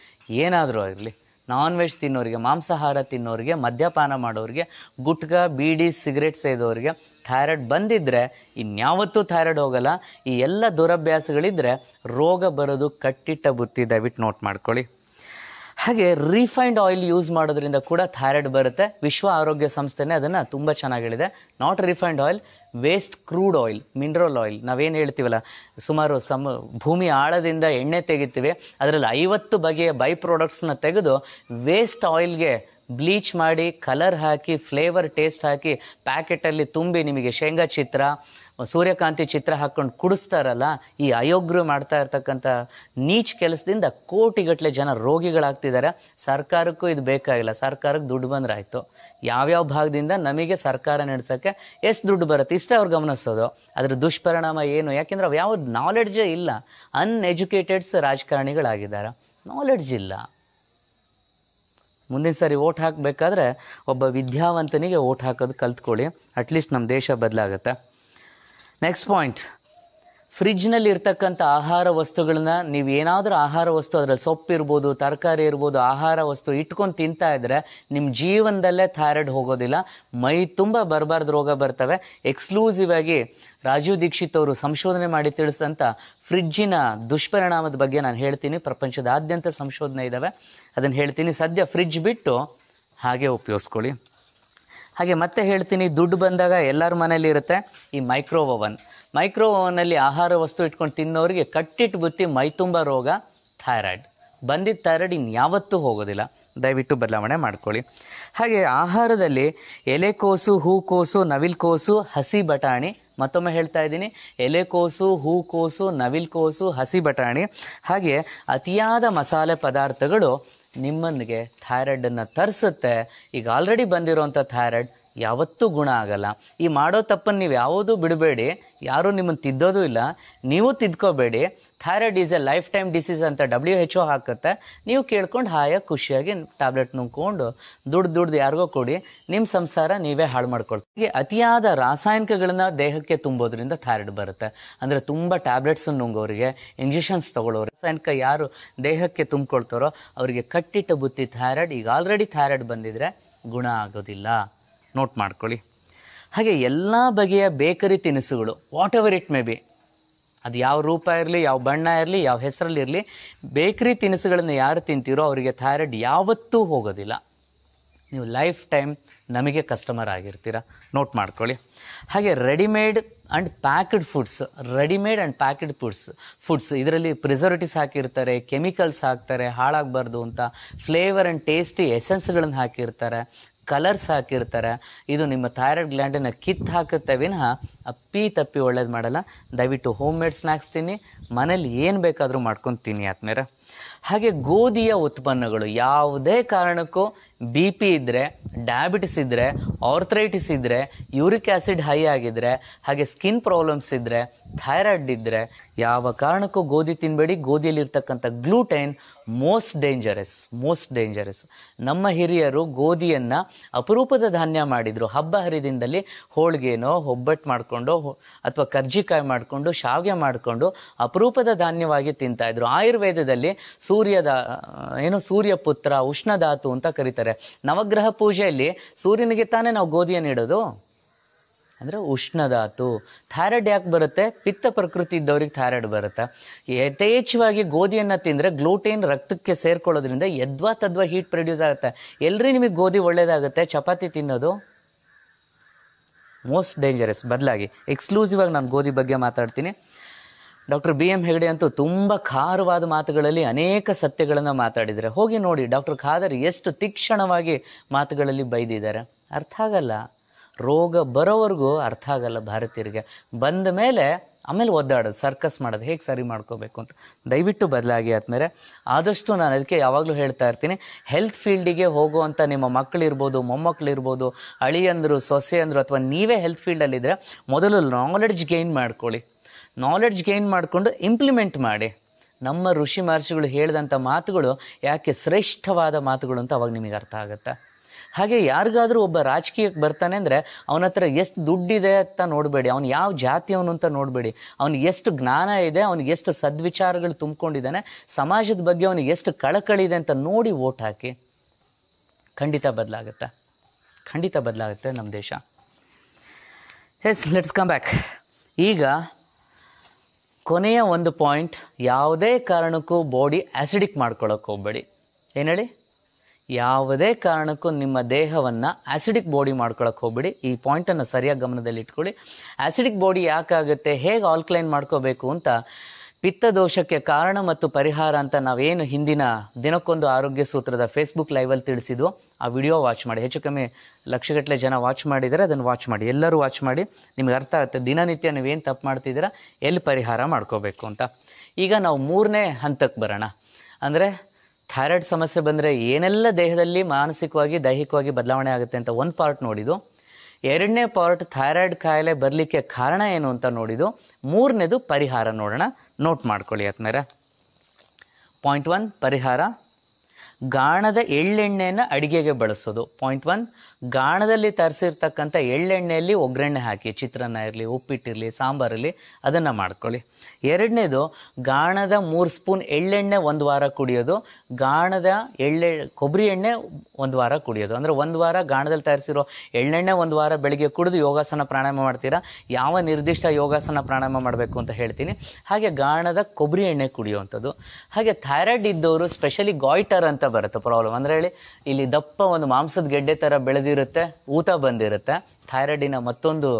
ಏನಾದರೂ ಇರಲಿ ನಾನ್ ವೆಜ್ ತಿನ್ನೋರಿಗೆ ಮಾಂಸಾಹಾರ ತಿನ್ನೋರಿಗೆ ಮದ್ಯಪಾನ ಮಾಡೋರಿಗೆ ಗುಟ್ಕ ಬೀಡಿ ಸಿಗರೇಟ್ ಸೇದೋರಿಗೆ ಥೈರಾಯ್ಡ್ ಬಂದಿದ್ದರೆ ಇನ್ಯಾವತ್ತೂ ಥೈರಾಯ್ಡ್ ಹೋಗಲ್ಲ ಈ ಎಲ್ಲ ದುರಭ್ಯಾಸಗಳಿದ್ದರೆ ರೋಗ ಬರೋದು ಕಟ್ಟಿಟ್ಟ ಬುತ್ತಿ ದಯವಿಟ್ಟು ನೋಟ್ ಮಾಡ್ಕೊಳ್ಳಿ ಹಾಗೆ ರಿಫೈನ್ಡ್ ಆಯಿಲ್ ಯೂಸ್ ಮಾಡೋದ್ರಿಂದ ಕೂಡ ಥೈರಾಯ್ಡ್ ಬರುತ್ತೆ ವಿಶ್ವ ಆರೋಗ್ಯ ಸಂಸ್ಥೆನೇ ಅದನ್ನು ತುಂಬ ಚೆನ್ನಾಗಿ ಹೇಳಿದೆ not refined oil waste crude oil mineral oil ನಾವೇನು ಹೇಳ್ತೀವಲ್ಲ ಸುಮಾರು ಸಮ ಭೂಮಿ ಆಳದಿಂದ ಎಣ್ಣೆ ತೆಗಿತೀವಿ ಅದರಲ್ಲಿ ಐವತ್ತು ಬಗೆಯ ಬೈ ಪ್ರಾಡಕ್ಟ್ಸ್ನ ತೆಗೆದು ವೇಸ್ಟ್ ಆಯಿಲ್ಗೆ ಬ್ಲೀಚ್ ಮಾಡಿ ಕಲರ್ ಹಾಕಿ ಫ್ಲೇವರ್ ಟೇಸ್ಟ್ ಹಾಕಿ ಪ್ಯಾಕೆಟಲ್ಲಿ ತುಂಬಿ ನಿಮಗೆ ಶೇಂಗಾ ಚಿತ್ರ ಸೂರ್ಯಕಾಂತಿ ಚಿತ್ರ ಹಾಕ್ಕೊಂಡು ಕುಡಿಸ್ತಾರಲ್ಲ ಈ ಅಯೋಗ್ಯರು ಮಾಡ್ತಾ ಇರ್ತಕ್ಕಂಥ ನೀಚ್ ಕೆಲಸದಿಂದ ಕೋಟಿಗಟ್ಟಲೆ ಜನ ರೋಗಿಗಳಾಗ್ತಿದ್ದಾರೆ ಸರ್ಕಾರಕ್ಕೂ ಇದು ಬೇಕಾಗಿಲ್ಲ ಸರ್ಕಾರಕ್ಕೆ ದುಡ್ಡು ಬಂದ್ರೆ ಆಯಿತು ಯಾವ್ಯಾವ ಭಾಗದಿಂದ ನಮಗೆ ಸರ್ಕಾರ ನಡೆಸೋಕ್ಕೆ ಎಷ್ಟು ದುಡ್ಡು ಬರುತ್ತೆ ಇಷ್ಟೇ ಅವ್ರು ಗಮನಿಸೋದು ಅದರ ದುಷ್ಪರಿಣಾಮ ಏನು ಯಾಕೆಂದ್ರೆ ಅವು ಯಾವ ನಾಲೆಡ್ಜೇ ಇಲ್ಲ ಅನ್ಎಜುಕೇಟೆಡ್ಸ್ ರಾಜಕಾರಣಿಗಳಾಗಿದ್ದಾರೆ ನಾಲೆಡ್ಜ್ ಇಲ್ಲ ಮುಂದಿನ ಸಾರಿ ಓಟ್ ಹಾಕಬೇಕಾದ್ರೆ ಒಬ್ಬ ವಿದ್ಯಾವಂತನಿಗೆ ಓಟ್ ಹಾಕೋದು ಕಲ್ತ್ಕೊಳ್ಳಿ ಅಟ್ಲೀಸ್ಟ್ ನಮ್ಮ ದೇಶ ಬದಲಾಗುತ್ತೆ ನೆಕ್ಸ್ಟ್ ಪಾಯಿಂಟ್ ಫ್ರಿಜ್ನಲ್ಲಿ ಇರ್ತಕ್ಕಂಥ ಆಹಾರ ವಸ್ತುಗಳನ್ನ ನೀವು ಏನಾದರೂ ಆಹಾರ ವಸ್ತು ಅದರಲ್ಲಿ ಸೊಪ್ಪು ಇರ್ಬೋದು ತರಕಾರಿ ಇರ್ಬೋದು ಆಹಾರ ವಸ್ತು ಇಟ್ಕೊಂಡು ತಿಂತಾ ಇದ್ದರೆ ನಿಮ್ಮ ಜೀವನದಲ್ಲೇ ಥೈರಾಯ್ಡ್ ಹೋಗೋದಿಲ್ಲ ಮೈ ತುಂಬ ಬರಬಾರ್ದು ರೋಗ ಬರ್ತವೆ ಎಕ್ಸ್ಕ್ಲೂಸಿವ್ ಆಗಿ ರಾಜೀವ್ ದೀಕ್ಷಿತ್ ಅವರು ಸಂಶೋಧನೆ ಮಾಡಿ ತಿಳಿಸಿದಂಥ ಫ್ರಿಜ್ಜಿನ ದುಷ್ಪರಿಣಾಮದ ಬಗ್ಗೆ ನಾನು ಹೇಳ್ತೀನಿ ಪ್ರಪಂಚದಾದ್ಯಂತ ಸಂಶೋಧನೆ ಇದ್ದಾವೆ ಅದನ್ನು ಹೇಳ್ತೀನಿ ಸದ್ಯ ಫ್ರಿಜ್ ಬಿಟ್ಟು ಹಾಗೆ ಉಪಯೋಗಿಸ್ಕೊಳ್ಳಿ ಹಾಗೆ ಮತ್ತೆ ಹೇಳ್ತೀನಿ ದುಡ್ಡು ಬಂದಾಗ ಎಲ್ಲರ ಮನೇಲಿ ಇರುತ್ತೆ ಈ ಮೈಕ್ರೋ ಓವನ್ ಮೈಕ್ರೋ ಓವನಲ್ಲಿ ಆಹಾರ ವಸ್ತು ಇಟ್ಕೊಂಡು ತಿನ್ನೋರಿಗೆ ಕಟ್ಟಿಟ್ಟು ಬುತ್ತಿ ಮೈತುಂಬ ರೋಗ ಥೈರಾಯ್ಡ್ ಬಂದಿದ್ದ ಥೈರಾಯ್ಡ್ ಇನ್ಯಾವತ್ತೂ ಹೋಗೋದಿಲ್ಲ ದಯವಿಟ್ಟು ಬದಲಾವಣೆ ಮಾಡ್ಕೊಳ್ಳಿ ಹಾಗೆ ಆಹಾರದಲ್ಲಿ ಎಲೆಕೋಸು ಹೂಕೋಸು ನವಿಲ್ಕೋಸು ಹಸಿ ಬಟಾಣಿ ಮತ್ತೊಮ್ಮೆ ಹೇಳ್ತಾ ಇದ್ದೀನಿ ಎಲೆಕೋಸು ಹೂಕೋಸು ನವಿಲ್ಕೋಸು ಹಸಿ ಬಟಾಣಿ ಹಾಗೆ ಅತಿಯಾದ ಮಸಾಲೆ ಪದಾರ್ಥಗಳು ನಿಮ್ಮನಿಗೆ ಥೈರಾಯ್ಡನ್ನು ತರಿಸುತ್ತೆ ಈಗ ಆಲ್ರೆಡಿ ಬಂದಿರೋವಂಥ ಥೈರಾಯ್ಡ್ ಯಾವತ್ತೂ ಗುಣ ಆಗಲ್ಲ ಈ ಮಾಡೋ ತಪ್ಪನ್ನು ನೀವು ಯಾವುದೂ ಬಿಡಬೇಡಿ ಯಾರೂ ನಿಮ್ಮನ್ನು ತಿದ್ದೋದು ಇಲ್ಲ ನೀವು ತಿದ್ಕೋಬೇಡಿ thyroid is a lifetime disease ಅಂತ ಡಬ್ಲ್ಯೂ ಎಚ್ ಒ ಹಾಕುತ್ತೆ ನೀವು ಕೇಳ್ಕೊಂಡು ಹಾಯ ಖುಷಿಯಾಗಿ ಟ್ಯಾಬ್ಲೆಟ್ ನುಂಗ್ಕೊಂಡು ದುಡ್ಡು ದುಡ್ದು ಯಾರಿಗೋ ಕೊಡಿ ನಿಮ್ಮ ಸಂಸಾರ ನೀವೇ ಹಾಳು ಮಾಡ್ಕೊಳ್ತೀವಿ ಅತಿಯಾದ ರಾಸಾಯನಿಕಗಳನ್ನ ದೇಹಕ್ಕೆ ತುಂಬೋದ್ರಿಂದ ಥೈರಾಯ್ಡ್ ಬರುತ್ತೆ ಅಂದರೆ ತುಂಬ ಟ್ಯಾಬ್ಲೆಟ್ಸ್ ನುಂಗೋರಿಗೆ ಇಂಜೆಕ್ಷನ್ಸ್ ತೊಗೊಳ್ಳೋರು ರಾಸಾಯನಿಕ ಯಾರು ದೇಹಕ್ಕೆ ತುಂಬಿಕೊಳ್ತಾರೋ ಅವರಿಗೆ ಕಟ್ಟಿಟ್ಟ ಬುತ್ತಿ ಥೈರಾಯ್ಡ್ ಈಗ ಆಲ್ರೆಡಿ ಥೈರಾಯ್ಡ್ ಬಂದಿದ್ರೆ ಗುಣ ಆಗೋದಿಲ್ಲ ನೋಟ್ ಮಾಡ್ಕೊಳ್ಳಿ ಹಾಗೆ ಎಲ್ಲ ಬಗೆಯ ಬೇಕರಿ ತಿನಿಸುಗಳು whatever it may be ಅದು ಯಾವ ರೂಪ ಇರಲಿ ಯಾವ ಬಣ್ಣ ಇರಲಿ ಯಾವ ಹೆಸರಲ್ಲಿರಲಿ ಬೇಕ್ರಿ ತಿನಿಸುಗಳನ್ನು ಯಾರು ತಿಂತೀರೋ ಅವರಿಗೆ ಥೈರಾಯ್ಡ್ ಯಾವತ್ತೂ ಹೋಗೋದಿಲ್ಲ ನೀವು ಲೈಫ್ ಟೈಮ್ ನಮಗೆ ಕಸ್ಟಮರ್ ಆಗಿರ್ತೀರ ನೋಟ್ ಮಾಡ್ಕೊಳ್ಳಿ ಹಾಗೆ readymade and packed foods readymade and packed foods foods ಇದರಲ್ಲಿ ಪ್ರಿಸರ್ವೇಟಿವ್ಸ್ ಹಾಕಿರ್ತಾರೆ ಕೆಮಿಕಲ್ಸ್ ಹಾಕ್ತಾರೆ ಹಾಳಾಗಬಾರ್ದು ಅಂತ ಫ್ಲೇವರ್ ಆ್ಯಂಡ್ ಟೇಸ್ಟಿ ಎಸೆನ್ಸ್ಗಳನ್ನು ಹಾಕಿರ್ತಾರೆ ಕಲರ್ಸ್ ಹಾಕಿರ್ತಾರೆ ಇದು ನಿಮ್ಮ ಥೈರಾಯ್ಡ್ ಗ್ಲ್ಯಾಂಡನ್ನು ಕಿತ್ತು ಹಾಕುತ್ತೆ ವಿನಃ ಅಪ್ಪಿ ತಪ್ಪಿ ಒಳ್ಳೇದು ಮಾಡಲ್ಲ ದಯವಿಟ್ಟು ಹೋಮ್ ಮೇಡ್ ಸ್ನ್ಯಾಕ್ಸ್ ತಿನ್ನಿ ಮನೇಲಿ ಏನು ಬೇಕಾದರೂ ಮಾಡ್ಕೊಂಡು ತಿನ್ನಿ ಆತ್ಮೇರ ಹಾಗೆ ಗೋಧಿಯ ಉತ್ಪನ್ನಗಳು ಯಾವುದೇ ಕಾರಣಕ್ಕೂ ಬಿ ಪಿ ಇದ್ದರೆ ಡಯಾಬಿಟಿಸ್ ಇದ್ದರೆ ಆರ್ಥ್ರೈಟಿಸ್ ಇದ್ದರೆ ಯೂರಿಕ್ ಆ್ಯಸಿಡ್ ಹೈ ಆಗಿದ್ದರೆ ಹಾಗೆ ಸ್ಕಿನ್ ಪ್ರಾಬ್ಲಮ್ಸ್ ಇದ್ದರೆ ಥೈರಾಯ್ಡ್ ಇದ್ದರೆ ಯಾವ ಕಾರಣಕ್ಕೂ ಗೋಧಿ ತಿನ್ನಬೇಡಿ ಗೋಧಿಯಲ್ಲಿರ್ತಕ್ಕಂಥ gluten most dangerous most dangerous ನಮ್ಮ ಹಿರಿಯರು ಗೋಧಿಯನ್ನು ಅಪರೂಪದ ಧಾನ್ಯ ಮಾಡಿದರು ಹಬ್ಬ ಹರಿದಿನದಲ್ಲಿ ಹೋಳಿಗೆನೋ ಒಬ್ಬಟ್ಟು ಮಾಡಿಕೊಂಡು ಅಥವಾ ಕರ್ಜಿಕಾಯಿ ಮಾಡಿಕೊಂಡು ಶಾವಿಗೆ ಮಾಡಿಕೊಂಡು ಅಪರೂಪದ ಧಾನ್ಯವಾಗಿ ತಿಂತಾಯಿದ್ರು ಆಯುರ್ವೇದದಲ್ಲಿ ಸೂರ್ಯದ ಏನು ಸೂರ್ಯಪುತ್ರ ಉಷ್ಣಧಾತು ಅಂತ ಕರೀತಾರೆ ನವಗ್ರಹ ಪೂಜೆಯಲ್ಲಿ ಸೂರ್ಯನಿಗೆ ತಾನೇ ನಾವು ಗೋಧಿಯನ್ನು ಇಡೋದು ಅಂದರೆ ಉಷ್ಣಧಾತು ಥೈರಾಯ್ಡ್ ಯಾಕೆ ಬರುತ್ತೆ ಪಿತ್ತ ಪ್ರಕೃತಿ ಇದ್ದವ್ರಿಗೆ ಥೈರಾಯ್ಡ್ ಬರುತ್ತೆ ಯಥೇಚ್ಛವಾಗಿ ಗೋಧಿಯನ್ನು ತಿಂದರೆ ಗ್ಲೂಟೇನ್ ರಕ್ತಕ್ಕೆ ಸೇರ್ಕೊಳ್ಳೋದ್ರಿಂದ ಯದ್ವಾ ತದ್ವಾ ಹೀಟ್ ಪ್ರೊಡ್ಯೂಸ್ ಆಗುತ್ತೆ ಎಲ್ಲರಿ ನಿಮಗೆ ಗೋಧಿ ಒಳ್ಳೆಯದಾಗುತ್ತೆ ಚಪಾತಿ ತಿನ್ನೋದು ಮೋಸ್ಟ್ ಡೇಂಜರಸ್ ಬದಲಾಗಿ ಎಕ್ಸ್ಕ್ಲೂಸಿವ್ ಆಗಿ ನಾನು ಗೋಧಿ ಬಗ್ಗೆ ಮಾತಾಡ್ತೀನಿ ಡಾಕ್ಟರ್ ಬಿ ಎಂ ಹೆಗಡೆ ಅಂತೂ ತುಂಬ ಖಾರವಾದ ಮಾತುಗಳಲ್ಲಿ ಅನೇಕ ಸತ್ಯಗಳನ್ನು ಮಾತಾಡಿದರೆ ಹೋಗಿ ನೋಡಿ ಡಾಕ್ಟರ್ ಖಾದರ್ ಎಷ್ಟು ತೀಕ್ಷಣವಾಗಿ ಮಾತುಗಳಲ್ಲಿ ಬೈದಿದ್ದಾರೆ ಅರ್ಥ ಆಗಲ್ಲ ರೋಗ ಬರೋವರೆಗೂ ಅರ್ಥ ಆಗಲ್ಲ ಭಾರತೀಯರಿಗೆ ಬಂದ ಮೇಲೆ ಆಮೇಲೆ ಒದ್ದಾಡೋದು ಸರ್ಕಸ್ ಮಾಡೋದು ಹೇಗೆ ಸರಿ ಮಾಡ್ಕೋಬೇಕು ಅಂತ ದಯವಿಟ್ಟು ಬದಲಾಗಿ ಆದಮೇಲೆ ಆದಷ್ಟು ನಾನು ಅದಕ್ಕೆ ಯಾವಾಗಲೂ ಹೇಳ್ತಾ ಇರ್ತೀನಿ ಹೆಲ್ತ್ ಫೀಲ್ಡಿಗೆ ಹೋಗುವಂಥ ನಿಮ್ಮ ಮಕ್ಕಳಿರ್ಬೋದು ಮೊಮ್ಮಕ್ಕಳಿರ್ಬೋದು ಸೊಸೆ ಅಂದರು ಅಥವಾ ನೀವೇ ಹೆಲ್ತ್ ಫೀಲ್ಡಲ್ಲಿದ್ದರೆ ಮೊದಲು ನಾಲೆಡ್ಜ್ ಗೇನ್ ಮಾಡ್ಕೊಳ್ಳಿ ನಾಲೆಡ್ಜ್ ಗೇನ್ ಮಾಡಿಕೊಂಡು ಇಂಪ್ಲಿಮೆಂಟ್ ಮಾಡಿ ನಮ್ಮ ಋಷಿ ಮಹರ್ಷಿಗಳು ಹೇಳಿದಂಥ ಮಾತುಗಳು ಯಾಕೆ ಶ್ರೇಷ್ಠವಾದ ಮಾತುಗಳು ಅಂತ ಅವಾಗ ನಿಮಗೆ ಅರ್ಥ ಆಗುತ್ತೆ ಹಾಗೆ ಯಾರಿಗಾದರೂ ಒಬ್ಬ ರಾಜಕೀಯಕ್ಕೆ ಬರ್ತಾನೆ ಅಂದರೆ ಅವನ ಹತ್ರ ಎಷ್ಟು ದುಡ್ಡಿದೆ ಅಂತ ನೋಡಬೇಡಿ ಅವ್ನು ಯಾವ ಜಾತಿ ಅವನು ಅಂತ ನೋಡಬೇಡಿ ಅವ್ನು ಎಷ್ಟು ಜ್ಞಾನ ಇದೆ ಅವ್ನಿಗೆ ಎಷ್ಟು ಸದ್ವಿಚಾರಗಳು ತುಂಬಿಕೊಂಡಿದ್ದಾನೆ ಸಮಾಜದ ಬಗ್ಗೆ ಅವನಿಗೆ ಎಷ್ಟು ಕಳಕಳಿದೆ ಅಂತ ನೋಡಿ ವೋಟ್ ಹಾಕಿ ಖಂಡಿತ ಬದಲಾಗುತ್ತೆ ಖಂಡಿತ ಬದಲಾಗುತ್ತೆ ನಮ್ಮ ದೇಶ ಎಸ್ ಲೆಟ್ಸ್ ಕಮ್ ಬ್ಯಾಕ್ ಈಗ ಕೊನೆಯ ಒಂದು ಪಾಯಿಂಟ್ ಯಾವುದೇ ಕಾರಣಕ್ಕೂ ಬಾಡಿ ಆ್ಯಸಿಡಿಕ್ ಮಾಡ್ಕೊಳ್ಳೋಕೆ ಹೋಗಬೇಡಿ ಏನು ಹೇಳಿ ಯಾವುದೇ ಕಾರಣಕ್ಕೂ ನಿಮ್ಮ ದೇಹವನ್ನು ಆ್ಯಸಿಡಿಕ್ ಬಾಡಿ ಮಾಡ್ಕೊಳಕ್ಕೆ ಹೋಗ್ಬಿಡಿ ಈ ಪಾಯಿಂಟನ್ನು ಸರಿಯಾಗಿ ಗಮನದಲ್ಲಿ ಇಟ್ಕೊಳ್ಳಿ ಆ್ಯಸಿಡಿಕ್ ಬಾಡಿ ಯಾಕಾಗುತ್ತೆ ಹೇಗೆ ಆಲ್ಕ್ಲೈನ್ ಮಾಡ್ಕೋಬೇಕು ಅಂತ ಪಿತ್ತ ದೋಷಕ್ಕೆ ಕಾರಣ ಮತ್ತು ಪರಿಹಾರ ಅಂತ ನಾವೇನು ಹಿಂದಿನ ದಿನಕ್ಕೊಂದು ಆರೋಗ್ಯ ಸೂತ್ರದ ಫೇಸ್ಬುಕ್ ಲೈವಲ್ಲಿ ತಿಳಿಸಿದ್ವು ಆ ವಿಡಿಯೋ ವಾಚ್ ಮಾಡಿ ಹೆಚ್ಚು ಕಮ್ಮಿ ಲಕ್ಷಗಟ್ಟಲೆ ಜನ ವಾಚ್ ಮಾಡಿದರೆ ಅದನ್ನು ವಾಚ್ ಮಾಡಿ ಎಲ್ಲರೂ ವಾಚ್ ಮಾಡಿ ನಿಮ್ಗೆ ಅರ್ಥ ಆಗುತ್ತೆ ದಿನನಿತ್ಯ ನೀವೇನು ತಪ್ಪು ಮಾಡ್ತಿದ್ದೀರಾ ಎಲ್ಲಿ ಪರಿಹಾರ ಮಾಡ್ಕೋಬೇಕು ಅಂತ ಈಗ ನಾವು ಮೂರನೇ ಹಂತಕ್ಕೆ ಬರೋಣ ಅಂದರೆ ಥೈರಾಯ್ಡ್ ಸಮಸ್ಯೆ ಬಂದರೆ ಏನೆಲ್ಲ ದೇಹದಲ್ಲಿ ಮಾನಸಿಕವಾಗಿ ದೈಹಿಕವಾಗಿ ಬದಲಾವಣೆ ಆಗುತ್ತೆ ಅಂತ ಒಂದು ಪಾರ್ಟ್ ನೋಡಿದ್ದು ಎರಡನೇ ಪಾರ್ಟ್ ಥೈರಾಯ್ಡ್ ಕಾಯಿಲೆ ಬರಲಿಕ್ಕೆ ಕಾರಣ ಏನು ಅಂತ ನೋಡಿದ್ದು ಮೂರನೇದು ಪರಿಹಾರ ನೋಡೋಣ ನೋಟ್ ಮಾಡ್ಕೊಳ್ಳಿ ಯಾಕಂದರೆ ಪಾಯಿಂಟ್ ಒನ್ ಪರಿಹಾರ ಗಾಣದ ಎಳ್ಳೆಣ್ಣೆಯನ್ನು ಅಡುಗೆಗೆ ಬಳಸೋದು ಪಾಯಿಂಟ್ ಒನ್ ಗಾಣದಲ್ಲಿ ತರಿಸಿರ್ತಕ್ಕಂಥ ಎಳ್ಳೆಣ್ಣೆಯಲ್ಲಿ ಒಗ್ಗರಣೆ ಹಾಕಿ ಚಿತ್ರಾನ್ನ ಇರಲಿ ಉಪ್ಪಿಟ್ಟಿರಲಿ ಸಾಂಬಾರಿರಲಿ ಅದನ್ನು ಮಾಡ್ಕೊಳ್ಳಿ ಎರಡನೇದು ಗಾಣದ ಮೂರು ಸ್ಪೂನ್ ಎಳ್ಳೆಣ್ಣೆ ಒಂದು ವಾರ ಕುಡಿಯೋದು ಗಾಣದ ಎಳ್ಳೆ ಕೊಬ್ಬರಿ ಎಣ್ಣೆ ಒಂದು ವಾರ ಕುಡಿಯೋದು ಅಂದರೆ ಒಂದು ವಾರ ಗಾಣದಲ್ಲಿ ತಯಾರಿಸಿರೋ ಎಳ್ಳೆಣ್ಣೆ ಒಂದು ವಾರ ಬೆಳಗ್ಗೆ ಕುಡಿದು ಯೋಗಾಸನ ಪ್ರಾಣಾಯಾಮ ಮಾಡ್ತೀರಾ ಯಾವ ನಿರ್ದಿಷ್ಟ ಯೋಗಾಸನ ಪ್ರಾಣಾಯಾಮ ಮಾಡಬೇಕು ಅಂತ ಹೇಳ್ತೀನಿ ಹಾಗೆ ಗಾಣದ ಕೊಬ್ಬರಿ ಎಣ್ಣೆ ಕುಡಿಯುವಂಥದ್ದು ಹಾಗೆ ಥೈರಾಯ್ಡ್ ಇದ್ದವರು ಸ್ಪೆಷಲಿ ಗಾಯ್ಟರ್ ಅಂತ ಬರುತ್ತೆ ಪ್ರಾಬ್ಲಮ್ ಅಂದರೆ ಹೇಳಿ ಇಲ್ಲಿ ದಪ್ಪ ಒಂದು ಮಾಂಸದ ಗೆಡ್ಡೆ ಥರ ಬೆಳೆದಿರುತ್ತೆ ಊತ ಬಂದಿರುತ್ತೆ ಥೈರಾಯ್ಡಿನ ಮತ್ತೊಂದು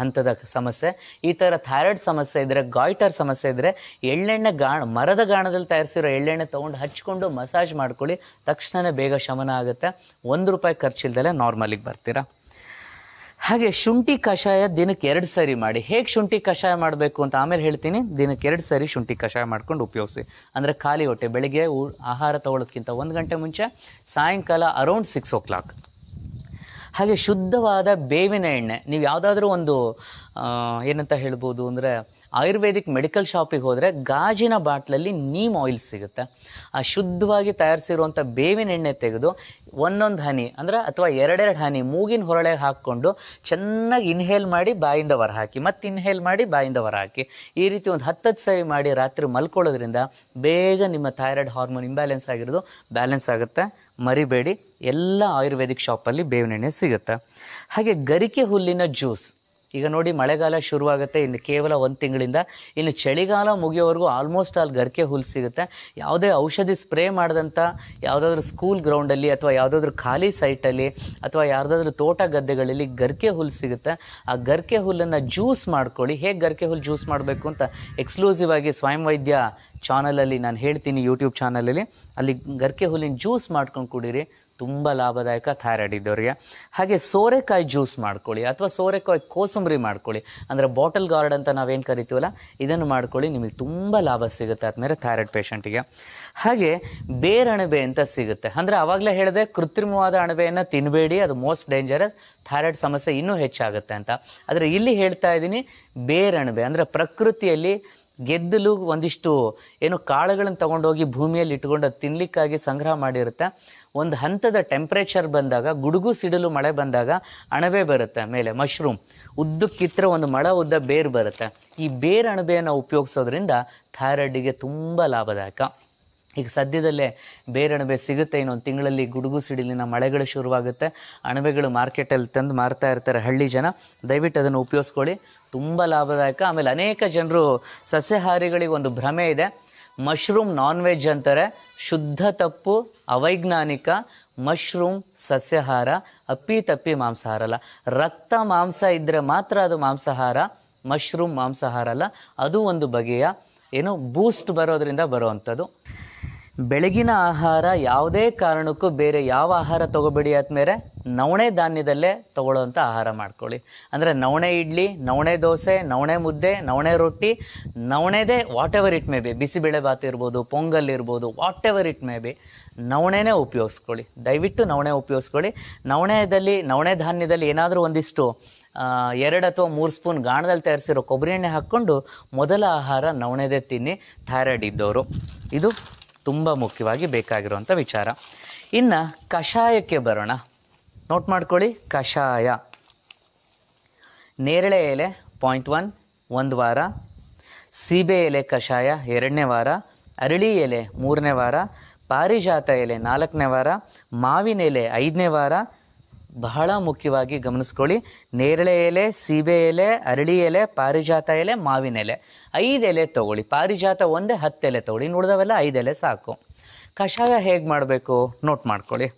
ಹಂತದ ಸಮಸ್ಯೆ ಈ ಥರ ಥೈರಾಯ್ಡ್ ಸಮಸ್ಯೆ ಇದ್ದರೆ ಗಾಯ್ಟರ್ ಸಮಸ್ಯೆ ಇದ್ದರೆ ಎಳ್ಳೆಣ್ಣೆ ಗಾಣ ಮರದ ಗಾಣದಲ್ಲಿ ತಯಾರಿಸಿರೋ ಎಳ್ಳೆಣ್ಣೆ ತೊಗೊಂಡು ಹಚ್ಕೊಂಡು ಮಸಾಜ್ ಮಾಡ್ಕೊಳ್ಳಿ ತಕ್ಷಣವೇ ಬೇಗ ಶಮನ ಆಗುತ್ತೆ ಒಂದು ರೂಪಾಯಿ ಖರ್ಚಿಲ್ದಲೇ ನಾರ್ಮಲಿಗೆ ಬರ್ತೀರಾ ಹಾಗೆ ಶುಂಠಿ ಕಷಾಯ ದಿನಕ್ಕೆ ಎರಡು ಸರಿ ಮಾಡಿ ಹೇಗೆ ಶುಂಠಿ ಕಷಾಯ ಮಾಡಬೇಕು ಅಂತ ಆಮೇಲೆ ಹೇಳ್ತೀನಿ ದಿನಕ್ಕೆ ಎರಡು ಸರಿ ಶುಂಠಿ ಕಷಾಯ ಮಾಡ್ಕೊಂಡು ಉಪಯೋಗಿಸಿ ಅಂದರೆ ಖಾಲಿ ಹೊಟ್ಟೆ ಬೆಳಿಗ್ಗೆ ಆಹಾರ ತೊಗೊಳೋದ್ಕಿಂತ ಒಂದು ಗಂಟೆ ಮುಂಚೆ ಸಾಯಂಕಾಲ ಅರೌಂಡ್ ಸಿಕ್ಸ್ ಓ ಕ್ಲಾಕ್ ಹಾಗೆ ಶುದ್ಧವಾದ ಬೇವಿನ ಎಣ್ಣೆ ನೀವು ಯಾವುದಾದ್ರೂ ಒಂದು ಏನಂತ ಹೇಳ್ಬೋದು ಅಂದರೆ ಆಯುರ್ವೇದಿಕ್ ಮೆಡಿಕಲ್ ಶಾಪಿಗೆ ಹೋದರೆ ಗಾಜಿನ ಬಾಟ್ಲಲ್ಲಿ ನೀಮ್ ಆಯಿಲ್ ಸಿಗುತ್ತೆ ಆ ಶುದ್ಧವಾಗಿ ತಯಾರಿಸಿರುವಂಥ ಬೇವಿನ ಎಣ್ಣೆ ತೆಗೆದು ಒಂದೊಂದು ಹನಿ ಅಂದರೆ ಅಥವಾ ಎರಡೆರಡು ಹನಿ ಮೂಗಿನ ಹೊರಳೆ ಹಾಕ್ಕೊಂಡು ಚೆನ್ನಾಗಿ ಇನ್ಹೇಲ್ ಮಾಡಿ ಬಾಯಿಂದ ಹೊರ ಹಾಕಿ ಮತ್ತು ಇನ್ಹೇಲ್ ಮಾಡಿ ಬಾಯಿಂದ ಹೊರ ಹಾಕಿ ಈ ರೀತಿ ಒಂದು ಹತ್ತತ್ತು ಸರಿ ಮಾಡಿ ರಾತ್ರಿ ಮಲ್ಕೊಳ್ಳೋದ್ರಿಂದ ಬೇಗ ನಿಮ್ಮ ಥೈರಾಯ್ಡ್ ಹಾರ್ಮೋನ್ ಇಂಬ್ಯಾಲೆನ್ಸ್ ಆಗಿರೋದು ಬ್ಯಾಲೆನ್ಸ್ ಆಗುತ್ತೆ ಮರಿಬೇಡಿ ಎಲ್ಲ ಆಯುರ್ವೇದಿಕ್ ಶಾಪಲ್ಲಿ ಬೇವಿನೆಣ್ಣೆ ಸಿಗುತ್ತೆ ಹಾಗೆ ಗರಿಕೆ ಹುಲ್ಲಿನ ಜ್ಯೂಸ್ ಈಗ ನೋಡಿ ಮಳೆಗಾಲ ಶುರುವಾಗುತ್ತೆ ಇನ್ನು ಕೇವಲ ಒಂದು ತಿಂಗಳಿಂದ ಇನ್ನು ಚಳಿಗಾಲ ಮುಗಿಯೋವರೆಗೂ ಆಲ್ಮೋಸ್ಟ್ ಅಲ್ಲಿ ಗರಿಕೆ ಹುಲ್ಲು ಸಿಗುತ್ತೆ ಯಾವುದೇ ಔಷಧಿ ಸ್ಪ್ರೇ ಮಾಡಿದಂಥ ಯಾವುದಾದ್ರೂ ಸ್ಕೂಲ್ ಗ್ರೌಂಡಲ್ಲಿ ಅಥವಾ ಯಾವುದಾದ್ರೂ ಖಾಲಿ ಸೈಟಲ್ಲಿ ಅಥವಾ ಯಾರ್ದಾದ್ರೂ ತೋಟ ಗದ್ದೆಗಳಲ್ಲಿ ಗರಿಕೆ ಹುಲ್ಲು ಸಿಗುತ್ತೆ ಆ ಗರಿಕೆ ಹುಲ್ಲನ್ನು ಜ್ಯೂಸ್ ಮಾಡ್ಕೊಳ್ಳಿ ಹೇಗೆ ಗರಿಕೆ ಹುಲ್ಲು ಜ್ಯೂಸ್ ಮಾಡಬೇಕು ಅಂತ ಎಕ್ಸ್ಕ್ಲೂಸಿವ್ ಆಗಿ ಸ್ವಯಂ ವೈದ್ಯ ಚಾನಲಲ್ಲಿ ನಾನು ಹೇಳ್ತೀನಿ ಯೂಟ್ಯೂಬ್ ಚಾನಲಲ್ಲಿ ಅಲ್ಲಿ ಗರ್ಕೆ ಹುಲ್ಲಿನ ಜ್ಯೂಸ್ ಮಾಡ್ಕೊಂಡು ಕುಡೀರಿ ತುಂಬ ಲಾಭದಾಯಕ ಥೈರಾಯ್ಡ್ ಇದ್ದವರಿಗೆ ಹಾಗೆ ಸೋರೆಕಾಯಿ ಜ್ಯೂಸ್ ಮಾಡ್ಕೊಳ್ಳಿ ಅಥವಾ ಸೋರೆಕಾಯಿ ಕೋಸಂಬರಿ ಮಾಡ್ಕೊಳ್ಳಿ ಅಂದರೆ ಬಾಟಲ್ ಗಾರ್ಡ್ ಅಂತ ನಾವೇನು ಕರಿತೀವಲ್ಲ ಇದನ್ನು ಮಾಡ್ಕೊಳ್ಳಿ ನಿಮಗೆ ತುಂಬ ಲಾಭ ಸಿಗುತ್ತೆ ಆದಮೇಲೆ ಥೈರಾಯ್ಡ್ ಪೇಷಂಟಿಗೆ ಹಾಗೆ ಅಣಬೆ ಅಂತ ಸಿಗುತ್ತೆ ಅಂದರೆ ಆವಾಗಲೇ ಹೇಳಿದೆ ಕೃತ್ರಿಮವಾದ ಅಣಬೆಯನ್ನು ತಿನ್ನಬೇಡಿ ಅದು ಮೋಸ್ಟ್ ಡೇಂಜರಸ್ ಥೈರಾಯ್ಡ್ ಸಮಸ್ಯೆ ಇನ್ನೂ ಹೆಚ್ಚಾಗುತ್ತೆ ಅಂತ ಆದರೆ ಇಲ್ಲಿ ಹೇಳ್ತಾ ಇದ್ದೀನಿ ಬೇರಣಬೆ ಅಂದರೆ ಪ್ರಕೃತಿಯಲ್ಲಿ ಗೆದ್ದಲು ಒಂದಿಷ್ಟು ಏನು ಕಾಳುಗಳನ್ನು ತಗೊಂಡೋಗಿ ಭೂಮಿಯಲ್ಲಿ ಇಟ್ಕೊಂಡು ಅದು ತಿನ್ನಲಿಕ್ಕಾಗಿ ಸಂಗ್ರಹ ಮಾಡಿರುತ್ತೆ ಒಂದು ಹಂತದ ಟೆಂಪ್ರೇಚರ್ ಬಂದಾಗ ಗುಡುಗು ಸಿಡಿಲು ಮಳೆ ಬಂದಾಗ ಅಣಬೆ ಬರುತ್ತೆ ಮೇಲೆ ಮಶ್ರೂಮ್ ಉದ್ದಕ್ಕಿತ್ತರೆ ಒಂದು ಮಳ ಉದ್ದ ಬೇರು ಬರುತ್ತೆ ಈ ಬೇರು ಅಣಬೆಯನ್ನು ಉಪಯೋಗಿಸೋದ್ರಿಂದ ಥೈರಾಯ್ಡಿಗೆ ತುಂಬ ಲಾಭದಾಯಕ ಈಗ ಸದ್ಯದಲ್ಲೇ ಅಣಬೆ ಸಿಗುತ್ತೆ ಇನ್ನೊಂದು ತಿಂಗಳಲ್ಲಿ ಗುಡುಗು ಸಿಡಿಲಿನ ಮಳೆಗಳು ಶುರುವಾಗುತ್ತೆ ಅಣಬೆಗಳು ಮಾರ್ಕೆಟಲ್ಲಿ ತಂದು ಮಾರ್ತಾ ಇರ್ತಾರೆ ಹಳ್ಳಿ ಜನ ದಯವಿಟ್ಟು ಅದನ್ನು ಉಪಯೋಗಿಸ್ಕೊಳ್ಳಿ ತುಂಬ ಲಾಭದಾಯಕ ಆಮೇಲೆ ಅನೇಕ ಜನರು ಸಸ್ಯಹಾರಿಗಳಿಗೆ ಒಂದು ಭ್ರಮೆ ಇದೆ ಮಶ್ರೂಮ್ ನಾನ್ ವೆಜ್ ಅಂತಾರೆ ಶುದ್ಧ ತಪ್ಪು ಅವೈಜ್ಞಾನಿಕ ಮಶ್ರೂಮ್ ಸಸ್ಯಾಹಾರ ಅಪ್ಪಿ ತಪ್ಪಿ ಮಾಂಸಾಹಾರ ಅಲ್ಲ ರಕ್ತ ಮಾಂಸ ಇದ್ದರೆ ಮಾತ್ರ ಅದು ಮಾಂಸಾಹಾರ ಮಶ್ರೂಮ್ ಮಾಂಸಾಹಾರ ಅಲ್ಲ ಅದು ಒಂದು ಬಗೆಯ ಏನು ಬೂಸ್ಟ್ ಬರೋದರಿಂದ ಬರೋವಂಥದ್ದು ಬೆಳಗಿನ ಆಹಾರ ಯಾವುದೇ ಕಾರಣಕ್ಕೂ ಬೇರೆ ಯಾವ ಆಹಾರ ತೊಗೋಬೇಡಿ ಆದ್ಮೇಲೆ ನವಣೆ ಧಾನ್ಯದಲ್ಲೇ ತೊಗೊಳ್ಳೋವಂಥ ಆಹಾರ ಮಾಡ್ಕೊಳ್ಳಿ ಅಂದರೆ ನವಣೆ ಇಡ್ಲಿ ನವಣೆ ದೋಸೆ ನವಣೆ ಮುದ್ದೆ ನವಣೆ ರೊಟ್ಟಿ ನವಣೆದೇ whatever it may be bisibele bath ಇರ್ಬೋದು ಪೊಂಗಲ್ ಇರ್ಬೋದು whatever it may be ನವಣೆನೇ ಉಪಯೋಗಿಸ್ಕೊಳ್ಳಿ ದಯವಿಟ್ಟು ನವಣೆ ಉಪಯೋಗಿಸ್ಕೊಳ್ಳಿ ನವಣೆದಲ್ಲಿ ನವಣೆ ಧಾನ್ಯದಲ್ಲಿ ಏನಾದರೂ ಒಂದಿಷ್ಟು ಎರಡು ಅಥವಾ ಮೂರು ಸ್ಪೂನ್ ಗಾಣದಲ್ಲಿ ತಯಾರಿಸಿರೋ ಕೊಬ್ಬರಿ ಎಣ್ಣೆ ಹಾಕ್ಕೊಂಡು ಮೊದಲ ಆಹಾರ ನವಣೆದೇ ತಿನ್ನಿ ಥೈರಾಯ್ಡ್ ಇದ್ದವರು ಇದು ತುಂಬ ಮುಖ್ಯವಾಗಿ ಬೇಕಾಗಿರುವಂಥ ವಿಚಾರ ಇನ್ನು ಕಷಾಯಕ್ಕೆ ಬರೋಣ ನೋಟ್ ಮಾಡ್ಕೊಳ್ಳಿ ಕಷಾಯ ನೇರಳೆ ಎಲೆ ಪಾಯಿಂಟ್ ಒನ್ ಒಂದು ವಾರ ಸೀಬೆ ಎಲೆ ಕಷಾಯ ಎರಡನೇ ವಾರ ಅರಳಿ ಎಲೆ ಮೂರನೇ ವಾರ ಪಾರಿಜಾತ ಎಲೆ ನಾಲ್ಕನೇ ವಾರ ಮಾವಿನ ಎಲೆ ಐದನೇ ವಾರ ಬಹಳ ಮುಖ್ಯವಾಗಿ ಗಮನಿಸ್ಕೊಳ್ಳಿ ನೇರಳೆ ಎಲೆ ಸೀಬೆ ಎಲೆ ಅರಳಿ ಎಲೆ ಪಾರಿಜಾತ ಎಲೆ ಮಾವಿನ ಎಲೆ ಐದು ಎಲೆ ತೊಗೊಳ್ಳಿ ಪಾರಿಜಾತ ಒಂದೇ ಹತ್ತು ಎಲೆ ತೊಗೊಳ್ಳಿ ನೋಡಿದವೆಲ್ಲ ಐದು ಎಲೆ ಸಾಕು ಕಷಾಯ ಹೇಗೆ ಮಾಡಬೇಕು ನೋಟ್ ಮಾಡ್ಕೊಳ್ಳಿ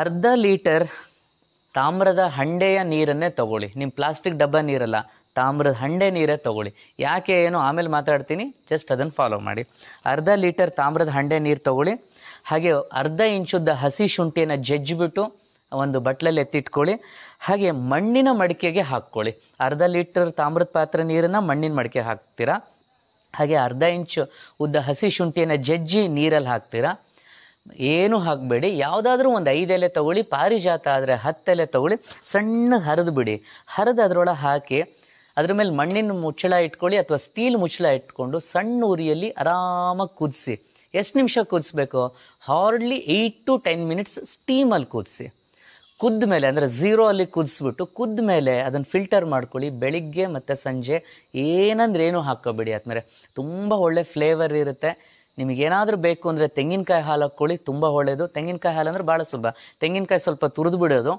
ಅರ್ಧ ಲೀಟರ್ ತಾಮ್ರದ ಹಂಡೆಯ ನೀರನ್ನೇ ತೊಗೊಳ್ಳಿ ನಿಮ್ಮ ಪ್ಲಾಸ್ಟಿಕ್ ಡಬ್ಬ ನೀರಲ್ಲ ತಾಮ್ರದ ಹಂಡೆ ನೀರೇ ತೊಗೊಳ್ಳಿ ಯಾಕೆ ಏನು ಆಮೇಲೆ ಮಾತಾಡ್ತೀನಿ ಜಸ್ಟ್ ಅದನ್ನು ಫಾಲೋ ಮಾಡಿ ಅರ್ಧ ಲೀಟರ್ ತಾಮ್ರದ ಹಂಡೆ ನೀರು ತೊಗೊಳ್ಳಿ ಹಾಗೆ ಅರ್ಧ ಇಂಚುದ್ದ ಹಸಿ ಶುಂಠಿಯನ್ನು ಜಜ್ಜಿಬಿಟ್ಟು ಒಂದು ಬಟ್ಲಲ್ಲಿ ಎತ್ತಿಟ್ಕೊಳ್ಳಿ ಹಾಗೆ ಮಣ್ಣಿನ ಮಡಿಕೆಗೆ ಹಾಕ್ಕೊಳ್ಳಿ ಅರ್ಧ ಲೀಟ್ರ್ ತಾಮ್ರದ ಪಾತ್ರೆ ನೀರನ್ನು ಮಣ್ಣಿನ ಮಡಿಕೆ ಹಾಕ್ತೀರಾ ಹಾಗೆ ಅರ್ಧ ಇಂಚು ಉದ್ದ ಹಸಿ ಶುಂಠಿಯನ್ನು ಜಜ್ಜಿ ನೀರಲ್ಲಿ ಹಾಕ್ತೀರಾ ಏನು ಹಾಕಬೇಡಿ ಯಾವುದಾದ್ರೂ ಒಂದು ಎಲೆ ತಗೊಳ್ಳಿ ಪಾರಿಜಾತ ಆದರೆ ಹತ್ತೆಲೆ ತಗೊಳ್ಳಿ ಸಣ್ಣ ಹರಿದು ಬಿಡಿ ಹರಿದು ಅದರೊಳಗೆ ಹಾಕಿ ಅದ್ರ ಮೇಲೆ ಮಣ್ಣಿನ ಮುಚ್ಚಳ ಇಟ್ಕೊಳ್ಳಿ ಅಥವಾ ಸ್ಟೀಲ್ ಮುಚ್ಚಳ ಇಟ್ಕೊಂಡು ಸಣ್ಣ ಉರಿಯಲ್ಲಿ ಆರಾಮಾಗಿ ಕುದಿಸಿ ಎಷ್ಟು ನಿಮಿಷ ಕುದಿಸ್ಬೇಕು hardly eight to ten minutes ಸ್ಟೀಮಲ್ಲಿ ಕುದಿಸಿ ಕುದ್ದ ಮೇಲೆ ಅಂದರೆ ಝೀರೋ ಅಲ್ಲಿ ಕುದಿಸ್ಬಿಟ್ಟು ಕುದ್ದ ಮೇಲೆ ಅದನ್ನು ಫಿಲ್ಟರ್ ಮಾಡ್ಕೊಳ್ಳಿ ಬೆಳಿಗ್ಗೆ ಮತ್ತು ಸಂಜೆ ಏನಂದ್ರೆ ಏನೂ ಹಾಕೋಬೇಡಿ ಯಾಕಂದರೆ ತುಂಬ ಒಳ್ಳೆ ಫ್ಲೇವರ್ ಇರುತ್ತೆ ನಿಮಗೇನಾದರೂ ಬೇಕು ಅಂದರೆ ತೆಂಗಿನಕಾಯಿ ಹಾಲು ಹಾಕ್ಕೊಳ್ಳಿ ತುಂಬ ಒಳ್ಳೆಯದು ತೆಂಗಿನಕಾಯಿ ಹಾಲು ಅಂದರೆ ಭಾಳ ಸುಲಭ ತೆಂಗಿನಕಾಯಿ ಸ್ವಲ್ಪ ತುರಿದು ಬಿಡೋದು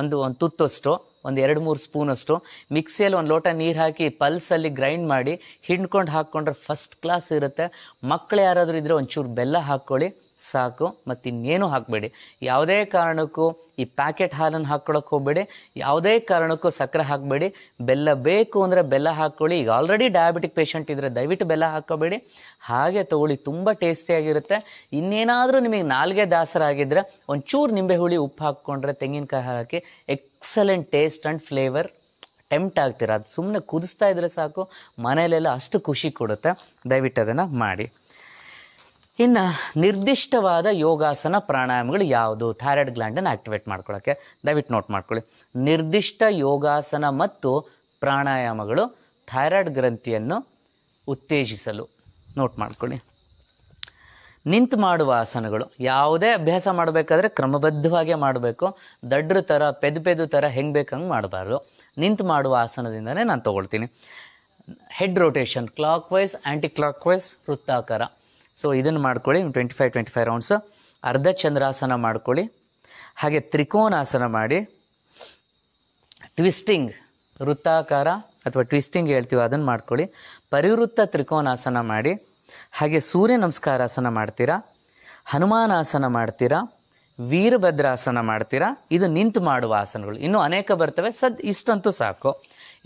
ಒಂದು ಒಂದು ತುತ್ತಷ್ಟು ಒಂದು ಎರಡು ಮೂರು ಸ್ಪೂನಷ್ಟು ಮಿಕ್ಸಿಯಲ್ಲಿ ಒಂದು ಲೋಟ ನೀರು ಹಾಕಿ ಪಲ್ಸಲ್ಲಿ ಗ್ರೈಂಡ್ ಮಾಡಿ ಹಿಂಡ್ಕೊಂಡು ಹಾಕ್ಕೊಂಡ್ರೆ ಫಸ್ಟ್ ಕ್ಲಾಸ್ ಇರುತ್ತೆ ಮಕ್ಕಳು ಯಾರಾದರೂ ಇದ್ದರೆ ಒಂಚೂರು ಬೆಲ್ಲ ಹಾಕ್ಕೊಳ್ಳಿ ಸಾಕು ಮತ್ತು ಇನ್ನೇನು ಹಾಕಬೇಡಿ ಯಾವುದೇ ಕಾರಣಕ್ಕೂ ಈ ಪ್ಯಾಕೆಟ್ ಹಾಲನ್ನು ಹಾಕ್ಕೊಳಕ್ಕೆ ಹೋಗಬೇಡಿ ಯಾವುದೇ ಕಾರಣಕ್ಕೂ ಸಕ್ಕರೆ ಹಾಕಬೇಡಿ ಬೆಲ್ಲ ಬೇಕು ಅಂದರೆ ಬೆಲ್ಲ ಹಾಕ್ಕೊಳ್ಳಿ ಈಗ ಆಲ್ರೆಡಿ ಡಯಾಬಿಟಿಕ್ ಪೇಷಂಟ್ ಇದ್ದರೆ ದಯವಿಟ್ಟು ಬೆಲ್ಲ ಹಾಕ್ಕೋಬೇಡಿ ಹಾಗೆ ತೊಗೊಳ್ಳಿ ತುಂಬ ಟೇಸ್ಟಿಯಾಗಿರುತ್ತೆ ಇನ್ನೇನಾದರೂ ನಿಮಗೆ ನಾಲ್ಗೆ ದಾಸರಾಗಿದ್ದರೆ ಒಂಚೂರು ನಿಂಬೆ ಹುಳಿ ಉಪ್ಪು ಹಾಕ್ಕೊಂಡ್ರೆ ತೆಂಗಿನಕಾಯಿ ಹಾಕಿ excellent taste and flavour tempt ಆಗ್ತೀರ ಅದು ಸುಮ್ಮನೆ ಕುದಿಸ್ತಾ ಇದ್ದರೆ ಸಾಕು ಮನೆಯಲ್ಲೆಲ್ಲ ಅಷ್ಟು ಖುಷಿ ಕೊಡುತ್ತೆ ದಯವಿಟ್ಟು ಅದನ್ನು ಮಾಡಿ ಇನ್ನು ನಿರ್ದಿಷ್ಟವಾದ ಯೋಗಾಸನ ಪ್ರಾಣಾಯಾಮಗಳು ಯಾವುದು ಥೈರಾಯ್ಡ್ ಗ್ಲ್ಯಾಂಡನ್ನು ಆ್ಯಕ್ಟಿವೇಟ್ ಮಾಡ್ಕೊಳ್ಳೋಕ್ಕೆ ದಯವಿಟ್ಟು ನೋಟ್ ಮಾಡ್ಕೊಳ್ಳಿ ನಿರ್ದಿಷ್ಟ ಯೋಗಾಸನ ಮತ್ತು ಪ್ರಾಣಾಯಾಮಗಳು ಥೈರಾಯ್ಡ್ ಗ್ರಂಥಿಯನ್ನು ಉತ್ತೇಜಿಸಲು ನೋಟ್ ಮಾಡ್ಕೊಳ್ಳಿ ನಿಂತು ಮಾಡುವ ಆಸನಗಳು ಯಾವುದೇ ಅಭ್ಯಾಸ ಮಾಡಬೇಕಾದ್ರೆ ಕ್ರಮಬದ್ಧವಾಗೇ ಮಾಡಬೇಕು ದಡ್ರ ಥರ ಪೆದು ಪೆದು ಥರ ಹೆಂಗೆ ಬೇಕಂಗೆ ಮಾಡಬಾರ್ದು ನಿಂತು ಮಾಡುವ ಆಸನದಿಂದಲೇ ನಾನು ತೊಗೊಳ್ತೀನಿ head rotation clockwise anticlockwise ವೃತ್ತಾಕಾರ ಸೊ ಇದನ್ನು ಮಾಡ್ಕೊಳ್ಳಿ twenty five twenty five rounds ardha chandrasana ಮಾಡ್ಕೊಳ್ಳಿ ಹಾಗೆ ತ್ರಿಕೋನಾಸನ ಮಾಡಿ ಟ್ವಿಸ್ಟಿಂಗ್ ವೃತ್ತಾಕಾರ ಅಥವಾ ಟ್ವಿಸ್ಟಿಂಗ್ ಹೇಳ್ತೀವಿ ಅದನ್ನು ಮಾಡ್ಕೊಳ್ಳಿ ಪರಿವೃತ್ತ ತ್ರಿಕೋನಾಸನ ಮಾಡಿ ಹಾಗೆ ಸೂರ್ಯ ನಮಸ್ಕಾರಾಸನ ಮಾಡ್ತೀರಾ ಹನುಮಾನಾಸನ ಮಾಡ್ತೀರಾ ವೀರಭದ್ರಾಸನ ಮಾಡ್ತೀರಾ ಇದು ನಿಂತು ಮಾಡುವ ಆಸನಗಳು ಇನ್ನೂ ಅನೇಕ ಬರ್ತವೆ ಸದ್ ಇಷ್ಟಂತೂ ಸಾಕು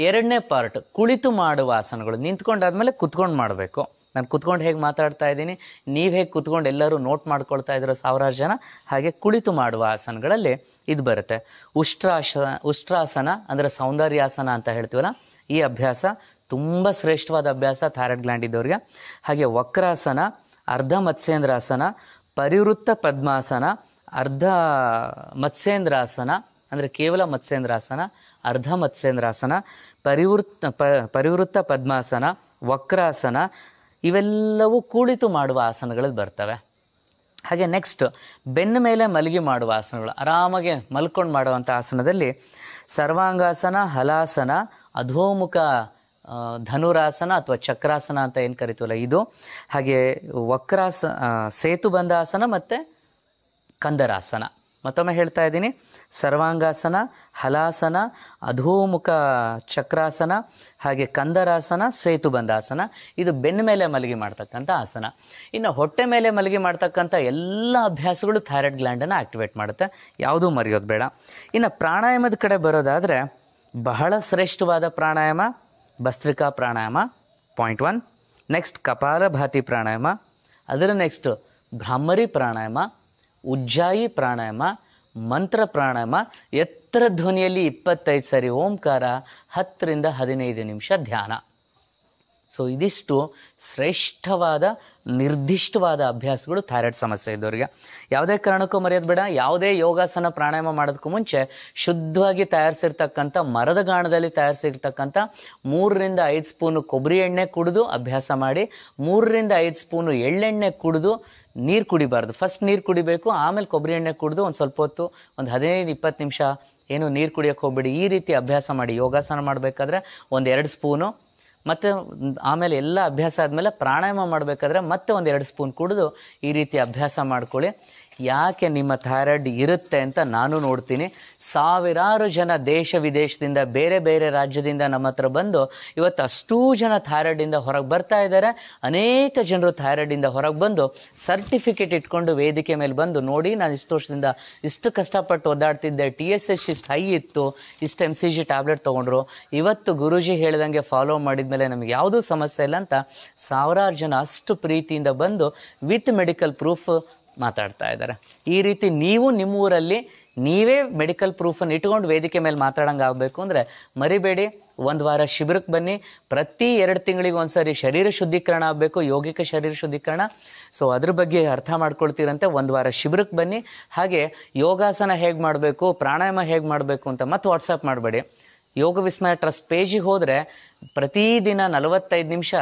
ಎರಡನೇ ಪಾರ್ಟ್ ಕುಳಿತು ಮಾಡುವ ಆಸನಗಳು ನಿಂತ್ಕೊಂಡಾದ್ಮೇಲೆ ಕುತ್ಕೊಂಡು ಮಾಡಬೇಕು ನಾನು ಕುತ್ಕೊಂಡು ಹೇಗೆ ಮಾತಾಡ್ತಾ ಇದ್ದೀನಿ ನೀವು ಹೇಗೆ ಕುತ್ಕೊಂಡು ಎಲ್ಲರೂ ನೋಟ್ ಮಾಡ್ಕೊಳ್ತಾ ಇದ್ದೀರೋ ಸಾವಿರಾರು ಜನ ಹಾಗೆ ಕುಳಿತು ಮಾಡುವ ಆಸನಗಳಲ್ಲಿ ಇದು ಬರುತ್ತೆ ಉಷ್ಟ್ರಾಸನ ಉಷ್ಟ್ರಾಸನ ಅಂದರೆ ಸೌಂದರ್ಯಾಸನ ಅಂತ ಹೇಳ್ತೀವಲ್ಲ ಈ ಅಭ್ಯಾಸ ತುಂಬ ಶ್ರೇಷ್ಠವಾದ ಅಭ್ಯಾಸ ಥೈರಾಯ್ಡ್ ಗ್ಲ್ಯಾಂಡ್ ಇದ್ದವ್ರಿಗೆ ಹಾಗೆ ವಕ್ರಾಸನ ಅರ್ಧ ಮತ್ಸ್ಯೇಂದ್ರಾಸನ ಪರಿವೃತ್ತ ಪದ್ಮಾಸನ ಅರ್ಧ ಮತ್ಸ್ಯೇಂದ್ರಾಸನ ಅಂದರೆ ಕೇವಲ ಮತ್ಸ್ಯೇಂದ್ರಾಸನ ಅರ್ಧ ಮತ್ಸ್ಯೇಂದ್ರಾಸನ ಪರಿವೃತ್ತ ಪ ಪರಿವೃತ್ತ ಪದ್ಮಾಸನ ವಕ್ರಾಸನ ಇವೆಲ್ಲವೂ ಕೂಳಿತು ಮಾಡುವ ಆಸನಗಳಲ್ಲಿ ಬರ್ತವೆ ಹಾಗೆ ನೆಕ್ಸ್ಟ್ ಬೆನ್ನ ಮೇಲೆ ಮಲಗಿ ಮಾಡುವ ಆಸನಗಳು ಆರಾಮಾಗಿ ಮಲ್ಕೊಂಡು ಮಾಡುವಂಥ ಆಸನದಲ್ಲಿ ಸರ್ವಾಂಗಾಸನ ಹಲಾಸನ ಅಧೋಮುಖ ಧನುರಾಸನ ಅಥವಾ ಚಕ್ರಾಸನ ಅಂತ ಏನು ಕರಿತೀವಲ್ಲ ಇದು ಹಾಗೆ ವಕ್ರಾಸ ಆಸನ ಮತ್ತು ಕಂದರಾಸನ ಮತ್ತೊಮ್ಮೆ ಹೇಳ್ತಾ ಇದ್ದೀನಿ ಸರ್ವಾಂಗಾಸನ ಹಲಾಸನ ಅಧೋಮುಖ ಚಕ್ರಾಸನ ಹಾಗೆ ಕಂದರಾಸನ ಸೇತು ಆಸನ ಇದು ಬೆನ್ನ ಮೇಲೆ ಮಲಗಿ ಮಾಡ್ತಕ್ಕಂಥ ಆಸನ ಇನ್ನು ಹೊಟ್ಟೆ ಮೇಲೆ ಮಲಗಿ ಮಾಡ್ತಕ್ಕಂಥ ಎಲ್ಲ ಅಭ್ಯಾಸಗಳು ಥೈರಾಯ್ಡ್ ಗ್ಲ್ಯಾಂಡನ್ನು ಆಕ್ಟಿವೇಟ್ ಮಾಡುತ್ತೆ ಯಾವುದೂ ಮರೆಯೋದು ಬೇಡ ಇನ್ನು ಪ್ರಾಣಾಯಾಮದ ಕಡೆ ಬರೋದಾದರೆ ಬಹಳ ಶ್ರೇಷ್ಠವಾದ pranayama bhastrika pranayama point one next kapalbhati pranayama ಅದರ ನೆಕ್ಸ್ಟ್ ಭ್ರಾಮರಿ ಪ್ರಾಣಾಯಾಮ ಉಜ್ಜಾಯಿ ಪ್ರಾಣಾಯಾಮ ಮಂತ್ರ ಪ್ರಾಣಾಯಾಮ ಎತ್ತರ ಧ್ವನಿಯಲ್ಲಿ ಇಪ್ಪತ್ತೈದು ಸರಿ ಓಂಕಾರ ಹತ್ತರಿಂದ ಹದಿನೈದು ನಿಮಿಷ ಧ್ಯಾನ ಸೊ ಇದಿಷ್ಟು ಶ್ರೇಷ್ಠವಾದ ನಿರ್ದಿಷ್ಟವಾದ ಅಭ್ಯಾಸಗಳು ಥೈರಾಯ್ಡ್ ಸಮಸ್ಯೆ ಇದ್ದವರಿಗೆ ಯಾವುದೇ ಕಾರಣಕ್ಕೂ ಮರೆಯೋದು ಬೇಡ ಯಾವುದೇ ಯೋಗಾಸನ ಪ್ರಾಣಾಯಾಮ ಮಾಡೋದಕ್ಕೂ ಮುಂಚೆ ಶುದ್ಧವಾಗಿ ತಯಾರಿಸಿರ್ತಕ್ಕಂಥ ಮರದ ಗಾಣದಲ್ಲಿ ತಯಾರಿಸಿರ್ತಕ್ಕಂಥ ಮೂರರಿಂದ ಐದು ಸ್ಪೂನು ಕೊಬ್ಬರಿ ಎಣ್ಣೆ ಕುಡಿದು ಅಭ್ಯಾಸ ಮಾಡಿ ಮೂರರಿಂದ ಐದು ಸ್ಪೂನು ಎಳ್ಳೆಣ್ಣೆ ಕುಡಿದು ನೀರು ಕುಡಿಬಾರ್ದು ಫಸ್ಟ್ ನೀರು ಕುಡಿಬೇಕು ಆಮೇಲೆ ಕೊಬ್ಬರಿ ಎಣ್ಣೆ ಕುಡಿದು ಒಂದು ಸ್ವಲ್ಪ ಹೊತ್ತು ಒಂದು ಹದಿನೈದು ಇಪ್ಪತ್ತು ನಿಮಿಷ ಏನು ನೀರು ಕುಡಿಯೋಕ್ಕೆ ಹೋಗ್ಬೇಡಿ ಈ ರೀತಿ ಅಭ್ಯಾಸ ಮಾಡಿ ಯೋಗಾಸನ ಮಾಡಬೇಕಾದ್ರೆ ಒಂದು ಎರಡು ಸ್ಪೂನು ಮತ್ತು ಆಮೇಲೆ ಎಲ್ಲ ಅಭ್ಯಾಸ ಆದಮೇಲೆ ಪ್ರಾಣಾಯಾಮ ಮಾಡಬೇಕಾದ್ರೆ ಮತ್ತೆ ಒಂದು ಎರಡು ಸ್ಪೂನ್ ಕುಡಿದು ಈ ರೀತಿ ಅಭ್ಯಾಸ ಮಾಡ್ಕೊಳ್ಳಿ ಯಾಕೆ ನಿಮ್ಮ ಥೈರಾಯ್ಡ್ ಇರುತ್ತೆ ಅಂತ ನಾನು ನೋಡ್ತೀನಿ ಸಾವಿರಾರು ಜನ ದೇಶ ವಿದೇಶದಿಂದ ಬೇರೆ ಬೇರೆ ರಾಜ್ಯದಿಂದ ನಮ್ಮ ಹತ್ರ ಬಂದು ಇವತ್ತು ಅಷ್ಟೂ ಜನ ಥೈರಾಯ್ಡಿಂದ ಹೊರಗೆ ಬರ್ತಾ ಇದ್ದಾರೆ ಅನೇಕ ಜನರು ಥೈರಾಯ್ಡಿಂದ ಹೊರಗೆ ಬಂದು ಸರ್ಟಿಫಿಕೇಟ್ ಇಟ್ಕೊಂಡು ವೇದಿಕೆ ಮೇಲೆ ಬಂದು ನೋಡಿ ನಾನು ಇಷ್ಟು ವರ್ಷದಿಂದ ಇಷ್ಟು ಕಷ್ಟಪಟ್ಟು ಒದ್ದಾಡ್ತಿದ್ದೆ ಟಿ ಎಸ್ ಎಸ್ ಇಷ್ಟು ಹೈ ಇತ್ತು ಇಷ್ಟು ಎಮ್ ಸಿ ಜಿ ಟ್ಯಾಬ್ಲೆಟ್ ತೊಗೊಂಡ್ರು ಇವತ್ತು ಗುರುಜಿ ಹೇಳ್ದಂಗೆ ಫಾಲೋ ಮಾಡಿದ ಮೇಲೆ ನಮ್ಗೆ ಯಾವುದೂ ಸಮಸ್ಯೆ ಇಲ್ಲ ಅಂತ ಸಾವಿರಾರು ಜನ ಅಷ್ಟು ಪ್ರೀತಿಯಿಂದ ಬಂದು ವಿತ್ ಮೆಡಿಕಲ್ ಪ್ರೂಫ್ ಮಾತಾಡ್ತಾ ಇದ್ದಾರೆ ಈ ರೀತಿ ನೀವು ನಿಮ್ಮ ಊರಲ್ಲಿ ನೀವೇ ಮೆಡಿಕಲ್ ಪ್ರೂಫನ್ನು ಇಟ್ಕೊಂಡು ವೇದಿಕೆ ಮೇಲೆ ಮಾತಾಡೋಂಗಾಗಬೇಕು ಆಗಬೇಕು ಅಂದರೆ ಮರಿಬೇಡಿ ಒಂದು ವಾರ ಶಿಬಿರಕ್ಕೆ ಬನ್ನಿ ಪ್ರತಿ ಎರಡು ತಿಂಗಳಿಗೆ ಒಂದು ಸಾರಿ ಶರೀರ ಶುದ್ಧೀಕರಣ ಆಗಬೇಕು ಯೋಗಿಕ ಶರೀರ ಶುದ್ಧೀಕರಣ ಸೊ ಅದ್ರ ಬಗ್ಗೆ ಅರ್ಥ ಮಾಡ್ಕೊಳ್ತೀರಂತೆ ಒಂದು ವಾರ ಶಿಬಿರಕ್ಕೆ ಬನ್ನಿ ಹಾಗೆ ಯೋಗಾಸನ ಹೇಗೆ ಮಾಡಬೇಕು ಪ್ರಾಣಾಯಾಮ ಹೇಗೆ ಮಾಡಬೇಕು ಅಂತ ಮತ್ತೆ ವಾಟ್ಸಪ್ ಮಾಡಬೇಡಿ ಯೋಗ ವಿಸ್ಮಯ ಟ್ರಸ್ಟ್ ಪೇಜಿಗೆ ಹೋದರೆ ಪ್ರತಿದಿನ ನಲವತ್ತೈದು ನಿಮಿಷ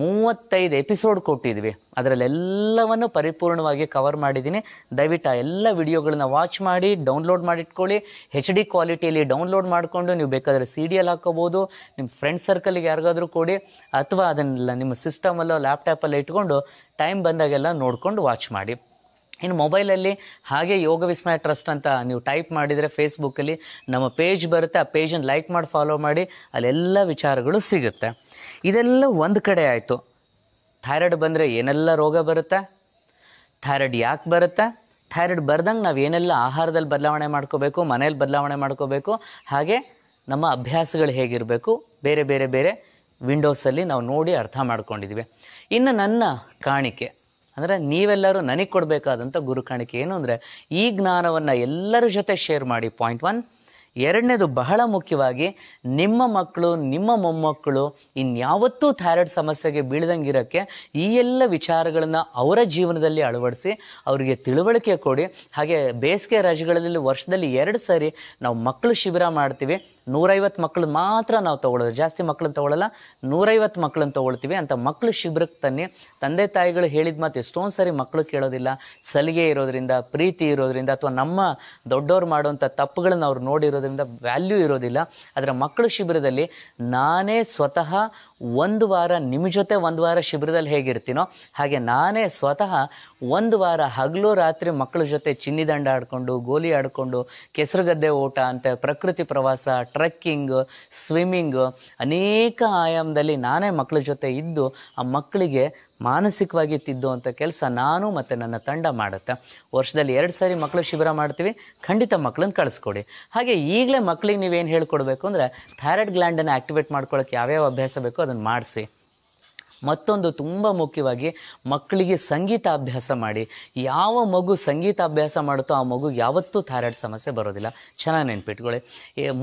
ಮೂವತ್ತೈದು ಎಪಿಸೋಡ್ ಕೊಟ್ಟಿದ್ವಿ ಅದರಲ್ಲೆಲ್ಲವನ್ನು ಪರಿಪೂರ್ಣವಾಗಿ ಕವರ್ ಮಾಡಿದ್ದೀನಿ ದಯವಿಟ್ಟು ಆ ಎಲ್ಲ ವಿಡಿಯೋಗಳನ್ನ ವಾಚ್ ಮಾಡಿ ಡೌನ್ಲೋಡ್ ಮಾಡಿಟ್ಕೊಳ್ಳಿ ಹೆಚ್ ಡಿ ಕ್ವಾಲಿಟಿಯಲ್ಲಿ ಡೌನ್ಲೋಡ್ ಮಾಡಿಕೊಂಡು ನೀವು ಬೇಕಾದರೆ ಸಿ ಡಿ ಎಲ್ ಹಾಕೋಬೋದು ನಿಮ್ಮ ಫ್ರೆಂಡ್ ಸರ್ಕಲ್ಗೆ ಯಾರಿಗಾದರೂ ಕೊಡಿ ಅಥವಾ ಅದನ್ನೆಲ್ಲ ನಿಮ್ಮ ಸಿಸ್ಟಮಲ್ಲೋ ಲ್ಯಾಪ್ಟಾಪಲ್ಲೋ ಇಟ್ಕೊಂಡು ಟೈಮ್ ಬಂದಾಗೆಲ್ಲ ನೋಡಿಕೊಂಡು ವಾಚ್ ಮಾಡಿ ಇನ್ನು ಮೊಬೈಲಲ್ಲಿ ಹಾಗೆ ಯೋಗ ವಿಸ್ಮಯ ಟ್ರಸ್ಟ್ ಅಂತ ನೀವು ಟೈಪ್ ಮಾಡಿದರೆ ಫೇಸ್ಬುಕ್ಕಲ್ಲಿ ನಮ್ಮ ಪೇಜ್ ಬರುತ್ತೆ ಆ ಪೇಜನ್ನು ಲೈಕ್ ಮಾಡಿ ಫಾಲೋ ಮಾಡಿ ಅಲ್ಲೆಲ್ಲ ವಿಚಾರಗಳು ಸಿಗುತ್ತೆ ಇದೆಲ್ಲ ಒಂದು ಕಡೆ ಆಯಿತು ಥೈರಾಯ್ಡ್ ಬಂದರೆ ಏನೆಲ್ಲ ರೋಗ ಬರುತ್ತೆ ಥೈರಾಯ್ಡ್ ಯಾಕೆ ಬರುತ್ತೆ ಥೈರಾಯ್ಡ್ ಬರ್ದಂಗೆ ನಾವು ಏನೆಲ್ಲ ಆಹಾರದಲ್ಲಿ ಬದಲಾವಣೆ ಮಾಡ್ಕೋಬೇಕು ಮನೇಲಿ ಬದಲಾವಣೆ ಮಾಡ್ಕೋಬೇಕು ಹಾಗೆ ನಮ್ಮ ಅಭ್ಯಾಸಗಳು ಹೇಗಿರಬೇಕು ಬೇರೆ ಬೇರೆ ಬೇರೆ ವಿಂಡೋಸಲ್ಲಿ ನಾವು ನೋಡಿ ಅರ್ಥ ಮಾಡ್ಕೊಂಡಿದ್ವಿ ಇನ್ನು ನನ್ನ ಕಾಣಿಕೆ ಅಂದರೆ ನೀವೆಲ್ಲರೂ ನನಗೆ ಕೊಡಬೇಕಾದಂಥ ಗುರು ಕಾಣಿಕೆ ಏನು ಅಂದರೆ ಈ ಜ್ಞಾನವನ್ನು ಎಲ್ಲರ ಜೊತೆ ಶೇರ್ ಮಾಡಿ ಪಾಯಿಂಟ್ ಒನ್ ಎರಡನೇದು ಬಹಳ ಮುಖ್ಯವಾಗಿ ನಿಮ್ಮ ಮಕ್ಕಳು ನಿಮ್ಮ ಮೊಮ್ಮಕ್ಕಳು ಇನ್ಯಾವತ್ತೂ ಥೈರಾಯ್ಡ್ ಸಮಸ್ಯೆಗೆ ಬೀಳದಂಗಿರೋಕ್ಕೆ ಈ ಎಲ್ಲ ವಿಚಾರಗಳನ್ನು ಅವರ ಜೀವನದಲ್ಲಿ ಅಳವಡಿಸಿ ಅವರಿಗೆ ತಿಳುವಳಿಕೆ ಕೊಡಿ ಹಾಗೆ ಬೇಸಿಗೆ ರಜೆಗಳಲ್ಲಿ ವರ್ಷದಲ್ಲಿ ಎರಡು ಸಾರಿ ನಾವು ಮಕ್ಕಳು ಶಿಬಿರ ಮಾಡ್ತೀವಿ ನೂರೈವತ್ತು ಮಕ್ಕಳು ಮಾತ್ರ ನಾವು ತೊಗೊಳೋದು ಜಾಸ್ತಿ ಮಕ್ಕಳನ್ನ ತೊಗೊಳ್ಳಲ್ಲ ನೂರೈವತ್ತು ಮಕ್ಕಳನ್ನ ತೊಗೊಳ್ತೀವಿ ಅಂತ ಮಕ್ಕಳು ಶಿಬಿರಕ್ಕೆ ತನ್ನಿ ತಂದೆ ತಾಯಿಗಳು ಹೇಳಿದ ಮಾತು ಎಷ್ಟೊಂದು ಸಾರಿ ಮಕ್ಕಳು ಕೇಳೋದಿಲ್ಲ ಸಲಿಗೆ ಇರೋದ್ರಿಂದ ಪ್ರೀತಿ ಇರೋದ್ರಿಂದ ಅಥವಾ ನಮ್ಮ ದೊಡ್ಡವ್ರು ಮಾಡುವಂಥ ತಪ್ಪುಗಳನ್ನ ಅವ್ರು ನೋಡಿರೋದ್ರಿಂದ ವ್ಯಾಲ್ಯೂ ಇರೋದಿಲ್ಲ ಆದರೆ ಮಕ್ಕಳು ಶಿಬಿರದಲ್ಲಿ ನಾನೇ ಸ್ವತಃ ಒಂದು ವಾರ ನಿಮ್ಮ ಜೊತೆ ಒಂದು ವಾರ ಶಿಬಿರದಲ್ಲಿ ಹೇಗಿರ್ತೀನೋ ಹಾಗೆ ನಾನೇ ಸ್ವತಃ ಒಂದು ವಾರ ಹಗಲು ರಾತ್ರಿ ಮಕ್ಕಳ ಜೊತೆ ಚಿನ್ನಿದಂಡ ಆಡಿಕೊಂಡು ಗೋಲಿ ಆಡಿಕೊಂಡು ಕೆಸರುಗದ್ದೆ ಓಟ ಅಂತ ಪ್ರಕೃತಿ ಪ್ರವಾಸ ಟ್ರಕ್ಕಿಂಗ್ ಸ್ವಿಮ್ಮಿಂಗ್ ಅನೇಕ ಆಯಾಮದಲ್ಲಿ ನಾನೇ ಮಕ್ಕಳ ಜೊತೆ ಇದ್ದು ಆ ಮಕ್ಕಳಿಗೆ ಮಾನಸಿಕವಾಗಿ ತಿದ್ದುವಂಥ ಕೆಲಸ ನಾನು ಮತ್ತು ನನ್ನ ತಂಡ ಮಾಡುತ್ತೆ ವರ್ಷದಲ್ಲಿ ಎರಡು ಸಾರಿ ಮಕ್ಕಳು ಶಿಬಿರ ಮಾಡ್ತೀವಿ ಖಂಡಿತ ಮಕ್ಕಳನ್ನ ಕಳಿಸ್ಕೊಡಿ ಹಾಗೆ ಈಗಲೇ ಮಕ್ಕಳಿಗೆ ನೀವೇನು ಹೇಳ್ಕೊಡ್ಬೇಕು ಅಂದರೆ ಥೈರಾಯ್ಡ್ ಗ್ಲ್ಯಾಂಡನ್ನು ಆ್ಯಕ್ಟಿವೇಟ್ ಮಾಡ್ಕೊಳ್ಳೋಕೆ ಯಾವ್ಯಾವ ಅಭ್ಯಾಸ ಬೇಕೋ ಅದನ್ನು ಮಾಡಿಸಿ ಮತ್ತೊಂದು ತುಂಬ ಮುಖ್ಯವಾಗಿ ಮಕ್ಕಳಿಗೆ ಸಂಗೀತ ಅಭ್ಯಾಸ ಮಾಡಿ ಯಾವ ಮಗು ಸಂಗೀತ ಅಭ್ಯಾಸ ಮಾಡುತ್ತೋ ಆ ಮಗು ಯಾವತ್ತೂ ಥೈರಾಯ್ಡ್ ಸಮಸ್ಯೆ ಬರೋದಿಲ್ಲ ಚೆನ್ನಾಗಿ ನೆನ್ಪಿಟ್ಕೊಳ್ಳಿ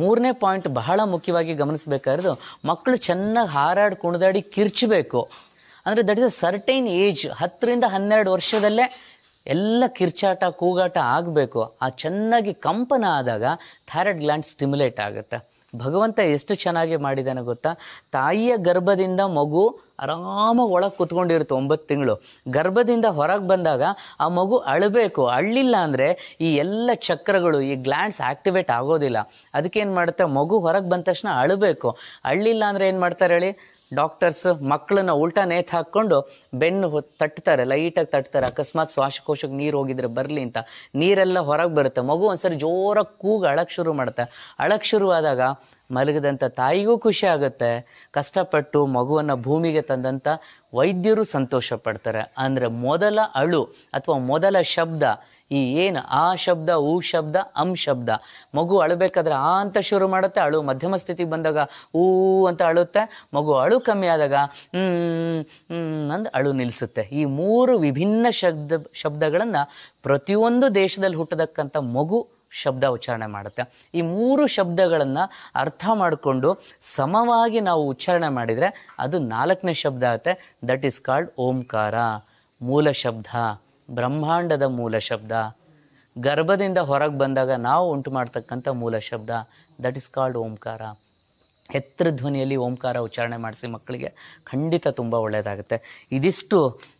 ಮೂರನೇ ಪಾಯಿಂಟ್ ಬಹಳ ಮುಖ್ಯವಾಗಿ ಗಮನಿಸಬೇಕಾದ್ರೂ ಮಕ್ಕಳು ಚೆನ್ನಾಗಿ ಹಾರಾಡಿ ಕುಣಿದಾಡಿ ಕಿರ್ಚಬೇಕು ಅಂದರೆ that is a certain age ಹತ್ತರಿಂದ ಹನ್ನೆರಡು ವರ್ಷದಲ್ಲೇ ಎಲ್ಲ ಕಿರ್ಚಾಟ ಕೂಗಾಟ ಆಗಬೇಕು ಆ ಚೆನ್ನಾಗಿ ಕಂಪನ ಆದಾಗ ಥೈರಾಯ್ಡ್ ಗ್ಲ್ಯಾಂಡ್ ಸ್ಟಿಮ್ಯುಲೇಟ್ ಆಗುತ್ತೆ ಭಗವಂತ ಎಷ್ಟು ಚೆನ್ನಾಗಿ ಮಾಡಿದ್ದಾನೆ ಗೊತ್ತಾ ತಾಯಿಯ ಗರ್ಭದಿಂದ ಮಗು ಆರಾಮಾಗಿ ಒಳಗೆ ಕುತ್ಕೊಂಡಿರುತ್ತೆ ಒಂಬತ್ತು ತಿಂಗಳು ಗರ್ಭದಿಂದ ಹೊರಗೆ ಬಂದಾಗ ಆ ಮಗು ಅಳಬೇಕು ಅಳ್ಳಿಲ್ಲ ಅಂದರೆ ಈ ಎಲ್ಲ ಚಕ್ರಗಳು ಈ ಗ್ಲ್ಯಾಂಡ್ಸ್ ಆ್ಯಕ್ಟಿವೇಟ್ ಆಗೋದಿಲ್ಲ ಅದಕ್ಕೇನು ಮಾಡುತ್ತೆ ಮಗು ಹೊರಗೆ ಬಂದ ತಕ್ಷಣ ಅಳಬೇಕು ಅಳ್ಳಿಲ್ಲ ಅಂದರೆ ಏನು ಮಾಡ್ತಾರೆ ಹೇಳಿ ಡಾಕ್ಟರ್ಸ್ ಮಕ್ಕಳನ್ನ ಉಲ್ಟಾ ನೇತು ಹಾಕ್ಕೊಂಡು ಬೆನ್ನು ತಟ್ತಾರೆ ಲೈಟಾಗಿ ತಟ್ತಾರೆ ಅಕಸ್ಮಾತ್ ಶ್ವಾಸಕೋಶಕ್ಕೆ ನೀರು ಹೋಗಿದ್ರೆ ಬರಲಿ ಅಂತ ನೀರೆಲ್ಲ ಹೊರಗೆ ಬರುತ್ತೆ ಮಗು ಒಂದ್ಸರಿ ಜೋರಾಗಿ ಕೂಗು ಅಳಕ್ಕೆ ಶುರು ಮಾಡುತ್ತೆ ಅಳಕ್ಕೆ ಶುರುವಾದಾಗ ಮಲಗಿದಂಥ ತಾಯಿಗೂ ಖುಷಿ ಆಗುತ್ತೆ ಕಷ್ಟಪಟ್ಟು ಮಗುವನ್ನು ಭೂಮಿಗೆ ತಂದಂಥ ವೈದ್ಯರು ಸಂತೋಷ ಪಡ್ತಾರೆ ಅಂದರೆ ಮೊದಲ ಅಳು ಅಥವಾ ಮೊದಲ ಶಬ್ದ ಈ ಏನು ಆ ಶಬ್ದ ಊ ಶಬ್ದ ಅಂ ಶಬ್ದ ಮಗು ಅಳಬೇಕಾದ್ರೆ ಆ ಅಂತ ಶುರು ಮಾಡುತ್ತೆ ಅಳು ಮಧ್ಯಮ ಸ್ಥಿತಿಗೆ ಬಂದಾಗ ಊ ಅಂತ ಅಳುತ್ತೆ ಮಗು ಅಳು ಕಮ್ಮಿ ಆದಾಗ ಅಂದು ಅಳು ನಿಲ್ಲಿಸುತ್ತೆ ಈ ಮೂರು ವಿಭಿನ್ನ ಶಬ್ದ ಶಬ್ದಗಳನ್ನು ಪ್ರತಿಯೊಂದು ದೇಶದಲ್ಲಿ ಹುಟ್ಟತಕ್ಕಂಥ ಮಗು ಶಬ್ದ ಉಚ್ಚಾರಣೆ ಮಾಡುತ್ತೆ ಈ ಮೂರು ಶಬ್ದಗಳನ್ನು ಅರ್ಥ ಮಾಡಿಕೊಂಡು ಸಮವಾಗಿ ನಾವು ಉಚ್ಚಾರಣೆ ಮಾಡಿದರೆ ಅದು ನಾಲ್ಕನೇ ಶಬ್ದ ಆಗುತ್ತೆ ದಟ್ ಈಸ್ ಕಾಲ್ಡ್ ಓಂಕಾರ ಮೂಲ ಶಬ್ದ ಬ್ರಹ್ಮಾಂಡದ ಮೂಲ ಶಬ್ದ ಗರ್ಭದಿಂದ ಹೊರಗೆ ಬಂದಾಗ ನಾವು ಉಂಟು ಮಾಡ್ತಕ್ಕಂಥ ಮೂಲ ಶಬ್ದ ದಟ್ ಇಸ್ ಕಾಲ್ಡ್ ಓಂಕಾರ ಎತ್ತರ ಧ್ವನಿಯಲ್ಲಿ ಓಂಕಾರ ಉಚ್ಚಾರಣೆ ಮಾಡಿಸಿ ಮಕ್ಕಳಿಗೆ ಖಂಡಿತ ತುಂಬ ಒಳ್ಳೆಯದಾಗುತ್ತೆ ಇದಿಷ್ಟು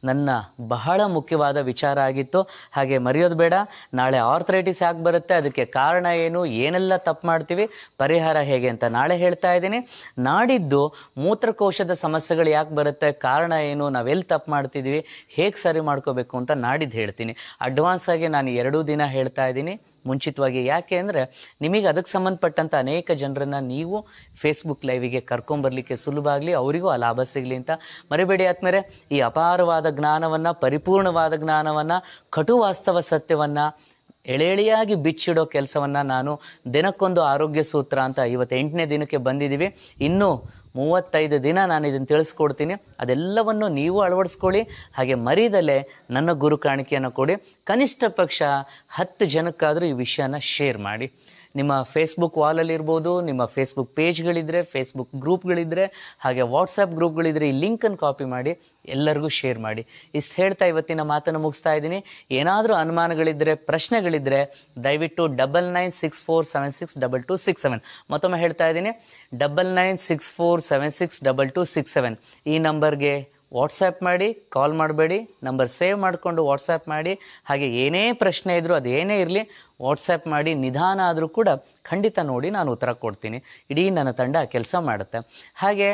ನನ್ನ ಬಹಳ ಮುಖ್ಯವಾದ ವಿಚಾರ ಆಗಿತ್ತು ಹಾಗೆ ಮರೆಯೋದು ಬೇಡ ನಾಳೆ ಆರ್ಥರೈಟಿಸ್ ಯಾಕೆ ಬರುತ್ತೆ ಅದಕ್ಕೆ ಕಾರಣ ಏನು ಏನೆಲ್ಲ ತಪ್ಪು ಮಾಡ್ತೀವಿ ಪರಿಹಾರ ಹೇಗೆ ಅಂತ ನಾಳೆ ಹೇಳ್ತಾ ಇದ್ದೀನಿ ನಾಡಿದ್ದು ಮೂತ್ರಕೋಶದ ಸಮಸ್ಯೆಗಳು ಯಾಕೆ ಬರುತ್ತೆ ಕಾರಣ ಏನು ನಾವೆಲ್ಲಿ ತಪ್ಪು ಮಾಡ್ತಿದ್ದೀವಿ ಹೇಗೆ ಸರಿ ಮಾಡ್ಕೋಬೇಕು ಅಂತ ನಾಡಿದ್ದು ಹೇಳ್ತೀನಿ ಅಡ್ವಾನ್ಸ್ ಆಗಿ ನಾನು ಎರಡೂ ದಿನ ಹೇಳ್ತಾ ಇದ್ದೀನಿ ಮುಂಚಿತವಾಗಿ ಯಾಕೆ ಅಂದರೆ ನಿಮಗೆ ಅದಕ್ಕೆ ಸಂಬಂಧಪಟ್ಟಂಥ ಅನೇಕ ಜನರನ್ನು ನೀವು ಫೇಸ್ಬುಕ್ ಲೈವಿಗೆ ಕರ್ಕೊಂಬರ್ಲಿಕ್ಕೆ ಸುಲಭ ಆಗಲಿ ಅವರಿಗೂ ಆ ಲಾಭ ಸಿಗಲಿ ಅಂತ ಮರಿಬೇಡಿ ಆದ್ಮೇಲೆ ಈ ಅಪಾರವಾದ ಜ್ಞಾನವನ್ನು ಪರಿಪೂರ್ಣವಾದ ಜ್ಞಾನವನ್ನು ಕಟುವಾಸ್ತವ ಸತ್ಯವನ್ನು ಎಳೆಯಾಗಿ ಬಿಚ್ಚಿಡೋ ಕೆಲಸವನ್ನು ನಾನು ದಿನಕ್ಕೊಂದು ಆರೋಗ್ಯ ಸೂತ್ರ ಅಂತ ಇವತ್ತು ಎಂಟನೇ ದಿನಕ್ಕೆ ಬಂದಿದ್ದೀವಿ ಇನ್ನೂ ಮೂವತ್ತೈದು ದಿನ ನಾನು ಇದನ್ನು ತಿಳಿಸ್ಕೊಡ್ತೀನಿ ಅದೆಲ್ಲವನ್ನು ನೀವು ಅಳವಡಿಸ್ಕೊಳ್ಳಿ ಹಾಗೆ ಮರೀದಲ್ಲೇ ನನ್ನ ಗುರು ಕಾಣಿಕೆಯನ್ನು ಕೊಡಿ ಕನಿಷ್ಠ ಪಕ್ಷ ಹತ್ತು ಜನಕ್ಕಾದರೂ ಈ ವಿಷಯನ ಶೇರ್ ಮಾಡಿ ನಿಮ್ಮ ಫೇಸ್ಬುಕ್ ವಾಲಲ್ಲಿರ್ಬೋದು ನಿಮ್ಮ ಫೇಸ್ಬುಕ್ ಪೇಜ್ಗಳಿದ್ದರೆ ಫೇಸ್ಬುಕ್ ಗ್ರೂಪ್ಗಳಿದ್ದರೆ ಹಾಗೆ ವಾಟ್ಸಪ್ ಗ್ರೂಪ್ಗಳಿದ್ದರೆ ಈ ಲಿಂಕನ್ನು ಕಾಪಿ ಮಾಡಿ ಎಲ್ಲರಿಗೂ ಶೇರ್ ಮಾಡಿ ಇಷ್ಟು ಹೇಳ್ತಾ ಇವತ್ತಿನ ಮಾತನ್ನು ಮುಗಿಸ್ತಾ ಇದ್ದೀನಿ ಏನಾದರೂ ಅನುಮಾನಗಳಿದ್ದರೆ ಪ್ರಶ್ನೆಗಳಿದ್ದರೆ ದಯವಿಟ್ಟು double nine six four seven six double two six seven ಮತ್ತೊಮ್ಮೆ ಹೇಳ್ತಾ ಇದ್ದೀನಿ double nine six four seven six double two six seven ಈ ನಂಬರ್ಗೆ ವಾಟ್ಸಪ್ ಮಾಡಿ ಕಾಲ್ ಮಾಡಬೇಡಿ ನಂಬರ್ ಸೇವ್ ಮಾಡಿಕೊಂಡು ವಾಟ್ಸಪ್ ಮಾಡಿ ಹಾಗೆ ಏನೇ ಪ್ರಶ್ನೆ ಇದ್ದರೂ ಅದೇನೇ ಇರಲಿ ವಾಟ್ಸಪ್ ಮಾಡಿ ನಿಧಾನ ಆದರೂ ಕೂಡ ಖಂಡಿತ ನೋಡಿ ನಾನು ಉತ್ತರ ಕೊಡ್ತೀನಿ ಇಡೀ ನನ್ನ ತಂಡ ಕೆಲಸ ಮಾಡುತ್ತೆ ಹಾಗೆ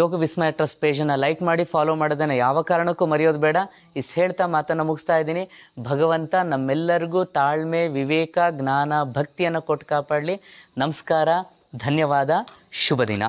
ಯೋಗ ವಿಸ್ಮಯ ಟ್ರಸ್ಟ್ ಪೇಜನ್ನು ಲೈಕ್ ಮಾಡಿ ಫಾಲೋ ಮಾಡೋದನ್ನು ಯಾವ ಕಾರಣಕ್ಕೂ ಮರೆಯೋದು ಬೇಡ ಇಷ್ಟು ಹೇಳ್ತಾ ಮಾತನ್ನು ಮುಗಿಸ್ತಾ ಇದ್ದೀನಿ ಭಗವಂತ ನಮ್ಮೆಲ್ಲರಿಗೂ ತಾಳ್ಮೆ ವಿವೇಕ ಜ್ಞಾನ ಭಕ್ತಿಯನ್ನು ಕೊಟ್ಟು ಕಾಪಾಡಲಿ ನಮಸ್ಕಾರ ಧನ್ಯವಾದ ಶುಭ ದಿನ